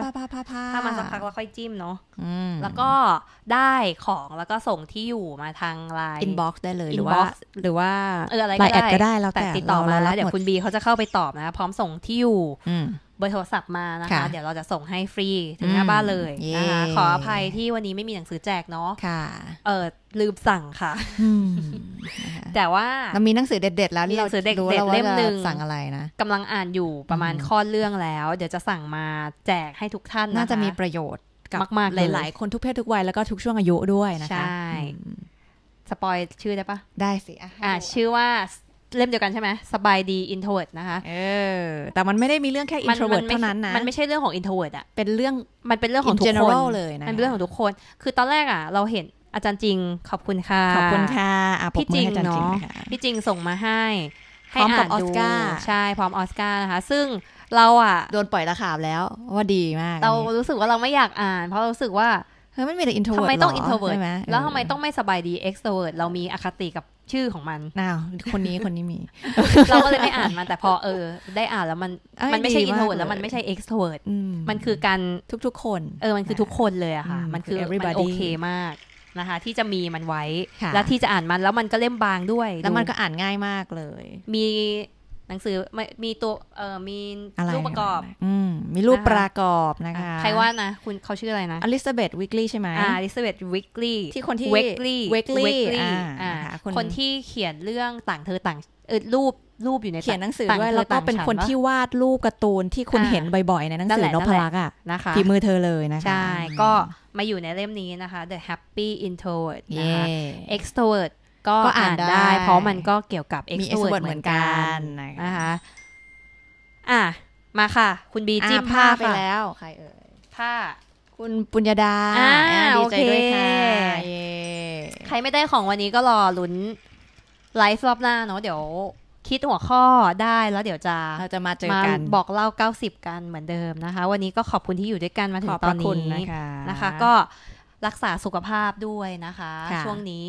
ผ้ามาสักพักแล้วค่อยจิ้มเนาะแล้วก็ได้ของแล้วก็ส่งที่อยู่มาทางไลน์อินบ็อกซ์ได้เลยหรือว่า หรือว่าอะไรก็ได้ก็ได้แล้วแต่ติดต่อมาแล้วเดี๋ยวคุณบีเขาจะเข้าไปตอบนะพร้อมส่งที่อยู่เบอร์โทรศัพท์มานะคะ เดี๋ยวเราจะส่งให้ฟรีถึงหน้าบ้านเลยนะคะขออภัยที่วันนี้ไม่มีหนังสือแจกเนาะเออลืมสั่งค่ะแต่ว่าเรามีหนังสือเด็ด ๆ แล้วเราสือเด็ดเล่มหนึ่งสั่งอะไรนะกำลังอ่านอยู่ประมาณข้อเรื่องแล้ว เดี๋ยวจะสั่งมาแจกให้ทุกท่านน่าจะมีประโยชน์กับมากๆหลายๆ คนทุกเพศทุกวัยแล้วก็ทุกช่วงอายุด้วยนะคะใช่สปอยชื่อ ได้ปะได้สิอ่ะชื่อว่าเล่มเดียวกันใช่ไหมสบายดี อินโทรเวิร์ดนะคะ เออแต่มันไม่ได้มีเรื่องแค่ อินโทรเวิร์ดเท่านั้นนะมันไม่ใช่เรื่องของอินโทรเวิร์ดอ่ะเป็นเรื่องมันเป็นเรื่องของทุกคนเลยนะมันเป็นเรื่องของทุกคน คือตอนแรกอ่ะ เราเห็นอาจารย์จริงขอบคุณค่ะขอบคุณค่ะพี่จริงเนาะพี่จริงส่งมาให้พร้อมกับออสการ์ใช่ พร้อมออสการ์นะคะ ซึ่งเราอ่ะโดนปล่อยตะขาบแล้ว ว่าดีมากเรารู้สึกว่าเราไม่อยากอ่านเพราะเรารู้สึกว่าเฮ้ยมันมีแต่อินโทรเวิร์ดทำไมต้องอินโทรเวิร์ดแล้วทำไมต้องไม่สบายดีเอ็กซ์โทรเวิร์ดเรามีอคติกับชื่อของมันน้าวคนนี้คนนี้มีเราก็เลยไม่อ่านมันแต่พอเออได้อ่านแล้วมันมันไม่ใช่อินโทรเวิร์ดแล้วมันไม่ใช่เอ็กซ์โทรเวิร์ดมันคือการทุกๆคนเออมันคือทุกคนเลยอะค่ะ มันคือมันโอเคมากนะคะที่จะมีมันไว้ และที่จะอ่านมันแล้วมันก็เล่มบางด้วย แล้วมันก็อ่านง่ายมากเลย มีหนังสือมีตัวเออมีรูปประกอบอืมมีรูปประกอบนะคะ ใครว่านะคุณเขาชื่ออะไรนะอลิซาเบธวิกลี่ใช่ไหมอ่าอลิซาเบธวิกลี่ที่คนที่วิกลี่วิกลี่อ่าคนที่เขียนเรื่องต่างเธอต่างเออรูปรูปอยู่ในเขียนหนังสือด้วย แล้วก็เป็นคนที่วาดรูปการ์ตูนที่คุณเห็นบ่อยๆ ในหนังสือนพลักษ์อ่ะนะคะฝีมือเธอเลยนะคะใช่ ก็มาอยู่ในเล่มนี้นะคะ The Happy Introvert นะคะ Extrovert ก็อ่านได้ เพราะมันก็เกี่ยวกับกซ์เวิร์ดเหมือนกันนะคะอ่ะ มาค่ะ คุณบีจิ้มผ้าไปแล้ว ใครเอ่ยผ้าคุณปุญญาดา ดีใจด้วยค่ะใครไม่ได้ของวันนี้ก็รอลุ้น ไลฟ์รอบหน้าเนาะเดี๋ยว คิดหัวข้อได้แล้วเดี๋ยวจะเราจะมาเจอกันบอกเล่า 90 กันเหมือนเดิมนะคะ วันนี้ก็ขอบคุณที่อยู่ด้วยกันมาถึงตอนนี้นะคะ ก็รักษาสุขภาพด้วยนะคะ ช่วงนี้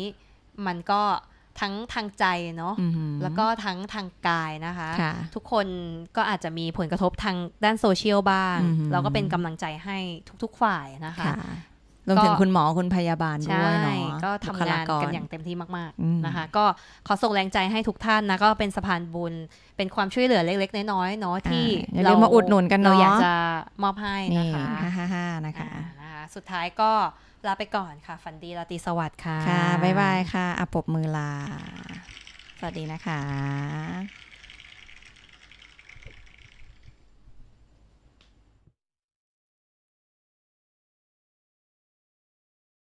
มันก็ทั้งทางใจเนาะแล้วก็ทั้งทางกายนะคะคะ ทุกคนก็อาจจะมีผลกระทบทางด้านโซเชียลบ้าง เราก็เป็นกำลังใจให้ทุก ๆฝ่ายนะคะคะรวมถึงคุณหมอคุณพยาบาลด้วยเนาะก็ทำงานกันอย่างเต็มที่มากๆนะคะก็ขอส่งแรงใจให้ทุกท่านนะก็เป็นสะพานบุญ เป็นความช่วยเหลือเล็กๆน้อยๆเนาะที่เรามาอุดหนุนกันเนาะอยากจะมอบให้นะคะนะคะสุดท้ายก็ลาไปก่อนค่ะ ฝันดีราตีสวัสดิ์ค่ะ ค่ะ บ๊ายบายค่ะอปบมือลา สวัสดีนะคะ